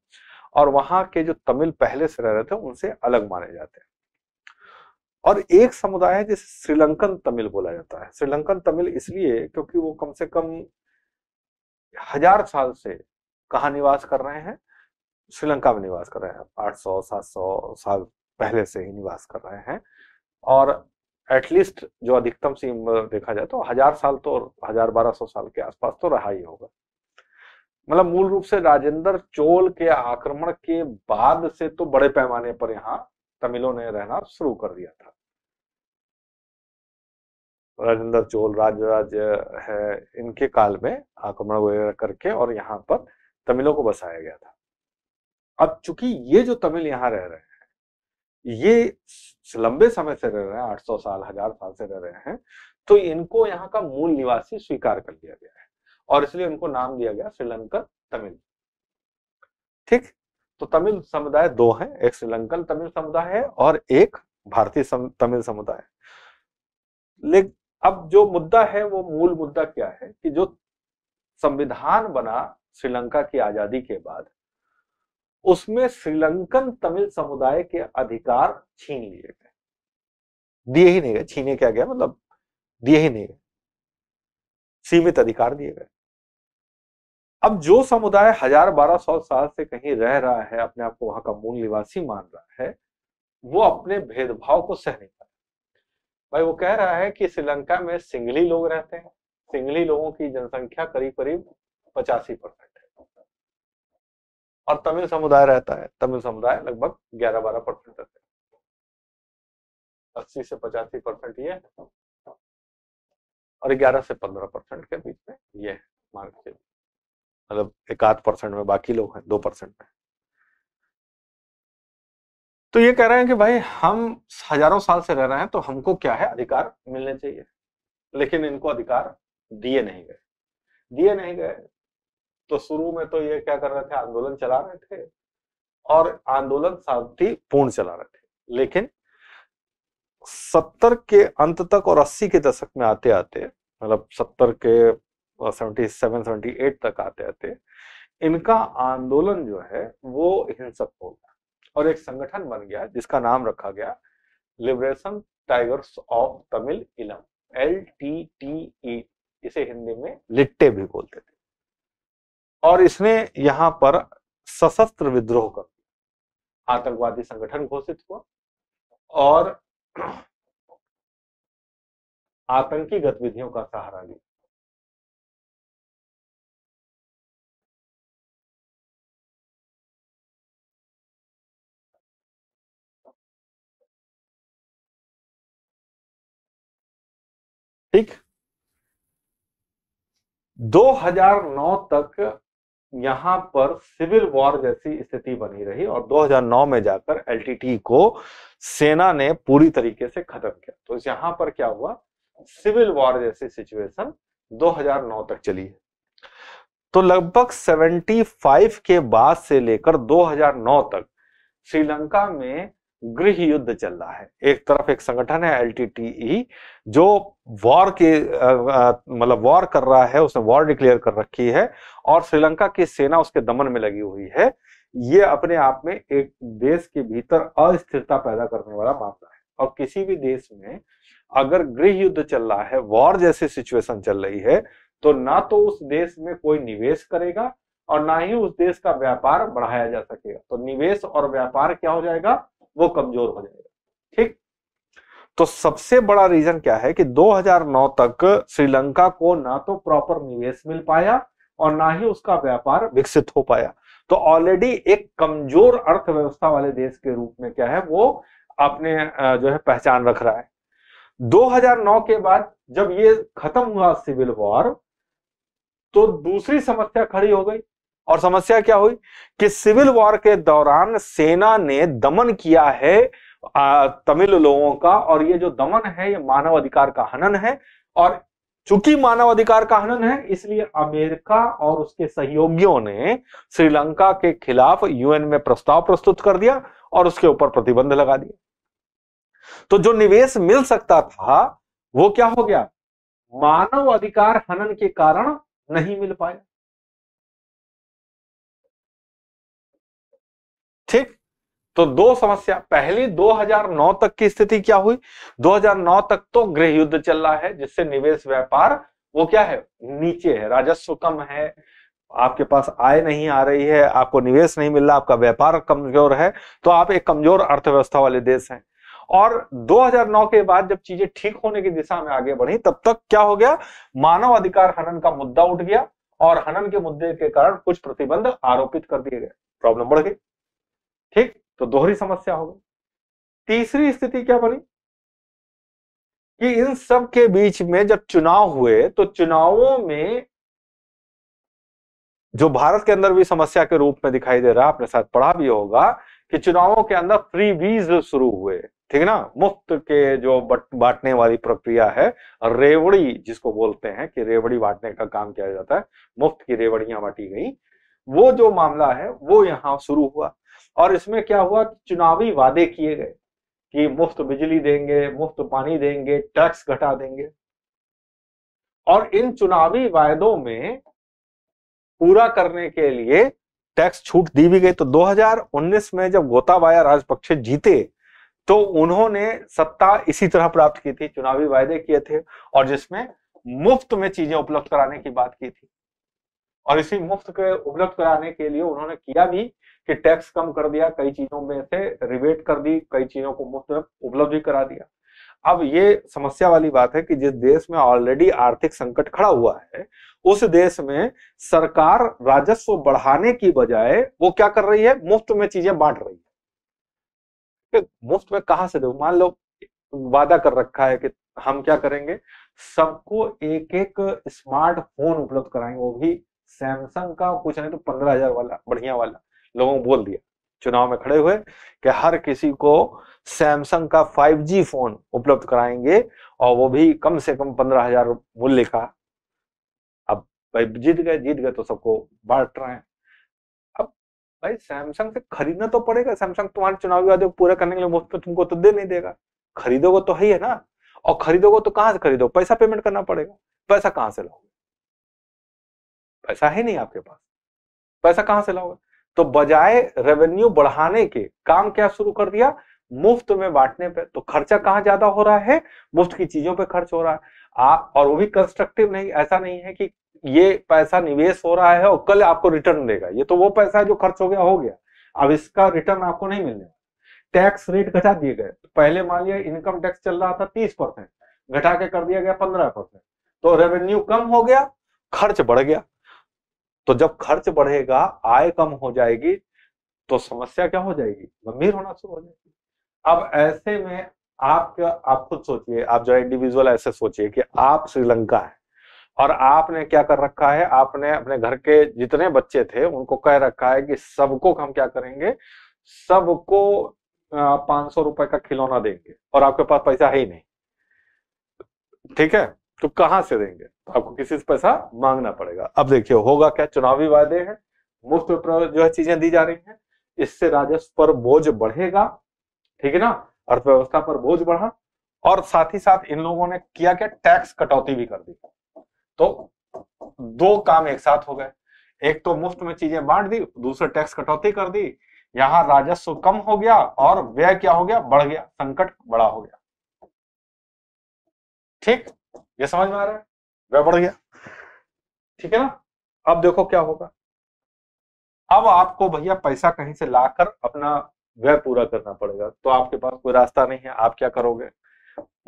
और वहां के जो तमिल पहले से रह रहे थे उनसे अलग माने जाते हैं और एक समुदाय है जिसे श्रीलंकन तमिल बोला जाता है श्रीलंकन तमिल इसलिए क्योंकि वो कम से कम हजार साल से कहा निवास कर रहे हैं श्रीलंका में निवास कर रहे हैं 800 700 साल पहले से ही निवास कर रहे हैं और एटलीस्ट जो अधिकतम सीम देखा जाए तो हजार साल तो हजार बारह सौ साल के आसपास तो रहा ही होगा मतलब मूल रूप से राजेंद्र चोल के आक्रमण के बाद से तो बड़े पैमाने पर यहाँ तमिलों ने रहना शुरू कर दिया था राजेंद्र चोल राज है इनके काल में आक्रमण वगैरह करके और यहाँ पर तमिलों को बसाया गया था अब चूंकि ये जो तमिल यहाँ रह रहे हैं ये लंबे समय से रह रहे हैं 800 साल हजार साल से रह रहे हैं तो इनको यहाँ का मूल निवासी स्वीकार कर लिया गया है और इसलिए उनको नाम दिया गया श्रीलंकन तमिल ठीक तो तमिल समुदाय दो है एक श्रीलंकन तमिल समुदाय है और एक भारतीय सम, तमिल समुदाय लेकिन अब जो मुद्दा है वो मूल मुद्दा क्या है कि जो संविधान बना श्रीलंका की आजादी के बाद उसमें श्रीलंकन तमिल समुदाय के अधिकार छीन लिए गए दिए ही नहीं गए छीने क्या गया मतलब दिए ही नहीं गए सीमित अधिकार दिए गए अब जो समुदाय हजार बारह सौ साल से कहीं रह रहा है अपने आप को वहां का मूल निवासी मान रहा है वो अपने भेदभाव को सह नहीं पाया भाई वो कह रहा है कि श्रीलंका में सिंगली लोग रहते हैं सिंगली लोगों की जनसंख्या करीब करीब पचासी परसेंट और तमिल समुदाय रहता है तमिल समुदाय लगभग ग्यारह बारह परसेंट रहते हैं अस्सी से पचासी परसेंट ये और ग्यारह से पंद्रह परसेंट के बीच में ये है मतलब एक आध परसेंट में बाकी लोग हैं दो परसेंट में तो ये कह रहे हैं कि भाई हम हजारों साल से रह रहे हैं तो हमको क्या है अधिकार मिलने चाहिए लेकिन इनको अधिकार दिए नहीं गए दिए नहीं गए तो शुरू में तो ये क्या कर रहे थे आंदोलन चला रहे थे और आंदोलन शांतिपूर्ण चला रहे थे लेकिन सत्तर के अंत तक और अस्सी के दशक में आते आते मतलब सत्तर के सेवेंटी सेवन सेवेंटी एट तक आते आते इनका आंदोलन जो है वो हिंसक हो गया और एक संगठन बन गया जिसका नाम रखा गया लिबरेशन टाइगर्स ऑफ तमिल इलम एल टी टी ई इसे हिंदी में लिट्टे भी बोलते थे और इसने यहां पर सशस्त्र विद्रोह कर दिया आतंकवादी संगठन घोषित हुआ और आतंकी गतिविधियों का सहारा लिया ठीक 2009 तक यहां पर सिविल वॉर जैसी स्थिति बनी रही और 2009 में जाकर एलटीटी को सेना ने पूरी तरीके से खत्म किया तो यहां पर क्या हुआ सिविल वॉर जैसी सिचुएशन 2009 तक चली है तो लगभग 75 के बाद से लेकर 2009 तक श्रीलंका में गृह युद्ध चल रहा है एक तरफ एक संगठन है एल e, जो वॉर के मतलब वॉर कर रहा है उसने वॉर डिक्लेयर कर रखी है और श्रीलंका की सेना उसके दमन में लगी हुई है ये अपने आप में एक देश के भीतर अस्थिरता पैदा करने वाला मामला है और किसी भी देश में अगर गृह युद्ध चल रहा है वॉर जैसी सिचुएशन चल रही है तो ना तो उस देश में कोई निवेश करेगा और ना ही उस देश का व्यापार बढ़ाया जा सकेगा तो निवेश और व्यापार क्या हो जाएगा वो कमजोर हो जाएगा ठीक तो सबसे बड़ा रीजन क्या है कि 2009 तक श्रीलंका को ना तो प्रॉपर निवेश मिल पाया और ना ही उसका व्यापार विकसित हो पाया तो ऑलरेडी एक कमजोर अर्थव्यवस्था वाले देश के रूप में क्या है वो अपने जो है पहचान रख रहा है 2009 के बाद जब ये खत्म हुआ सिविल वॉर तो दूसरी समस्या खड़ी हो गई और समस्या क्या हुई कि सिविल वॉर के दौरान सेना ने दमन किया है तमिल लोगों का और ये जो दमन है ये मानव अधिकार का हनन है और चूंकि मानव अधिकार का हनन है इसलिए अमेरिका और उसके सहयोगियों ने श्रीलंका के खिलाफ यूएन में प्रस्ताव प्रस्तुत कर दिया और उसके ऊपर प्रतिबंध लगा दिया तो जो निवेश मिल सकता था वो क्या हो गया मानव अधिकार हनन के कारण नहीं मिल पाया तो दो समस्या पहली 2009 तक की स्थिति क्या हुई 2009 तक तो गृह युद्ध चल रहा है जिससे निवेश व्यापार वो क्या है नीचे है राजस्व कम है आपके पास आय नहीं आ रही है आपको निवेश नहीं मिल रहा आपका व्यापार कमजोर है तो आप एक कमजोर अर्थव्यवस्था वाले देश हैं और 2009 के बाद जब चीजें ठीक होने की दिशा में आगे बढ़ी तब तक क्या हो गया मानव अधिकार हनन का मुद्दा उठ गया और हनन के मुद्दे के कारण कुछ प्रतिबंध आरोपित कर दिए गए प्रॉब्लम बढ़ गई ठीक तो दोहरी समस्या हो गई तीसरी स्थिति क्या बनी कि इन सब के बीच में जब चुनाव हुए तो चुनावों में जो भारत के अंदर भी समस्या के रूप में दिखाई दे रहा है आपने साथ पढ़ा भी होगा कि चुनावों के अंदर फ्री वीज शुरू हुए ठीक है ना मुफ्त के जो बांटने वाली प्रक्रिया है रेवड़ी जिसको बोलते हैं कि रेवड़ी बांटने का काम किया जाता है मुफ्त की रेवड़ियां बांटी गई वो जो मामला है वो यहां शुरू हुआ और इसमें क्या हुआ चुनावी वादे किए गए कि मुफ्त बिजली देंगे मुफ्त पानी देंगे टैक्स घटा देंगे और इन चुनावी वायदों में पूरा करने के लिए टैक्स छूट दी भी गई तो 2019 में जब गोताबाया राजपक्षे जीते तो उन्होंने सत्ता इसी तरह प्राप्त की थी चुनावी वायदे किए थे और जिसमें मुफ्त में चीजें उपलब्ध कराने की बात की थी और इसी मुफ्त के उपलब्ध कराने के लिए उन्होंने किया भी कि टैक्स कम कर दिया कई चीजों में से रिवेट कर दी कई चीजों को मुफ्त में उपलब्ध भी करा दिया अब ये समस्या वाली बात है कि जिस देश में ऑलरेडी आर्थिक संकट खड़ा हुआ है उस देश में सरकार राजस्व बढ़ाने की बजाय वो क्या कर रही है मुफ्त में चीजें बांट रही है मुफ्त में कहा से दो मान लो वादा कर रखा है कि हम क्या करेंगे सबको एक एक स्मार्टफोन उपलब्ध कराएंगे वो भी सैमसंग का कुछ नहीं तो पंद्रह हजार वाला बढ़िया वाला लोगों को बोल दिया चुनाव में खड़े हुए कि हर किसी को सैमसंग का 5G फोन उपलब्ध कराएंगे और वो भी कम से कम पंद्रह हजार मूल्य का अब भाई जीत गए जीत गए तो सबको बांट रहे हैं अब भाई सैमसंग से खरीदना तो पड़ेगा सैमसंग तुम्हारे चुनावी वादे पूरा करने के लिए मुफ्त में तुमको तो दे नहीं देगा खरीदोगे तो ही है ना और खरीदोगे तो कहां से खरीदो पैसा पेमेंट करना पड़ेगा पैसा कहां से लाओगे पैसा है नहीं आपके पास पैसा कहां से लाओगे तो बजाय रेवेन्यू बढ़ाने के काम क्या शुरू कर दिया मुफ्त में बांटने पे तो खर्चा कहाँ ज्यादा हो रहा है मुफ्त की चीजों पे खर्च हो रहा है आ, और वो भी कंस्ट्रक्टिव नहीं ऐसा नहीं है कि ये पैसा निवेश हो रहा है और कल आपको रिटर्न देगा ये तो वो पैसा है जो खर्च हो गया हो गया अब इसका रिटर्न आपको नहीं मिलने टैक्स रेट घटा दिए गए तो पहले मान लिया इनकम टैक्स चल रहा था तीस परसेंट घटा के कर दिया गया पंद्रह परसेंट तो रेवेन्यू कम हो गया खर्च बढ़ गया तो जब खर्च बढ़ेगा आय कम हो जाएगी तो समस्या क्या हो जाएगी गंभीर होना शुरू हो जाएगी अब ऐसे में आप आप खुद सोचिए आप जो इंडिविजुअल ऐसे सोचिए कि आप श्रीलंका है और आपने क्या कर रखा है आपने अपने घर के जितने बच्चे थे उनको कह रखा है कि सबको हम क्या करेंगे सबको पांच सौ रुपए का खिलौना देंगे और आपके पास पैसा है ही नहीं ठीक है तो कहां से देंगे तो आपको किसी से पैसा मांगना पड़ेगा अब देखिए होगा क्या चुनावी वायदे हैं मुफ्त में जो है चीजें दी जा रही हैं इससे राजस्व पर बोझ बढ़ेगा ठीक है ना अर्थव्यवस्था पर बोझ बढ़ा और साथ ही साथ इन लोगों ने किया क्या टैक्स कटौती भी कर दी तो दो काम एक साथ हो गए एक तो मुफ्त में चीजें बांट दी दूसरे टैक्स कटौती कर दी यहां राजस्व कम हो गया और व्यय क्या हो गया बढ़ गया संकट बड़ा हो गया ठीक ये समझ में आ रहा है वह बढ़ गया ठीक है ना अब देखो क्या होगा अब आपको भैया पैसा कहीं से लाकर अपना व्यय पूरा करना पड़ेगा तो आपके पास कोई रास्ता नहीं है आप क्या करोगे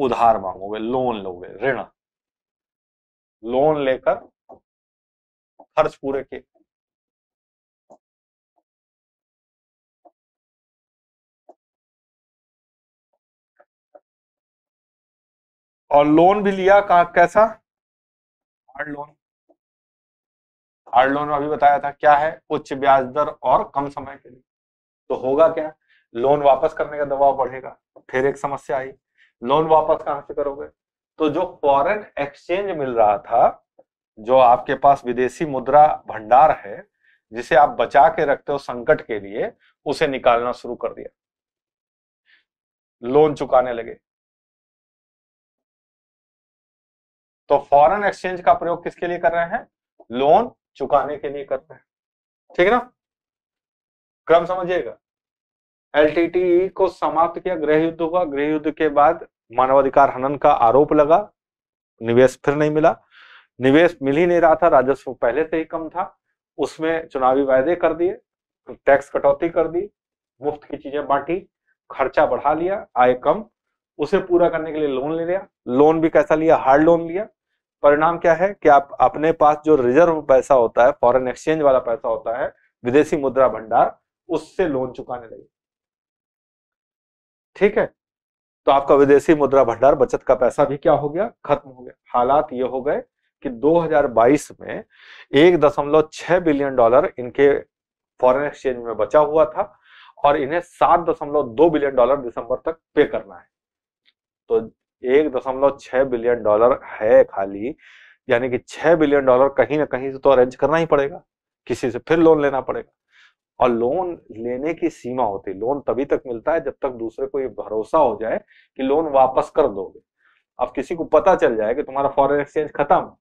उधार मांगोगे लोन लोगे ऋण लोन लेकर खर्च पूरे किए और लोन भी लिया कहा कैसा हार्ड लोन हार्ड लोन अभी बताया था क्या है उच्च ब्याज दर और कम समय के लिए तो होगा क्या लोन वापस करने का दबाव बढ़ेगा फिर एक समस्या आई लोन वापस कहां से करोगे तो जो फॉरेन एक्सचेंज मिल रहा था जो आपके पास विदेशी मुद्रा भंडार है जिसे आप बचा के रखते हो संकट के लिए उसे निकालना शुरू कर दिया लोन चुकाने लगे तो फॉरेन एक्सचेंज का प्रयोग किसके लिए कर रहे हैं लोन चुकाने के लिए कर रहे हैं ठीक है ना क्रम समझिएगा एलटीटीई e को समाप्त किया गृह युद्ध हुआ गृह युद्ध के बाद मानवाधिकार हनन का आरोप लगा निवेश फिर नहीं मिला निवेश मिल ही नहीं रहा था राजस्व पहले से ही कम था उसमें चुनावी वायदे कर दिए टैक्स कटौती कर दी मुफ्त की चीजें बांटी खर्चा बढ़ा लिया आय कम उसे पूरा करने के लिए लोन ले लिया लोन भी कैसा लिया हार्ड लोन लिया परिणाम क्या है कि आप अपने पास जो रिजर्व पैसा होता है फॉरेन एक्सचेंज वाला पैसा होता है विदेशी मुद्रा भंडार उससे लोन चुकाने लगे ठीक है तो आपका विदेशी मुद्रा भंडार बचत का पैसा भी क्या हो गया खत्म हो गया हालात ये हो गए कि 2022 में एक दशमलव छह बिलियन डॉलर इनके फॉरेन एक्सचेंज में बचा हुआ था और इन्हें सात दशमलव दो बिलियन डॉलर दिसंबर तक पे करना है तो एक दशमलव छह बिलियन डॉलर है खाली यानी कि छह बिलियन डॉलर कहीं ना कहीं से तो अरेंज करना ही पड़ेगा किसी से फिर लोन लेना पड़ेगा और लोन लेने की सीमा होती लोन तभी तक मिलता है जब तक दूसरे को ये भरोसा हो जाए कि लोन वापस कर दोगे अब किसी को पता चल जाए कि तुम्हारा फॉरेन एक्सचेंज खत्म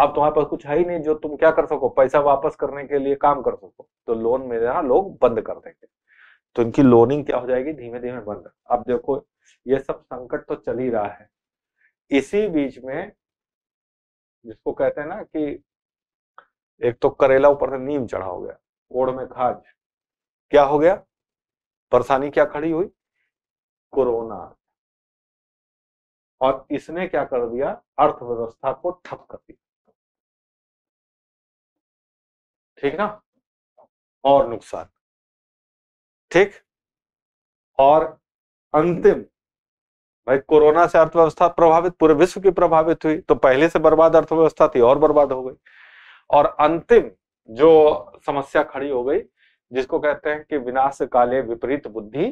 अब तुम्हारे पास कुछ है ही नहीं जो तुम क्या कर सको पैसा वापस करने के लिए काम कर सको तो लोन मेरे यहाँ लोग बंद कर देंगे तो इनकी लोनिंग क्या हो जाएगी धीमे धीमे बंद अब देखो ये सब संकट तो चल ही रहा है इसी बीच में जिसको कहते हैं ना कि एक तो करेला ऊपर से नीम चढ़ा हो गया ओड में खाज क्या हो गया परेशानी क्या खड़ी हुई कोरोना और इसने क्या कर दिया अर्थव्यवस्था को ठप कर दिया ठीक ना और नुकसान ठीक और अंतिम भाई कोरोना से अर्थव्यवस्था प्रभावित पूरे विश्व की प्रभावित हुई तो पहले से बर्बाद अर्थव्यवस्था थी और बर्बाद हो गई और अंतिम जो समस्या खड़ी हो गई जिसको कहते हैं कि विनाश काले विपरीत बुद्धि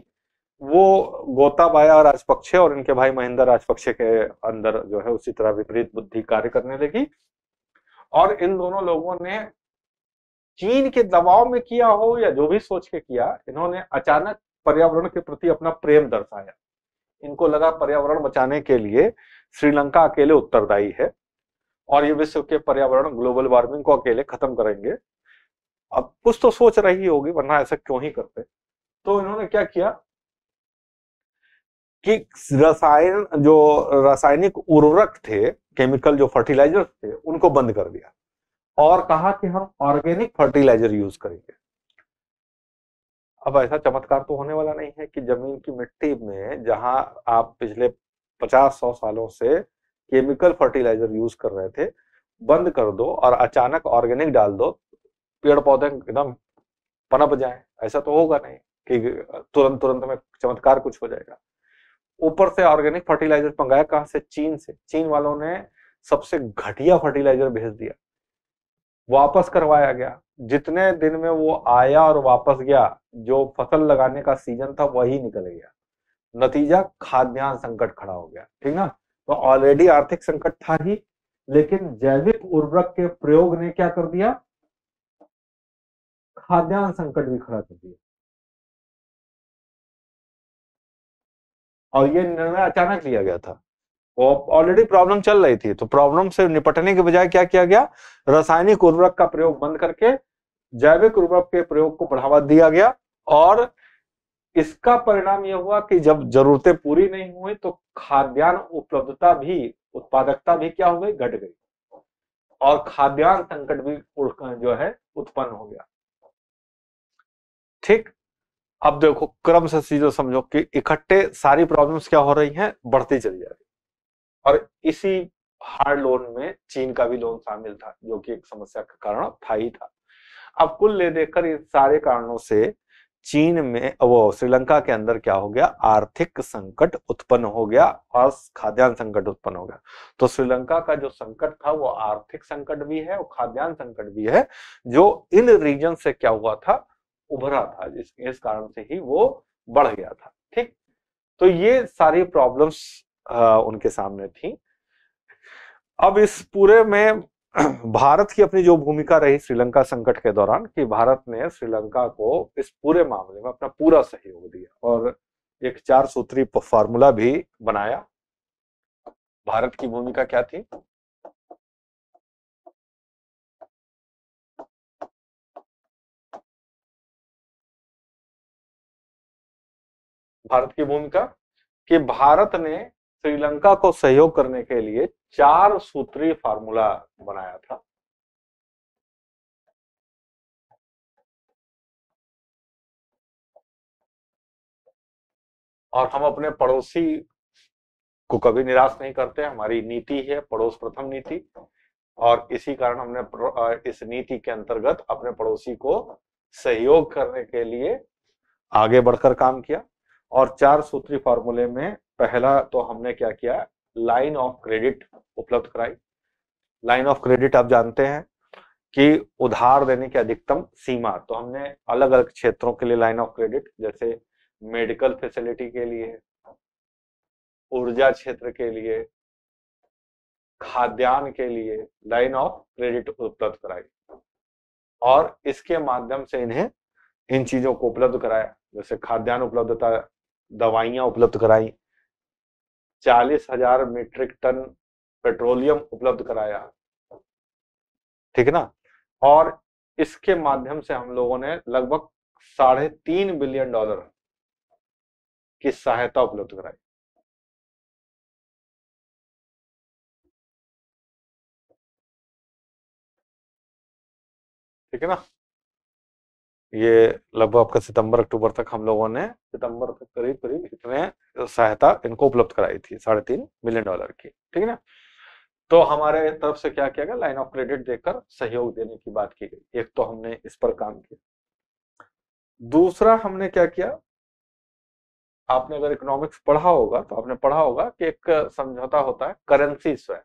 वो गोताबाया राजपक्षे और इनके भाई महिंदा राजपक्षे के अंदर जो है उसी तरह विपरीत बुद्धि कार्य करने लगी और इन दोनों लोगों ने चीन के दबाव में किया हो या जो भी सोच के किया इन्होंने अचानक पर्यावरण के प्रति अपना प्रेम दर्शाया इनको लगा पर्यावरण बचाने के लिए श्रीलंका अकेले उत्तरदायी है और ये विश्व के पर्यावरण ग्लोबल वार्मिंग को अकेले खत्म करेंगे अब कुछ तो सोच रही होगी वरना ऐसा क्यों ही करते तो इन्होंने क्या किया कि रसायन जो रासायनिक उर्वरक थे केमिकल जो फर्टिलाइजर थे उनको बंद कर दिया और कहा कि हम ऑर्गेनिक फर्टिलाइजर यूज करेंगे अब ऐसा चमत्कार तो होने वाला नहीं है कि जमीन की मिट्टी में जहां आप पिछले पचास सौ सालों से केमिकल फर्टिलाइजर यूज कर रहे थे बंद कर दो और अचानक ऑर्गेनिक डाल दो पेड़ पौधे एकदम पनप जाए ऐसा तो होगा नहीं कि तुरंत तुरंत में चमत्कार कुछ हो जाएगा ऊपर से ऑर्गेनिक फर्टिलाइजर मंगाया कहा से चीन से चीन वालों ने सबसे घटिया फर्टिलाइजर भेज दिया वापस करवाया गया जितने दिन में वो आया और वापस गया जो फसल लगाने का सीजन था वही निकल गया नतीजा खाद्यान्न संकट खड़ा हो गया ठीक ना तो ऑलरेडी आर्थिक संकट था ही लेकिन जैविक उर्वरक के प्रयोग ने क्या कर दिया खाद्यान्न संकट भी खड़ा कर दिया और ये निर्णय अचानक लिया गया था वो ऑलरेडी प्रॉब्लम चल रही थी तो प्रॉब्लम से निपटने के बजाय क्या किया गया रासायनिक उर्वरक का प्रयोग बंद करके जैविक उर्वरक के प्रयोग को बढ़ावा दिया गया और इसका परिणाम यह हुआ कि जब जरूरतें पूरी नहीं हुई तो खाद्यान्न उपलब्धता भी उत्पादकता भी क्या हो गई घट गई और खाद्यान्न संकट भी जो है उत्पन्न हो गया ठीक अब देखो क्रम से चीजों समझो कि इकट्ठे सारी प्रॉब्लम्स क्या हो रही हैं बढ़ती चली जा रही और इसी हार्ड लोन में चीन का भी लोन शामिल था जो कि एक समस्या का कारण था ही था अब कुल ले देखकर इन सारे कारणों से चीन में वो श्रीलंका के अंदर क्या हो गया आर्थिक संकट उत्पन्न हो गया और खाद्यान्न संकट उत्पन्न हो गया तो श्रीलंका का जो संकट था वो आर्थिक संकट भी है और खाद्यान्न संकट भी है जो इन रीजन से क्या हुआ था उभरा था जिस इस कारण से ही वो बढ़ गया था ठीक तो ये सारी प्रॉब्लम्स उनके सामने थी अब इस पूरे में *clears throat* भारत की अपनी जो भूमिका रही श्रीलंका संकट के दौरान कि भारत ने श्रीलंका को इस पूरे मामले में अपना पूरा सहयोग दिया और एक चार सूत्री फॉर्मूला भी बनाया भारत की भूमिका क्या थी भारत की भूमिका कि भारत ने श्रीलंका को सहयोग करने के लिए चार सूत्री फार्मूला बनाया था और हम अपने पड़ोसी को कभी निराश नहीं करते हमारी नीति है पड़ोस प्रथम नीति और इसी कारण हमने इस नीति के अंतर्गत अपने पड़ोसी को सहयोग करने के लिए आगे बढ़कर काम किया और चार सूत्री फॉर्मूले में पहला तो हमने क्या किया लाइन ऑफ क्रेडिट उपलब्ध कराई लाइन ऑफ क्रेडिट आप जानते हैं कि उधार देने की अधिकतम सीमा तो हमने अलग अलग क्षेत्रों के लिए लाइन ऑफ क्रेडिट जैसे मेडिकल फैसिलिटी के लिए ऊर्जा क्षेत्र के लिए खाद्यान्न के लिए लाइन ऑफ क्रेडिट उपलब्ध कराई और इसके माध्यम से इन्हें इन चीजों को उपलब्ध कराया जैसे खाद्यान्न उपलब्धता दवाइयां उपलब्ध कराई चालीस हजार मीट्रिक टन पेट्रोलियम उपलब्ध कराया ठीक ना और इसके माध्यम से हम लोगों ने लगभग साढ़े तीन बिलियन डॉलर की सहायता उपलब्ध कराई ठीक है ना ये लगभग आपका सितंबर अक्टूबर तक हम लोगों ने सितंबर तक करीब करीब इतने सहायता इनको उपलब्ध कराई थी साढ़े तीन मिलियन डॉलर की ठीक है ना तो हमारे तरफ से क्या किया गया लाइन ऑफ क्रेडिट देकर सहयोग देने की बात की गई एक तो हमने इस पर काम किया दूसरा हमने क्या किया आपने अगर इकोनॉमिक्स पढ़ा होगा तो आपने पढ़ा होगा कि एक समझौता होता है करेंसी स्वैप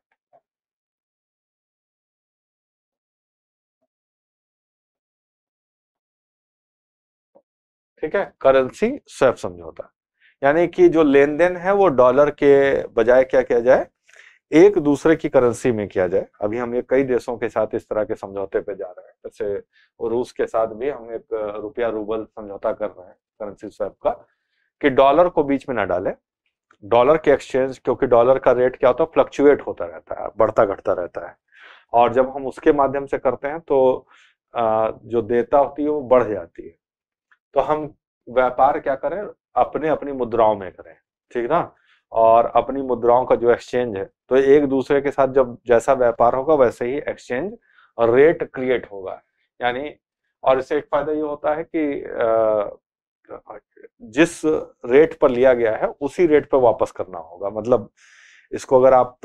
ठीक है करेंसी स्वैप समझौता यानी कि जो लेन देन है वो डॉलर के बजाय क्या किया जाए एक दूसरे की करेंसी में किया जाए अभी हम ये कई देशों के साथ इस तरह के समझौते पे जा रहे हैं जैसे रूस के साथ भी हम एक रुपया रूबल समझौता कर रहे हैं करेंसी स्वैप का कि डॉलर को बीच में ना डाले डॉलर के एक्सचेंज क्योंकि डॉलर का रेट क्या होता है फ्लक्चुएट होता रहता है बढ़ता घटता रहता है और जब हम उसके माध्यम से करते हैं तो जो देता होती है वो बढ़ जाती है तो हम व्यापार क्या करें अपने अपनी मुद्राओं में करें ठीक ना और अपनी मुद्राओं का जो एक्सचेंज है तो एक दूसरे के साथ जब जैसा व्यापार होगा वैसे ही एक्सचेंज रेट क्रिएट होगा यानी और इससे एक फायदा ये होता है कि जिस रेट पर लिया गया है उसी रेट पर वापस करना होगा मतलब इसको अगर आप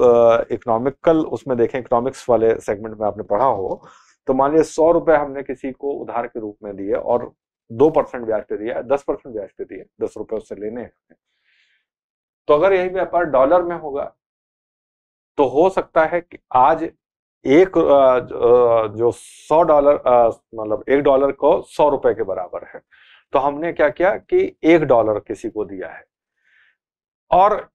इकोनॉमिकल उसमें देखें इकोनॉमिक्स वाले सेगमेंट में आपने पढ़ा हो तो मान लीजिए सौ रुपए हमने किसी को उधार के रूप में दिए और दो परसेंट ब्याज पे दिया है दस परसेंट ब्याज पे दिया दस रुपए उससे लेने हैं तो अगर यही व्यापार डॉलर में होगा तो हो सकता है कि आज एक जो सौ डॉलर मतलब एक डॉलर को सौ रुपए के बराबर है तो हमने क्या किया कि एक डॉलर किसी को दिया है और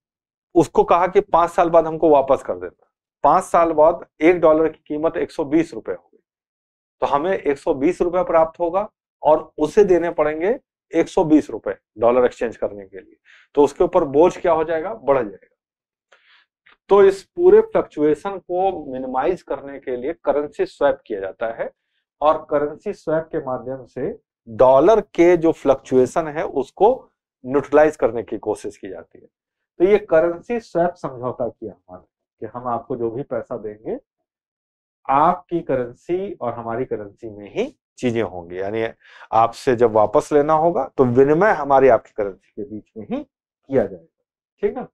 उसको कहा कि पांच साल बाद हमको वापस कर देना पांच साल बाद एक डॉलर की कीमत एक सौ बीस रुपए होगी तो हमें एक सौ बीस रुपए प्राप्त होगा और उसे देने पड़ेंगे एक रुपए डॉलर एक्सचेंज करने के लिए तो उसके ऊपर बोझ क्या हो जाएगा बढ़ जाएगा तो इस पूरे फ्लक्चुएशन को मिनिमाइज करने के लिए करेंसी स्वैप किया जाता है और करेंसी स्वैप के माध्यम से डॉलर के जो फ्लक्चुएशन है उसको न्यूट्रलाइज करने की कोशिश की जाती है तो ये करेंसी स्वैप समझौता किया हमारे कि हम आपको जो भी पैसा देंगे आपकी करेंसी और हमारी करेंसी में ही चीजें होंगी यानी आपसे जब वापस लेना होगा तो विनिमय हमारी आपकी करेंसी के बीच में ही किया जाएगा ठीक है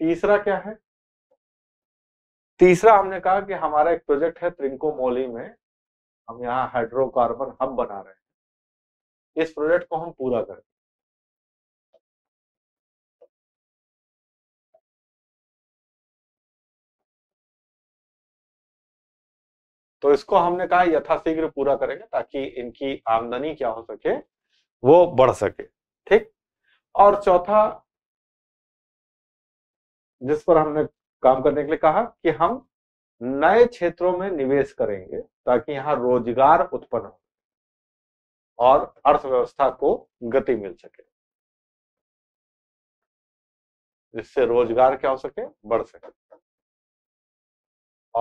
तीसरा क्या है तीसरा हमने कहा कि हमारा एक प्रोजेक्ट है त्रिंकोमोली में हम यहाँ हाइड्रोकार्बन हब बना रहे हैं इस प्रोजेक्ट को हम पूरा करें तो इसको हमने कहा यथाशीघ्र पूरा करेंगे ताकि इनकी आमदनी क्या हो सके वो बढ़ सके ठीक और चौथा जिस पर हमने काम करने के लिए कहा कि हम नए क्षेत्रों में निवेश करेंगे ताकि यहां रोजगार उत्पन्न हो और अर्थव्यवस्था को गति मिल सके जिससे रोजगार क्या हो सके बढ़ सके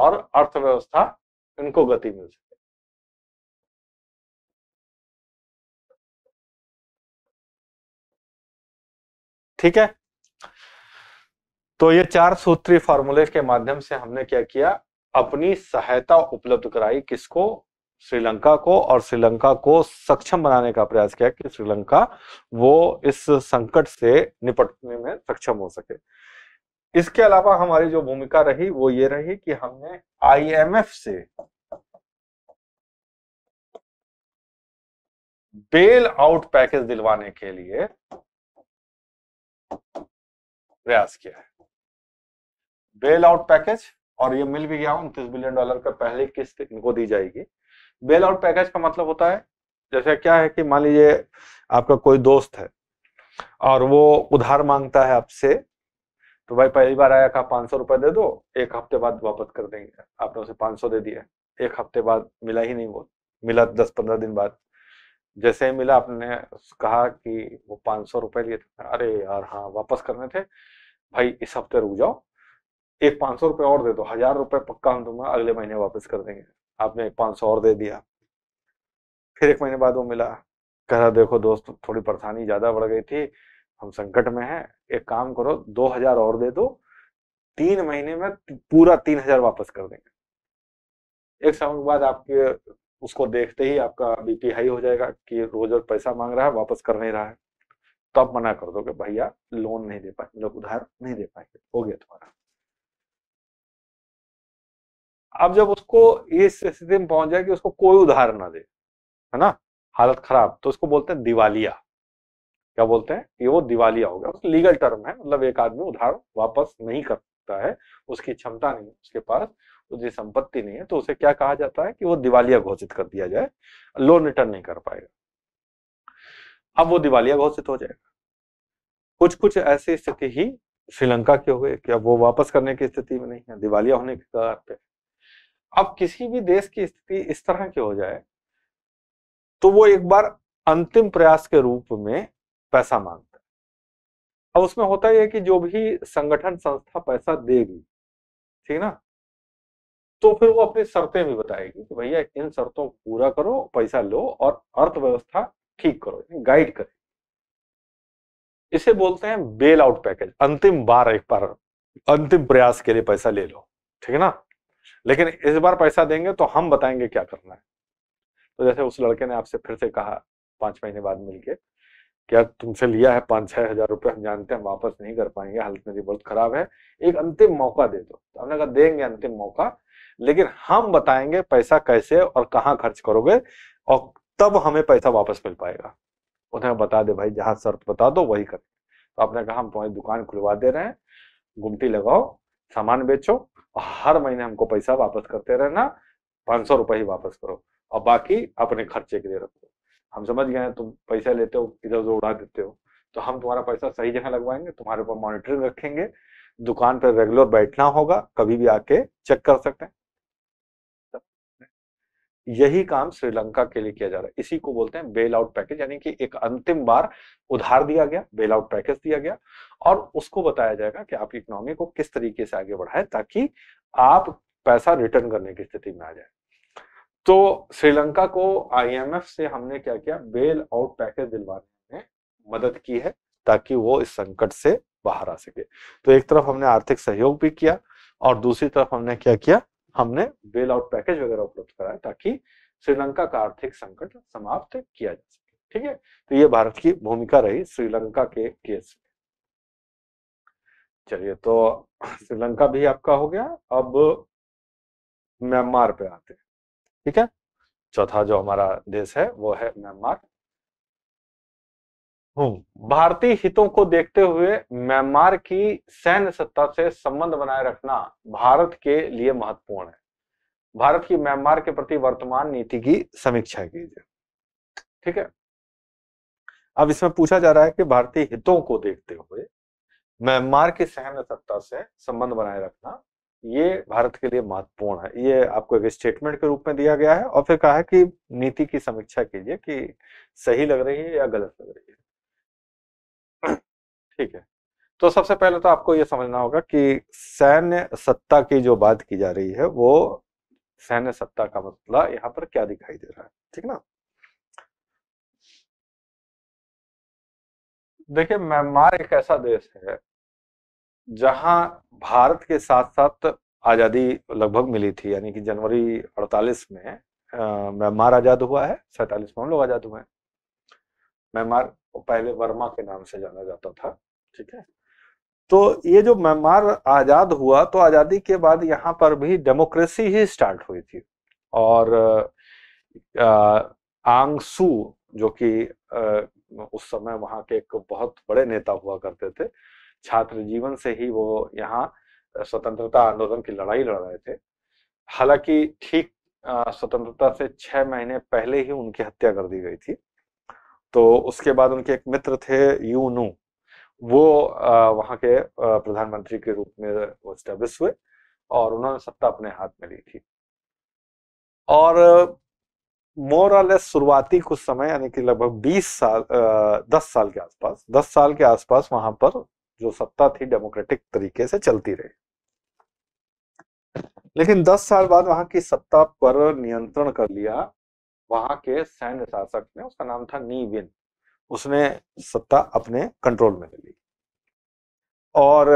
और अर्थव्यवस्था इनको गति मिल सके ठीक है तो ये चार सूत्री फॉर्मूले के माध्यम से हमने क्या किया अपनी सहायता उपलब्ध कराई किसको श्रीलंका को और श्रीलंका को सक्षम बनाने का प्रयास किया कि श्रीलंका वो इस संकट से निपटने में सक्षम हो सके इसके अलावा हमारी जो भूमिका रही वो ये रही कि हमने आईएमएफ से बेल आउट पैकेज दिलवाने के लिए प्रयास किया है बेल आउट पैकेज और ये मिल भी गया उनतीस बिलियन डॉलर का पहली किस्त इनको दी जाएगी बेल आउट पैकेज का मतलब होता है जैसे क्या है कि मान लीजिए आपका कोई दोस्त है और वो उधार मांगता है आपसे तो भाई पहली बार आया कहा पाँच सौ रुपये दे दो एक हफ्ते बाद वापस कर देंगे आपने उसे पांच सौ दे दिया एक हफ्ते बाद मिला ही नहीं वो मिला दस पंद्रह दिन बाद जैसे ही मिला आपने कहा कि वो पाँच सौ रुपये लिए थे अरे यार हाँ वापस करने थे भाई इस हफ्ते रुक जाओ एक पाँच सौ रुपये और दे दो हजार रुपये पक्का हम दूंगा अगले महीने वापस कर देंगे आपने एक पाँच सौ और दे दिया फिर एक महीने बाद वो मिला कह रहा देखो दोस्त थोड़ी परेशानी ज़्यादा बढ़ गई थी हम संकट में हैं एक काम करो दो हजार और दे दो तीन महीने में पूरा तीन हजार वापस कर देंगे एक समय के बाद आपके उसको देखते ही आपका बीपी हाई हो जाएगा कि रोज और पैसा मांग रहा है वापस कर नहीं रहा है तो आप मना कर दो कि भैया लोन नहीं दे पाए लोग मतलब उधार नहीं दे पाएंगे हो गया तुम्हारा अब जब उसको इस स्थिति में पहुंच जाए कि उसको कोई उधार ना दे है ना हालत खराब तो उसको बोलते हैं दिवालिया क्या बोलते हैं कि वो दिवालिया हो गया उस लीगल टर्म है मतलब एक आदमी उधार वापस नहीं कर सकता है उसकी क्षमता नहीं उसके पास उसकी संपत्ति नहीं है तो उसे क्या कहा जाता है कि वो दिवालिया घोषित कर दिया जाए लोन रिटर्न नहीं कर पाएगा अब वो दिवालिया घोषित हो जाएगा कुछ कुछ ऐसी स्थिति ही श्रीलंका के गई कि अब वो वापस करने की स्थिति में नहीं है दिवालिया होने के कारण पे अब किसी भी देश की स्थिति इस तरह की हो जाए तो वो एक बार अंतिम प्रयास के रूप में पैसा मांगता है अब उसमें होता यह कि जो भी संगठन संस्था पैसा देगी ठीक ना तो फिर वो अपनी शर्तें भी बताएगी कि भैया इन शर्तों को पूरा करो पैसा लो और अर्थव्यवस्था ठीक करो गाइड करे इसे बोलते हैं बेल आउट पैकेज अंतिम बार एक बार अंतिम प्रयास के लिए पैसा ले लो ठीक है ना लेकिन इस बार पैसा देंगे तो हम बताएंगे क्या करना है तो जैसे उस लड़के ने आपसे फिर से कहा पांच महीने बाद मिलके क्या तुमसे लिया है पाँच छह हजार रुपये हम जानते हैं वापस नहीं कर पाएंगे हालत मेरी बहुत खराब है एक अंतिम मौका दे दो तो हमने कहा देंगे अंतिम मौका लेकिन हम बताएंगे पैसा कैसे और कहाँ खर्च करोगे और तब हमें पैसा वापस मिल पाएगा उन्हें बता दे भाई जहाँ शर्त बता दो वही कर तो आपने कहा हम तुम्हारी दुकान खुलवा दे रहे हैं गुमटी लगाओ सामान बेचो और हर महीने हमको पैसा वापस करते रहना पाँच सौ रुपये ही वापस करो और बाकी अपने खर्चे के लिए रखो हम समझ गए तुम पैसा लेते हो इधर उधर उड़ा देते हो तो हम तुम्हारा पैसा सही जगह लगवाएंगे तुम्हारे ऊपर मॉनिटरिंग रखेंगे दुकान पर रेगुलर बैठना होगा कभी भी आके चेक कर सकते हैं यही काम श्रीलंका के लिए किया जा रहा है इसी को बोलते हैं बेल आउट पैकेज यानी कि एक अंतिम बार उधार दिया गया बेल आउट पैकेज दिया गया और उसको बताया जाएगा कि आपकी इकोनॉमी को किस तरीके से आगे बढ़ाए ताकि आप पैसा रिटर्न करने की स्थिति में आ जाए तो श्रीलंका को आईएमएफ से हमने क्या किया बेल आउट पैकेज दिलवाने में मदद की है ताकि वो इस संकट से बाहर आ सके तो एक तरफ हमने आर्थिक सहयोग भी किया और दूसरी तरफ हमने क्या किया हमने बेल आउट पैकेज वगैरह उपलब्ध कराया ताकि श्रीलंका का आर्थिक संकट समाप्त किया जा सके ठीक है तो ये भारत की भूमिका रही श्रीलंका के केस में चलिए तो श्रीलंका भी आपका हो गया अब म्यांमार पे आते हैं ठीक है चौथा जो हमारा देश है वो है म्यांमार हम्म, भारतीय हितों को देखते हुए म्यांमार की सैन्य सत्ता से संबंध बनाए रखना भारत के लिए महत्वपूर्ण है भारत की म्यांमार के प्रति वर्तमान नीति की समीक्षा कीजिए ठीक है अब इसमें पूछा जा रहा है कि भारतीय हितों को देखते हुए म्यांमार की सैन्य सत्ता से संबंध बनाए रखना ये भारत के लिए महत्वपूर्ण है ये आपको एक स्टेटमेंट के रूप में दिया गया है और फिर कहा है कि नीति की समीक्षा कीजिए कि सही लग रही है या गलत लग रही है *clears throat* ठीक है तो सबसे पहले तो आपको ये समझना होगा कि सैन्य सत्ता की जो बात की जा रही है वो सैन्य सत्ता का मतलब यहाँ पर क्या दिखाई दे रहा है ठीक ना देखिए म्यांमार एक ऐसा देश है जहां भारत के साथ साथ आज़ादी लगभग मिली थी यानी कि जनवरी 48 में म्यांमार आज़ाद हुआ है सैतालीस में हम लोग आज़ाद हुए हैं म्यांमार पहले वर्मा के नाम से जाना जाता था ठीक है तो ये जो म्यांमार आज़ाद हुआ तो आज़ादी के बाद यहाँ पर भी डेमोक्रेसी ही स्टार्ट हुई थी और आंगसू जो कि उस समय वहां के एक बहुत बड़े नेता हुआ करते थे छात्र जीवन से ही वो यहाँ स्वतंत्रता आंदोलन की लड़ाई लड़ रहे थे हालांकि ठीक स्वतंत्रता से छह महीने पहले ही उनकी हत्या कर दी गई थी तो उसके बाद उनके एक मित्र थे यू नू वो वहां के प्रधानमंत्री के रूप में वो स्टेब्लिश हुए और उन्होंने सत्ता अपने हाथ में ली थी और मोर और लेस शुरुआती कुछ समय यानी कि लगभग 20 साल 10 साल के आसपास 10 साल के आसपास वहां पर जो सत्ता थी डेमोक्रेटिक तरीके से चलती रही लेकिन 10 साल बाद वहां की सत्ता पर नियंत्रण कर लिया वहां के सैन्य शासक ने उसका नाम था नीविन उसने सत्ता अपने कंट्रोल में ले ली और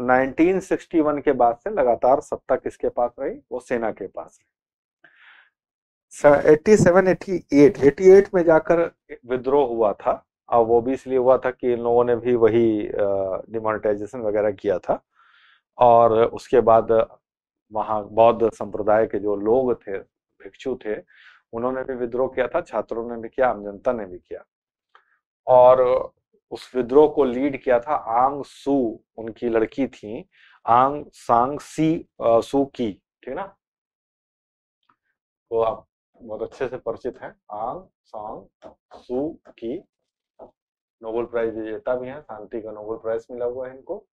1961 के बाद से लगातार सत्ता किसके पास रही वो सेना के पास रही 87, 88, 88 में जाकर विद्रोह हुआ था अब वो भी इसलिए हुआ था कि इन लोगों ने भी वही डिमोनेटाइजेशन वगैरह किया था और उसके बाद वहाँ बौद्ध संप्रदाय के जो लोग थे भिक्षु थे उन्होंने भी विद्रोह किया था छात्रों ने भी किया आम जनता ने भी किया और उस विद्रोह को लीड किया था आंग सु उनकी लड़की थी आंग सांग सी आ, सु की ठीक ना तो आप बहुत अच्छे से परिचित हैं आंग सांग सु की नोबेल प्राइज विजेता भी हैं हाँ, शांति का नोबेल प्राइज मिला हुआ है इनको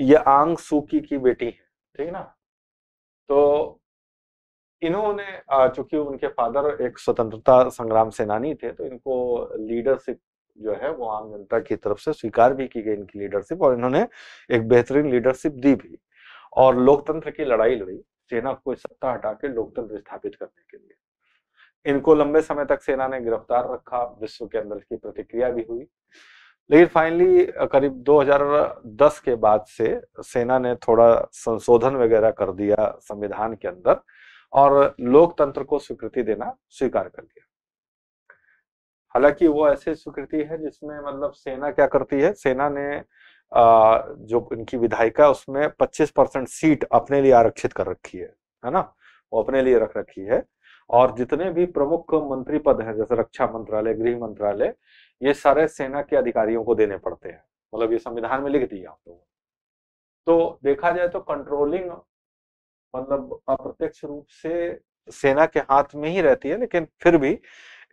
ये आंग सुकी की बेटी है ठीक है ना तो इन्होंने चूंकि उनके फादर एक स्वतंत्रता संग्राम सेनानी थे तो इनको लीडरशिप जो है वो आम जनता की तरफ से स्वीकार भी की गई इनकी लीडरशिप और इन्होंने एक बेहतरीन लीडरशिप दी भी और लोकतंत्र की लड़ाई लड़ी सेना को सत्ता हटा के लोकतंत्र स्थापित करने के लिए इनको लंबे समय तक सेना ने गिरफ्तार रखा विश्व के अंदर इसकी प्रतिक्रिया भी हुई लेकिन फाइनली करीब 2010 के बाद से सेना ने थोड़ा संशोधन वगैरह कर दिया संविधान के अंदर और लोकतंत्र को स्वीकृति देना स्वीकार कर दिया हालांकि वो ऐसे स्वीकृति है जिसमें मतलब सेना क्या करती है सेना ने जो इनकी विधायिका उसमें 25 परसेंट सीट अपने लिए आरक्षित कर रखी है है ना वो अपने लिए रख रखी है और जितने भी प्रमुख मंत्री पद हैं जैसे रक्षा मंत्रालय गृह मंत्रालय ये सारे सेना के अधिकारियों को देने पड़ते हैं मतलब ये संविधान में लिख दिया आप लोगों तो देखा जाए तो कंट्रोलिंग मतलब अप्रत्यक्ष रूप से सेना के हाथ में ही रहती है लेकिन फिर भी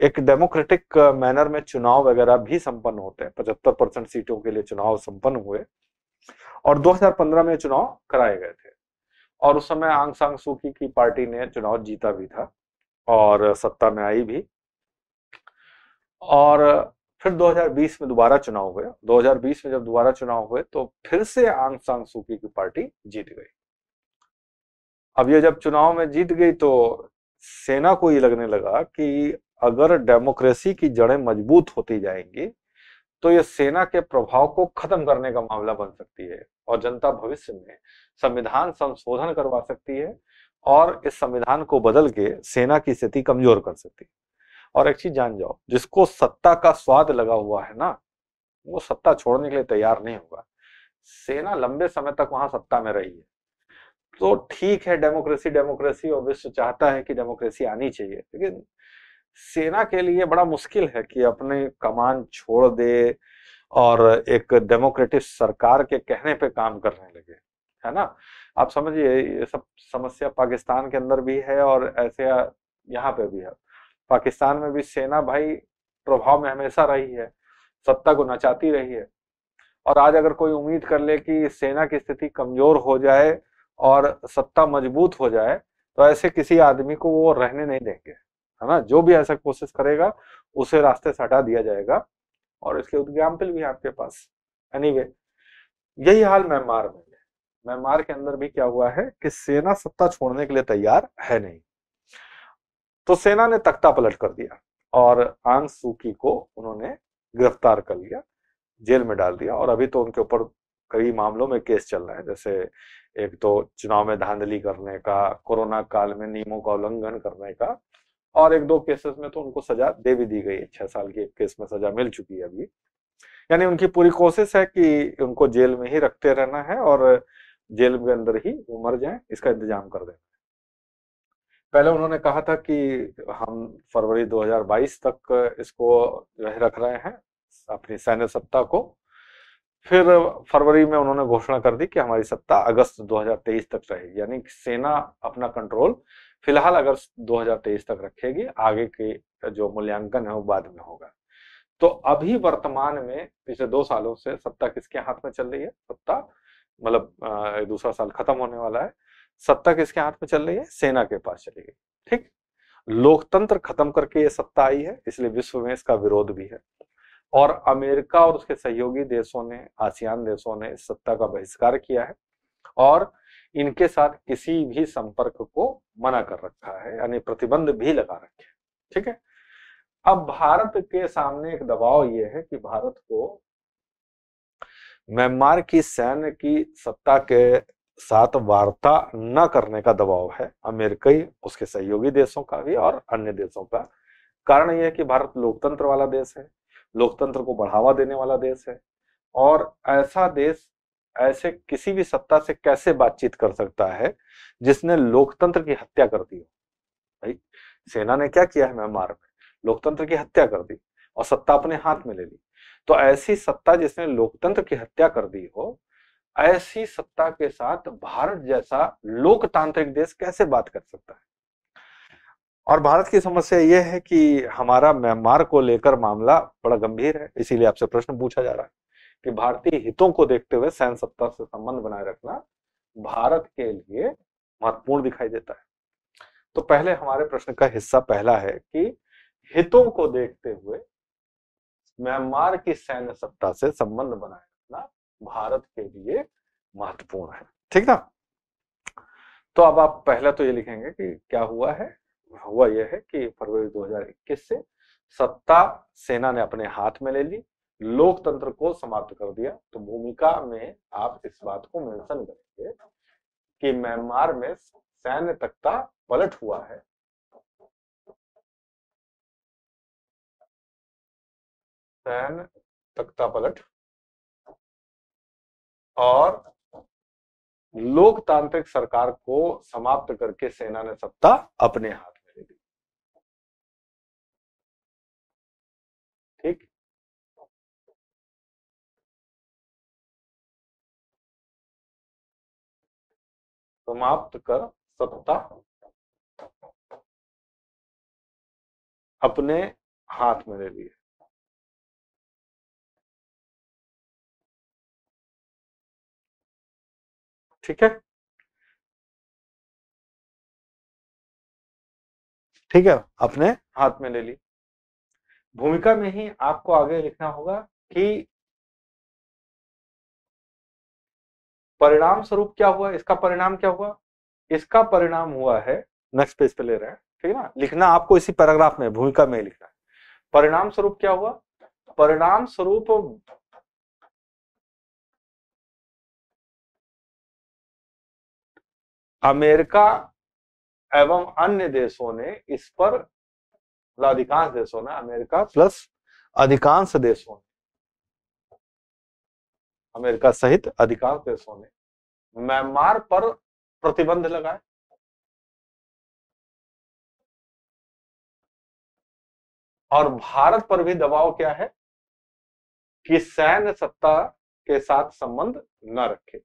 एक डेमोक्रेटिक मैनर में चुनाव वगैरह भी संपन्न होते हैं पचहत्तर परसेंट सीटों के लिए चुनाव संपन्न हुए और 2015 में चुनाव कराए गए थे और उस समय आंग सांग सूकी की पार्टी ने चुनाव जीता भी था और सत्ता में आई भी और फिर 2020 में दोबारा चुनाव हुए 2020 में जब दोबारा चुनाव हुए तो फिर से आंग सांग सूकी की पार्टी जीत गई अब ये जब चुनाव में जीत गई तो सेना को ये लगने लगा कि अगर डेमोक्रेसी की जड़ें मजबूत होती जाएंगी तो ये सेना के प्रभाव को खत्म करने का मामला बन सकती है और जनता भविष्य में संविधान संशोधन करवा सकती है और इस संविधान को बदल के सेना की स्थिति कमजोर कर सकती और एक चीज जान जाओ जिसको सत्ता का स्वाद लगा हुआ है ना वो सत्ता छोड़ने के लिए तैयार नहीं होगा सेना लंबे समय तक वहां सत्ता में रही है तो ठीक है डेमोक्रेसी डेमोक्रेसी और विश्व चाहता है कि डेमोक्रेसी आनी चाहिए लेकिन सेना के लिए बड़ा मुश्किल है कि अपने कमान छोड़ दे और एक डेमोक्रेटिक सरकार के कहने पे काम करने लगे है ना आप समझिए ये सब समस्या पाकिस्तान के अंदर भी है और ऐसे यहाँ पे भी है पाकिस्तान में भी सेना भाई प्रभाव में हमेशा रही है सत्ता को नचाती रही है और आज अगर कोई उम्मीद कर ले कि सेना की स्थिति कमजोर हो जाए और सत्ता मजबूत हो जाए तो ऐसे किसी आदमी को वो रहने नहीं देंगे है ना जो भी ऐसा कोशिश करेगा उसे रास्ते से हटा दिया जाएगा और इसके एग्जाम्पल भी आपके पास एनी anyway, यही हाल म्यांमार में म्यांमार के अंदर भी क्या हुआ है कि सेना सत्ता छोड़ने के लिए तैयार है नहीं तो सेना ने तख्ता पलट कर दिया और आंग सूकी को उन्होंने गिरफ्तार कर लिया जेल में डाल दिया और अभी तो उनके ऊपर कई मामलों में केस चल रहे हैं जैसे एक तो चुनाव में धांधली करने का कोरोना काल में नियमों का उल्लंघन करने का और एक दो केसेस में तो उनको सजा दे भी दी गई है छह साल की एक केस में सजा मिल चुकी है अभी यानी उनकी पूरी कोशिश है कि उनको जेल में ही रखते रहना है और जेल के अंदर ही वो मर जाए इसका इंतजाम कर दे पहले उन्होंने कहा था कि हम फरवरी 2022 तक इसको रख रहे हैं अपनी सैन्य सत्ता को फिर फरवरी में उन्होंने घोषणा कर दी कि हमारी सत्ता अगस्त 2023 तक रहेगी यानी सेना अपना कंट्रोल फिलहाल अगस्त 2023 तक रखेगी आगे के जो मूल्यांकन है वो बाद में होगा तो अभी वर्तमान में पिछले दो सालों से सत्ता किसके हाथ में चल रही है सत्ता मतलब दूसरा साल खत्म होने वाला है सत्ता किसके हाथ में चल रही है सेना के पास चली गई ठीक लोकतंत्र खत्म करके ये सत्ता आई है इसलिए विश्व में इसका विरोध भी है और अमेरिका और उसके सहयोगी देशों ने आसियान देशों ने इस सत्ता का बहिष्कार किया है और इनके साथ किसी भी संपर्क को मना कर रखा है यानी प्रतिबंध भी लगा रखे ठीक है अब भारत के सामने एक दबाव यह है कि भारत को म्यांमार की सैन्य की सत्ता के साथ वार्ता न करने का दबाव है अमेरिकी उसके सहयोगी देशों का भी और अन्य देशों का कारण यह है कि भारत लोकतंत्र वाला देश है लोकतंत्र को बढ़ावा देने वाला देश है और ऐसा देश ऐसे किसी भी सत्ता से कैसे बातचीत कर सकता है जिसने लोकतंत्र की हत्या कर दी हो भाई सेना ने क्या किया है म्यांमार में लोकतंत्र की हत्या कर दी और सत्ता अपने हाथ में ले ली तो ऐसी सत्ता जिसने लोकतंत्र की हत्या कर दी हो ऐसी सत्ता के साथ भारत जैसा लोकतांत्रिक देश कैसे बात कर सकता है और भारत की समस्या यह है कि हमारा म्यांमार को लेकर मामला बड़ा गंभीर है इसीलिए आपसे प्रश्न पूछा जा रहा है कि भारतीय हितों को देखते हुए सैन्य सत्ता से संबंध बनाए रखना भारत के लिए महत्वपूर्ण दिखाई देता है तो पहले हमारे प्रश्न का हिस्सा पहला है कि हितों को देखते हुए म्यांमार की सैन्य सत्ता से संबंध बनाए रखना भारत के लिए महत्वपूर्ण है ठीक ना तो अब आप पहले तो ये लिखेंगे कि क्या हुआ है हुआ यह है कि फरवरी 2021 से सत्ता सेना ने अपने हाथ में ले ली लोकतंत्र को समाप्त कर दिया तो भूमिका में आप इस बात को मेंशन करेंगे कि म्यांमार में सैन्य तख्ता पलट हुआ है एंड तख्ता पलट और लोकतांत्रिक सरकार को समाप्त करके सेना ने सत्ता अपने हाथ में ले ली ठीक समाप्त कर सत्ता अपने हाथ में ले लिया ठीक है ठीक है अपने हाथ में ले ली भूमिका में ही आपको आगे लिखना होगा कि परिणाम स्वरूप क्या हुआ इसका परिणाम क्या हुआ इसका परिणाम हुआ है नेक्स्ट पेज पे ले रहे हैं ठीक है ना लिखना आपको इसी पैराग्राफ में भूमिका में लिखना है परिणाम स्वरूप क्या हुआ परिणाम स्वरूप अमेरिका एवं अन्य देशों ने इस पर अधिकांश देशों ने अमेरिका प्लस अधिकांश देशों ने अमेरिका सहित अधिकांश देशों ने म्यांमार पर प्रतिबंध लगाए और भारत पर भी दबाव क्या है कि सैन्य सत्ता के साथ संबंध न रखे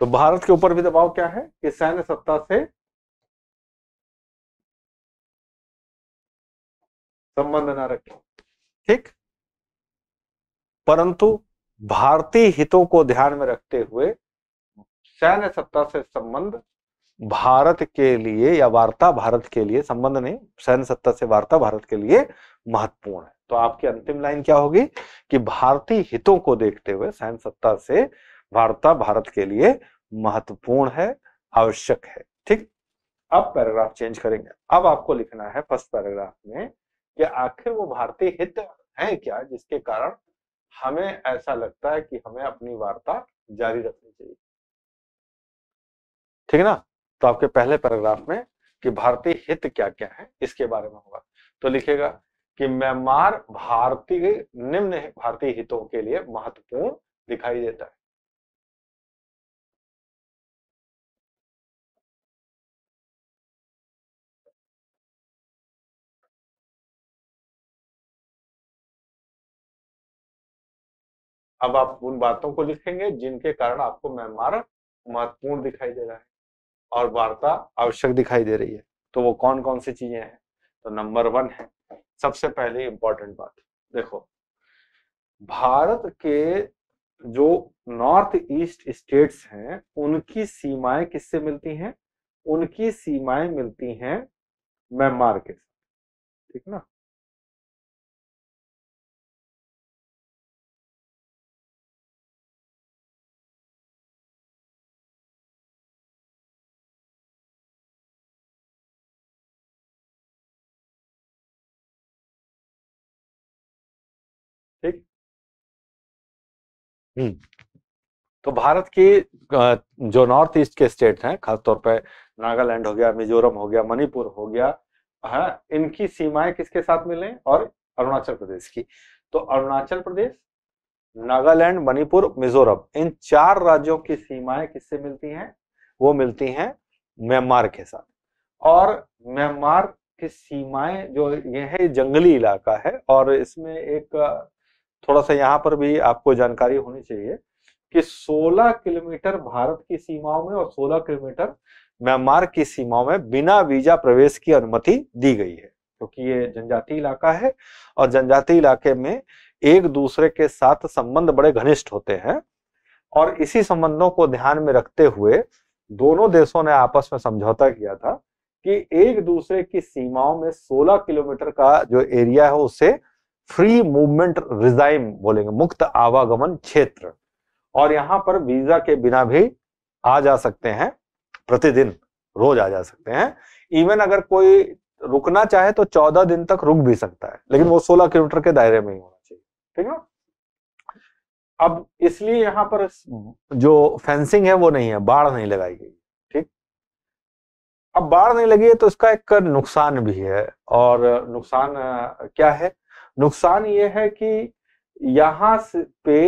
तो भारत के ऊपर भी दबाव क्या है कि सैन्य सत्ता से संबंध ना रखें ठीक परंतु भारतीय हितों को ध्यान में रखते हुए सैन्य सत्ता से संबंध भारत के लिए या वार्ता भारत के लिए संबंध नहीं सैन्य सत्ता से वार्ता भारत के लिए महत्वपूर्ण है तो आपकी अंतिम लाइन क्या होगी कि भारतीय हितों को देखते हुए सैन्य सत्ता से वार्ता भारत के लिए महत्वपूर्ण है आवश्यक है ठीक अब पैराग्राफ चेंज करेंगे अब आपको लिखना है फर्स्ट पैराग्राफ में कि आखिर वो भारतीय हित है क्या जिसके कारण हमें ऐसा लगता है कि हमें अपनी वार्ता जारी रखनी चाहिए ठीक है ना तो आपके पहले पैराग्राफ में कि भारतीय हित क्या क्या है इसके बारे में होगा तो लिखेगा कि म्यांमार भारतीय निम्न भारतीय हितों के लिए महत्वपूर्ण दिखाई देता है अब आप उन बातों को लिखेंगे जिनके कारण आपको म्यांमार महत्वपूर्ण दिखाई दे रहा है और वार्ता आवश्यक दिखाई दे रही है तो वो कौन कौन सी चीजें हैं तो नंबर वन है सबसे पहले इंपॉर्टेंट बात देखो भारत के जो नॉर्थ ईस्ट स्टेट्स हैं उनकी सीमाएं किससे मिलती हैं उनकी सीमाएं मिलती हैं म्यांमार के साथ ठीक ना हम्म। तो भारत की जो नॉर्थ ईस्ट के स्टेट हैं खासतौर पर नागालैंड हो गया मिजोरम हो गया मणिपुर हो गया है हाँ, इनकी सीमाएं किसके साथ मिले और अरुणाचल प्रदेश की तो अरुणाचल प्रदेश नागालैंड मणिपुर मिजोरम इन चार राज्यों की सीमाएं किससे मिलती हैं वो मिलती हैं म्यांमार के साथ और म्यांमार की सीमाएं जो ये है जंगली इलाका है और इसमें एक थोड़ा सा यहाँ पर भी आपको जानकारी होनी चाहिए कि 16 किलोमीटर भारत की सीमाओं में और 16 किलोमीटर म्यांमार की सीमाओं में बिना वीजा प्रवेश की अनुमति दी गई है क्योंकि तो ये जनजातीय इलाका है और जनजातीय इलाके में एक दूसरे के साथ संबंध बड़े घनिष्ठ होते हैं और इसी संबंधों को ध्यान में रखते हुए दोनों देशों ने आपस में समझौता किया था कि एक दूसरे की सीमाओं में 16 किलोमीटर का जो एरिया है उसे फ्री मूवमेंट रिजाइम बोलेंगे मुक्त आवागमन क्षेत्र और यहां पर वीजा के बिना भी आ जा सकते हैं प्रतिदिन रोज आ जा सकते हैं इवन अगर कोई रुकना चाहे तो चौदह दिन तक रुक भी सकता है लेकिन वो सोलह किलोमीटर के दायरे में ही होना चाहिए ठीक है अब इसलिए यहाँ पर जो फेंसिंग है वो नहीं है बाढ़ नहीं लगाई गई ठीक अब बाढ़ नहीं लगी है तो इसका एक नुकसान भी है और नुकसान क्या है नुकसान ये है कि यहाँ पे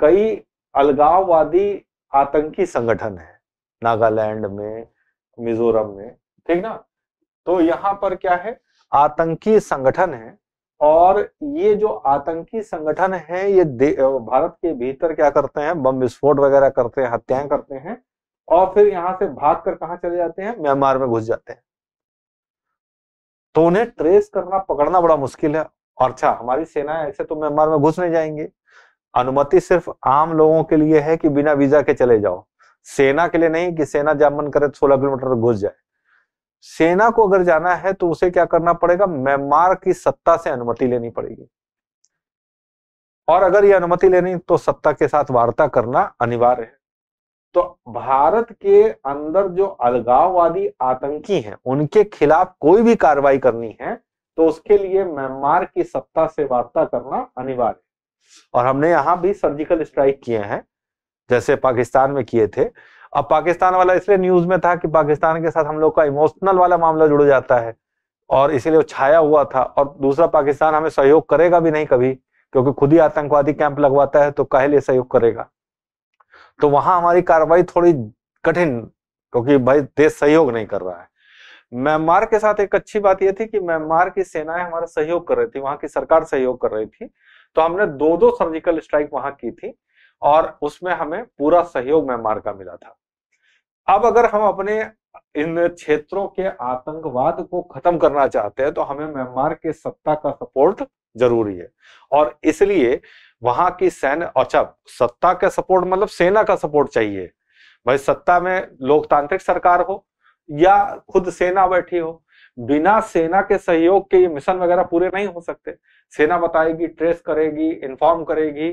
कई अलगाववादी आतंकी संगठन है नागालैंड में मिजोरम में ठीक ना तो यहाँ पर क्या है आतंकी संगठन है और ये जो आतंकी संगठन है ये भारत के भीतर क्या करते हैं बम विस्फोट वगैरह करते हैं हत्याएं करते हैं और फिर यहां से भाग कर कहा चले जाते हैं म्यांमार में घुस जाते हैं तो उन्हें ट्रेस करना पकड़ना बड़ा मुश्किल है और अच्छा हमारी सेना ऐसे तो म्यांमार में घुस नहीं जाएंगे अनुमति सिर्फ आम लोगों के लिए है कि बिना वीजा के चले जाओ सेना के लिए नहीं कि सेना जामन करे तो सोलह किलोमीटर घुस जाए सेना को अगर जाना है तो उसे क्या करना पड़ेगा म्यांमार की सत्ता से अनुमति लेनी पड़ेगी और अगर ये अनुमति लेनी तो सत्ता के साथ वार्ता करना अनिवार्य है तो भारत के अंदर जो अलगाववादी आतंकी हैं उनके खिलाफ कोई भी कार्रवाई करनी है तो उसके लिए म्यांमार की सत्ता से वार्ता करना अनिवार्य और हमने यहां भी सर्जिकल स्ट्राइक किए हैं जैसे पाकिस्तान में किए थे अब पाकिस्तान वाला इसलिए न्यूज में था कि पाकिस्तान के साथ हम लोग का इमोशनल वाला मामला जुड़ जाता है और इसीलिए छाया हुआ था और दूसरा पाकिस्तान हमें सहयोग करेगा भी नहीं कभी क्योंकि खुद ही आतंकवादी कैंप लगवाता है तो कह लिए सहयोग करेगा तो वहां हमारी कार्रवाई थोड़ी कठिन क्योंकि भाई देश सहयोग नहीं कर रहा है म्यांमार के साथ एक अच्छी बात यह थी कि म्यांमार की सेनाएं हमारा सहयोग कर रही थी वहां की सरकार सहयोग कर रही थी तो हमने दो दो सर्जिकल स्ट्राइक वहां की थी और उसमें हमें पूरा सहयोग म्यांमार का मिला था अब अगर हम अपने इन क्षेत्रों के आतंकवाद को खत्म करना चाहते हैं तो हमें म्यांमार के सत्ता का सपोर्ट जरूरी है और इसलिए वहां की सैन्य अच्छा सत्ता का सपोर्ट मतलब सेना का सपोर्ट चाहिए भाई सत्ता में लोकतांत्रिक सरकार हो या खुद सेना बैठी हो बिना सेना के सहयोग के ये मिशन वगैरह पूरे नहीं हो सकते सेना बताएगी ट्रेस करेगी इन्फॉर्म करेगी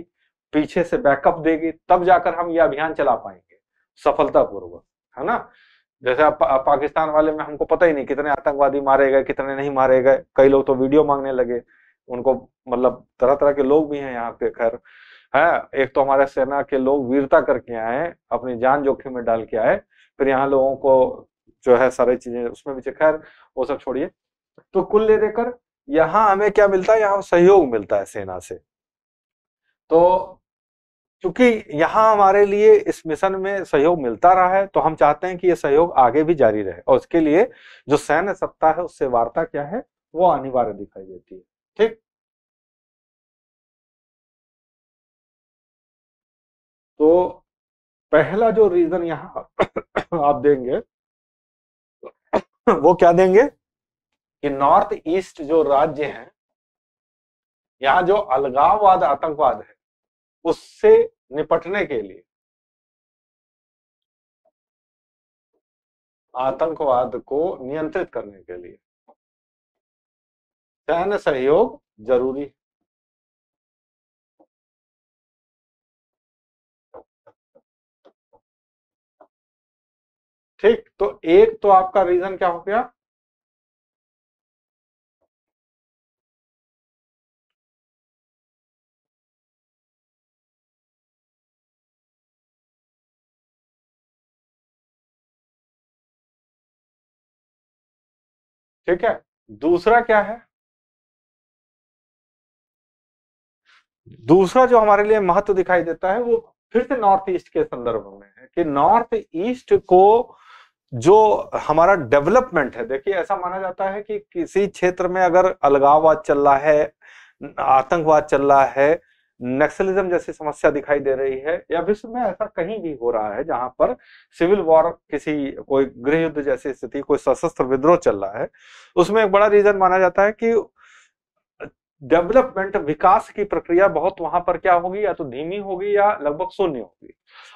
पीछे से बैकअप देगी तब जाकर हम ये अभियान चला पाएंगे सफलतापूर्वक है ना जैसे पा, पाकिस्तान वाले में हमको पता ही नहीं कितने आतंकवादी मारे गए कितने नहीं मारे गए कई लोग तो वीडियो मांगने लगे उनको मतलब तरह तरह के लोग भी हैं यहाँ पे खैर है एक तो हमारे सेना के लोग वीरता करके आए अपनी जान जोखिम में डाल के आए फिर यहाँ लोगों को जो है सारी चीजें उसमें भी खैर वो सब छोड़िए तो कुल ले देकर यहां हमें क्या मिलता है यहाँ सहयोग मिलता है सेना से तो क्योंकि यहाँ हमारे लिए इस मिशन में सहयोग मिलता रहा है तो हम चाहते हैं कि यह सहयोग आगे भी जारी रहे और उसके लिए जो सैन्य सत्ता है उससे वार्ता क्या है वो अनिवार्य दिखाई देती है ठीक तो पहला जो रीजन यहाँ आप देंगे *laughs* वो क्या देंगे कि नॉर्थ ईस्ट जो राज्य हैं यहां जो अलगाववाद आतंकवाद है उससे निपटने के लिए आतंकवाद को नियंत्रित करने के लिए सैन्य सहयोग जरूरी है ठीक तो एक तो आपका रीजन क्या हो गया ठीक है दूसरा क्या है दूसरा जो हमारे लिए महत्व दिखाई देता है वो फिर से नॉर्थ ईस्ट के संदर्भ में है कि नॉर्थ ईस्ट को जो हमारा डेवलपमेंट है देखिए ऐसा माना जाता है कि किसी क्षेत्र में अगर अलगाववाद चल रहा है आतंकवाद चल रहा है नक्सलिज्म जैसी समस्या दिखाई दे रही है या विश्व में ऐसा कहीं भी हो रहा है जहां पर सिविल वॉर किसी कोई गृह युद्ध जैसी स्थिति कोई सशस्त्र विद्रोह चल रहा है उसमें एक बड़ा रीजन माना जाता है कि डेवलपमेंट विकास की प्रक्रिया बहुत वहां पर क्या होगी या तो धीमी होगी या लगभग शून्य होगी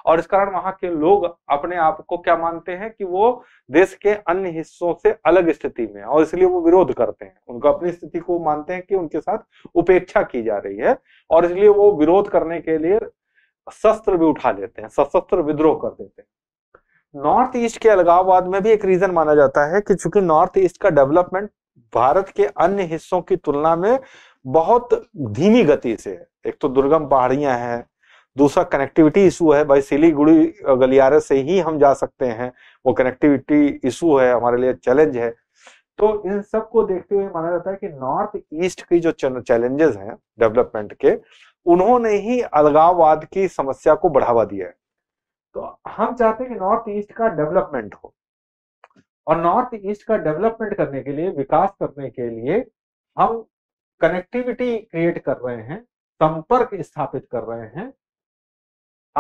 और इस कारण वहां के लोग अपने आप को क्या मानते हैं कि वो देश के अन्य हिस्सों से अलग स्थिति में और इसलिए वो विरोध करते हैं उनको अपनी स्थिति को मानते हैं कि उनके साथ उपेक्षा की जा रही है और इसलिए वो विरोध करने के लिए शस्त्र भी उठा लेते हैं सशस्त्र विद्रोह कर देते हैं नॉर्थ ईस्ट के अलगाववाद में भी एक रीजन माना जाता है कि चूंकि नॉर्थ ईस्ट का डेवलपमेंट भारत के अन्य हिस्सों की तुलना में बहुत धीमी गति से एक तो दुर्गम पहाड़ियां हैं दूसरा कनेक्टिविटी इशू है भाई सिलीगुड़ी गलियारे से ही हम जा सकते हैं वो कनेक्टिविटी इशू है हमारे लिए चैलेंज है तो इन सब को देखते हुए माना जाता है कि नॉर्थ ईस्ट की जो चैलेंजेस हैं डेवलपमेंट के उन्होंने ही अलगाववाद की समस्या को बढ़ावा दिया है तो हम चाहते हैं कि नॉर्थ ईस्ट का डेवलपमेंट हो और नॉर्थ ईस्ट का डेवलपमेंट करने के लिए विकास करने के लिए हम कनेक्टिविटी क्रिएट कर रहे हैं संपर्क स्थापित कर रहे हैं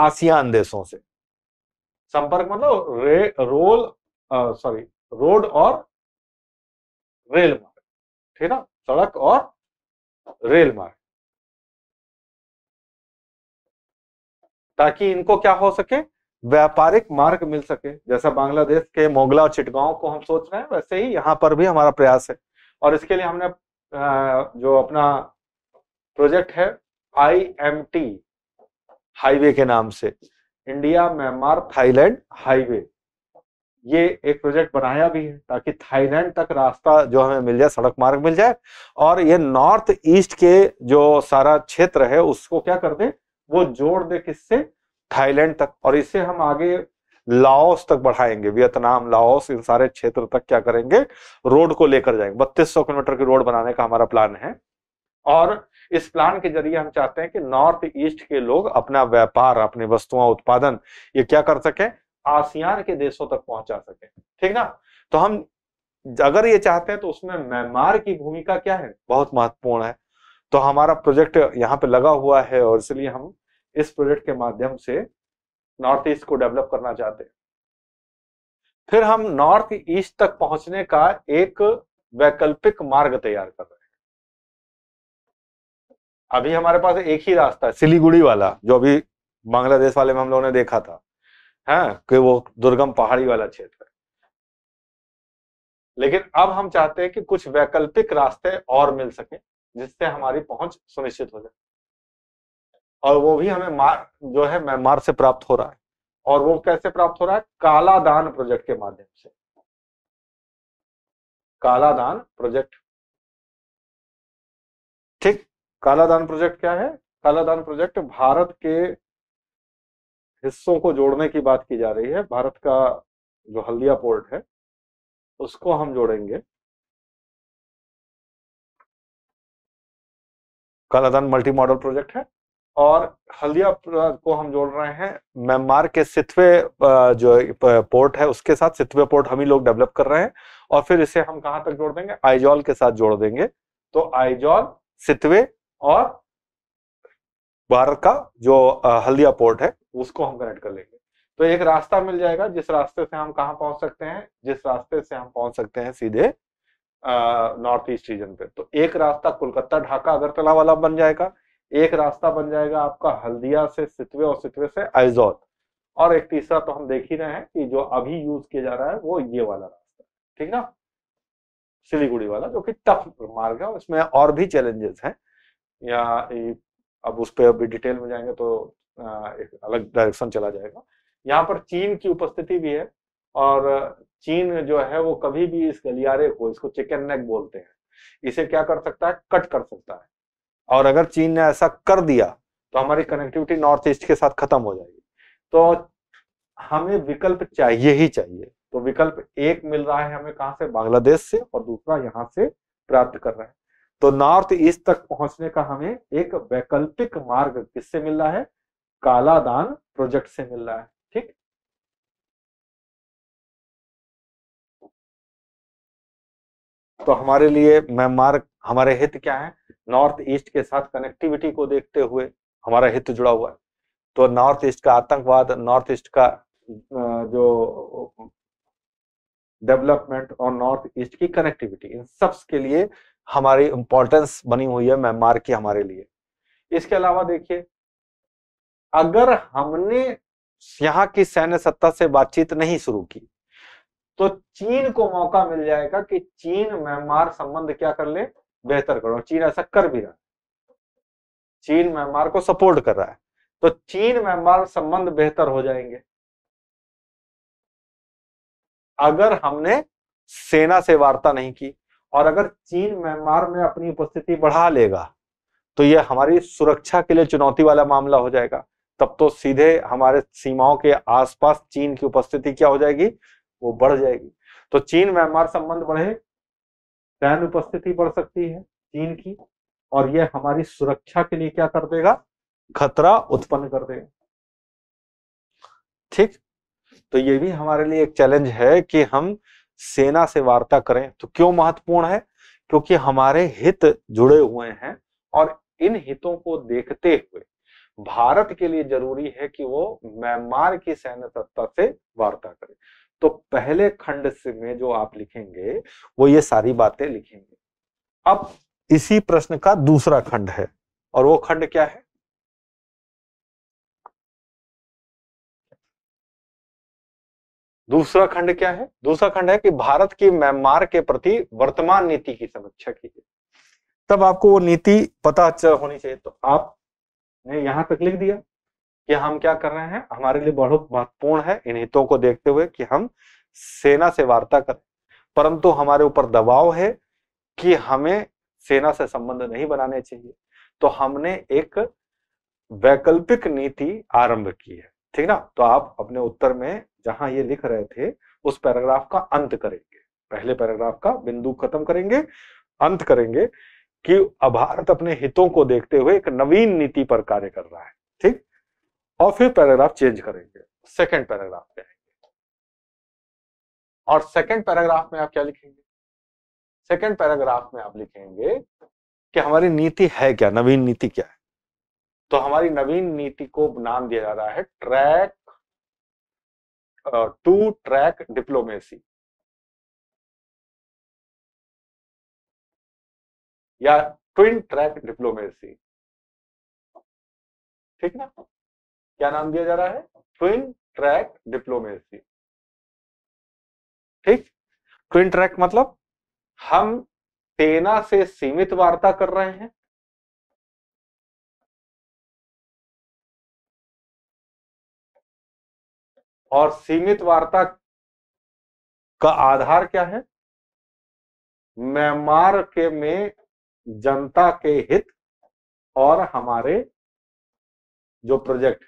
आसियान देशों से संपर्क मतलब रे रोल सॉरी रोड और रेल मार्ग ठीक ना सड़क और रेल मार्ग ताकि इनको क्या हो सके व्यापारिक मार्ग मिल सके जैसा बांग्लादेश के मोगला और चिटगांव को हम सोच रहे हैं वैसे ही यहां पर भी हमारा प्रयास है और इसके लिए हमने जो अपना प्रोजेक्ट है आईएमटी हाईवे के नाम से इंडिया म्यांमार थाईलैंड हाईवे ये एक प्रोजेक्ट बनाया भी है ताकि थाईलैंड तक रास्ता जो हमें मिल जाए सड़क मार्ग मिल जाए और ये नॉर्थ ईस्ट के जो सारा क्षेत्र है उसको क्या कर दे वो जोड़ दे किससे थाईलैंड तक और इससे हम आगे लाओस तक बढ़ाएंगे वियतनाम लाओस इन सारे क्षेत्र तक क्या करेंगे रोड को लेकर जाएंगे बत्तीस सौ किलोमीटर की रोड बनाने का हमारा प्लान है और इस प्लान के जरिए हम चाहते हैं कि नॉर्थ ईस्ट के लोग अपना व्यापार अपनी वस्तुओं उत्पादन ये क्या कर सके आसियान के देशों तक पहुंचा सके ठीक ना तो हम अगर ये चाहते हैं तो उसमें म्यांमार की भूमिका क्या है बहुत महत्वपूर्ण है तो हमारा प्रोजेक्ट यहाँ पे लगा हुआ है और इसलिए हम इस प्रोजेक्ट के माध्यम से नॉर्थ ईस्ट को डेवलप करना चाहते हैं फिर हम नॉर्थ ईस्ट तक पहुंचने का एक वैकल्पिक मार्ग तैयार कर रहे हैं अभी हमारे पास एक ही रास्ता है सिलीगुड़ी वाला जो अभी बांग्लादेश वाले में हम लोगों ने देखा था है हाँ, कि वो दुर्गम पहाड़ी वाला क्षेत्र है लेकिन अब हम चाहते हैं कि कुछ वैकल्पिक रास्ते और मिल सके जिससे हमारी पहुंच सुनिश्चित हो जाए और वो भी हमें मार जो है म्यांमार से प्राप्त हो रहा है और वो कैसे प्राप्त हो रहा है कालादान प्रोजेक्ट के माध्यम से कालादान प्रोजेक्ट ठीक कालादान प्रोजेक्ट क्या है कालादान प्रोजेक्ट भारत के हिस्सों को जोड़ने की बात की जा रही है भारत का जो हल्दिया पोर्ट है उसको हम जोड़ेंगे कालादान मल्टी मॉडल प्रोजेक्ट है और हल्दिया को हम जोड़ रहे हैं म्यांमार के सितवे जो पोर्ट है उसके साथ सितवे पोर्ट हम ही लोग डेवलप कर रहे हैं और फिर इसे हम कहाँ तक जोड़ देंगे आइजॉल के साथ जोड़ देंगे तो आइजॉल सितवे और भारत का जो हल्दिया पोर्ट है उसको हम कनेक्ट कर लेंगे तो एक रास्ता मिल जाएगा जिस रास्ते से हम कहा पहुंच सकते हैं जिस रास्ते से हम पहुंच सकते हैं सीधे नॉर्थ ईस्ट रीजन पे तो एक रास्ता कोलकाता ढाका अगरतला वाला बन जाएगा एक रास्ता बन जाएगा आपका हल्दिया से सितवे और सितवे से आइजौल और एक तीसरा तो हम देख ही रहे हैं कि जो अभी यूज किया जा रहा है वो ये वाला रास्ता ठीक ना सिलीगुड़ी वाला जो कि टफ मार्ग है इसमें और भी चैलेंजेस हैं या अब उस पर अभी डिटेल में जाएंगे तो एक अलग डायरेक्शन चला जाएगा यहाँ पर चीन की उपस्थिति भी है और चीन जो है वो कभी भी इस गलियारे को इसको चिकन नेक बोलते हैं इसे क्या कर सकता है कट कर सकता है और अगर चीन ने ऐसा कर दिया तो हमारी कनेक्टिविटी नॉर्थ ईस्ट के साथ खत्म हो जाएगी तो हमें विकल्प चाहिए ही चाहिए तो विकल्प एक मिल रहा है हमें कहां से बांग्लादेश से और दूसरा यहाँ से प्राप्त कर रहा है तो नॉर्थ ईस्ट तक पहुंचने का हमें एक वैकल्पिक मार्ग किससे मिल रहा है कालादान प्रोजेक्ट से मिल रहा है तो हमारे लिए म्यांमार हमारे हित क्या है नॉर्थ ईस्ट के साथ कनेक्टिविटी को देखते हुए हमारा हित जुड़ा हुआ है तो नॉर्थ ईस्ट का आतंकवाद नॉर्थ ईस्ट का जो डेवलपमेंट और नॉर्थ ईस्ट की कनेक्टिविटी इन सब के लिए हमारी इंपॉर्टेंस बनी हुई है म्यांमार की हमारे लिए इसके अलावा देखिए अगर हमने यहाँ की सैन्य सत्ता से बातचीत नहीं शुरू की तो चीन को मौका मिल जाएगा कि चीन म्यांमार संबंध क्या कर ले बेहतर करो चीन ऐसा कर भी रहा है चीन म्यांमार को सपोर्ट कर रहा है तो चीन म्यांमार संबंध बेहतर हो जाएंगे अगर हमने सेना से वार्ता नहीं की और अगर चीन म्यांमार में अपनी उपस्थिति बढ़ा लेगा तो यह हमारी सुरक्षा के लिए चुनौती वाला मामला हो जाएगा तब तो सीधे हमारे सीमाओं के आसपास चीन की उपस्थिति क्या हो जाएगी वो बढ़ जाएगी तो चीन म्यांमार संबंध बढ़े सैन्य उपस्थिति बढ़ सकती है चीन की और यह हमारी सुरक्षा के लिए क्या कर देगा खतरा उत्पन्न कर देगा ठीक तो ये भी हमारे लिए एक चैलेंज है कि हम सेना से वार्ता करें तो क्यों महत्वपूर्ण है क्योंकि हमारे हित जुड़े हुए हैं और इन हितों को देखते हुए भारत के लिए जरूरी है कि वो म्यांमार की सैन्य सत्ता से वार्ता करे तो पहले खंड से में जो आप लिखेंगे वो ये सारी बातें लिखेंगे अब इसी प्रश्न का दूसरा खंड है और वो खंड क्या है दूसरा खंड क्या है दूसरा खंड है कि भारत की म्यांमार के प्रति वर्तमान नीति की समीक्षा कीजिए तब आपको वो नीति पता होनी चाहिए तो आपने यहां तक लिख दिया कि हम क्या कर रहे हैं हमारे लिए बहुत महत्वपूर्ण है इन हितों को देखते हुए कि हम सेना से वार्ता करें परंतु हमारे ऊपर दबाव है कि हमें सेना से संबंध नहीं बनाने चाहिए तो हमने एक वैकल्पिक नीति आरंभ की है ठीक ना तो आप अपने उत्तर में जहां ये लिख रहे थे उस पैराग्राफ का अंत करेंगे पहले पैराग्राफ का बिंदु खत्म करेंगे अंत करेंगे कि भारत अपने हितों को देखते हुए एक नवीन नीति पर कार्य कर रहा है ठीक और फिर पैराग्राफ चेंज करेंगे सेकंड पैराग्राफ पे आएंगे और सेकंड पैराग्राफ में आप क्या लिखेंगे सेकंड पैराग्राफ में आप लिखेंगे कि हमारी नीति है क्या नवीन नीति क्या है तो हमारी नवीन नीति को नाम दिया जा रहा है ट्रैक टू ट्रैक डिप्लोमेसी या ट्विन ट्रैक डिप्लोमेसी ठीक ना क्या नाम दिया जा रहा है ट्विन ट्रैक डिप्लोमेसी ठीक ट्विन ट्रैक मतलब हम सेना से सीमित वार्ता कर रहे हैं और सीमित वार्ता का आधार क्या है म्यांमार के में जनता के हित और हमारे जो प्रोजेक्ट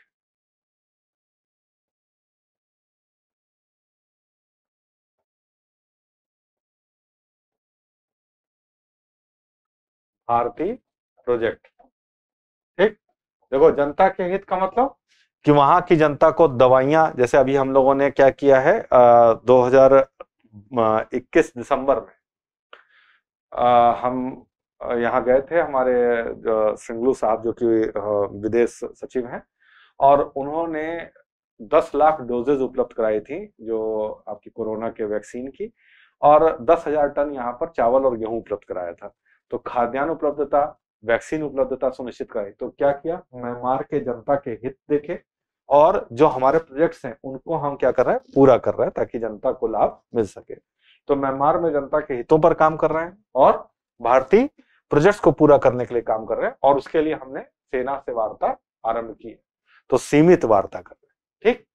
भारती प्रोजेक्ट ठीक देखो जनता के हित का मतलब कि वहां की जनता को दवाइयां जैसे अभी हम लोगों ने क्या किया है दो हजार दिसंबर में आ, हम यहाँ गए थे हमारे सिंगलू साहब जो कि विदेश सचिव हैं और उन्होंने 10 लाख डोजेज उपलब्ध कराई थी जो आपकी कोरोना के वैक्सीन की और दस हजार टन यहाँ पर चावल और गेहूं उपलब्ध कराया था तो खाद्यान्न उपलब्धता वैक्सीन उपलब्धता सुनिश्चित करे तो क्या किया म्यांमार के जनता के हित देखे और जो हमारे प्रोजेक्ट्स हैं उनको हम क्या कर रहे हैं पूरा कर रहे हैं ताकि जनता को लाभ मिल सके तो म्यांमार में जनता के हितों पर काम कर रहे हैं और भारतीय प्रोजेक्ट्स को पूरा करने के लिए काम कर रहे हैं और उसके लिए हमने सेना से वार्ता आरंभ की है तो सीमित वार्ता कर रहे हैं ठीक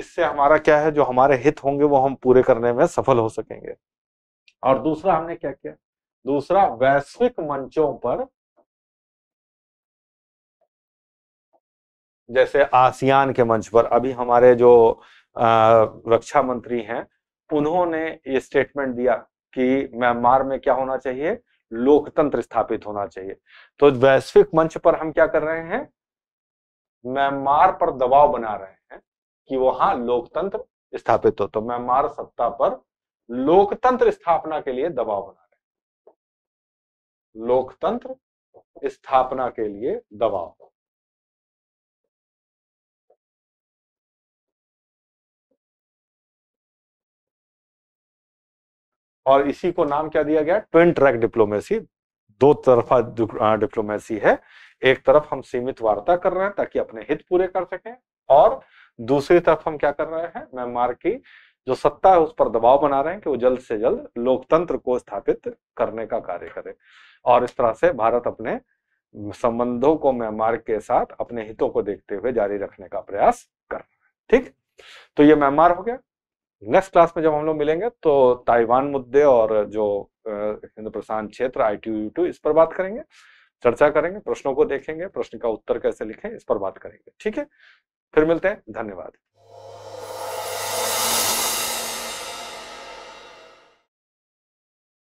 इससे हमारा क्या है जो हमारे हित होंगे वो हम पूरे करने में सफल हो सकेंगे और दूसरा हमने क्या किया दूसरा हाँ। वैश्विक मंचों पर जैसे आसियान के मंच पर अभी हमारे जो आ, रक्षा मंत्री हैं उन्होंने ये स्टेटमेंट दिया कि म्यांमार में क्या होना चाहिए लोकतंत्र स्थापित होना चाहिए तो वैश्विक मंच पर हम क्या कर रहे हैं म्यांमार पर दबाव बना रहे हैं कि वहां लोकतंत्र स्थापित हो तो म्यांमार सत्ता पर लोकतंत्र स्थापना के लिए दबाव बना लोकतंत्र स्थापना के लिए दबाव और इसी को नाम क्या दिया गया ट्विन ट्रैक डिप्लोमेसी दो तरफा डिप्लोमेसी है एक तरफ हम सीमित वार्ता कर रहे हैं ताकि अपने हित पूरे कर सकें और दूसरी तरफ हम क्या कर रहे हैं म्यांमार की जो सत्ता है उस पर दबाव बना रहे हैं कि वो जल्द से जल्द लोकतंत्र को स्थापित करने का कार्य करे और इस तरह से भारत अपने संबंधों को म्यांमार के साथ अपने हितों को देखते हुए जारी रखने का प्रयास कर रहा है ठीक तो ये म्यांमार हो गया नेक्स्ट क्लास में जब हम लोग मिलेंगे तो ताइवान मुद्दे और जो हिंद प्रशांत क्षेत्र आई टी टू इस पर बात करेंगे चर्चा करेंगे प्रश्नों को देखेंगे प्रश्न का उत्तर कैसे लिखें इस पर बात करेंगे ठीक है फिर मिलते हैं धन्यवाद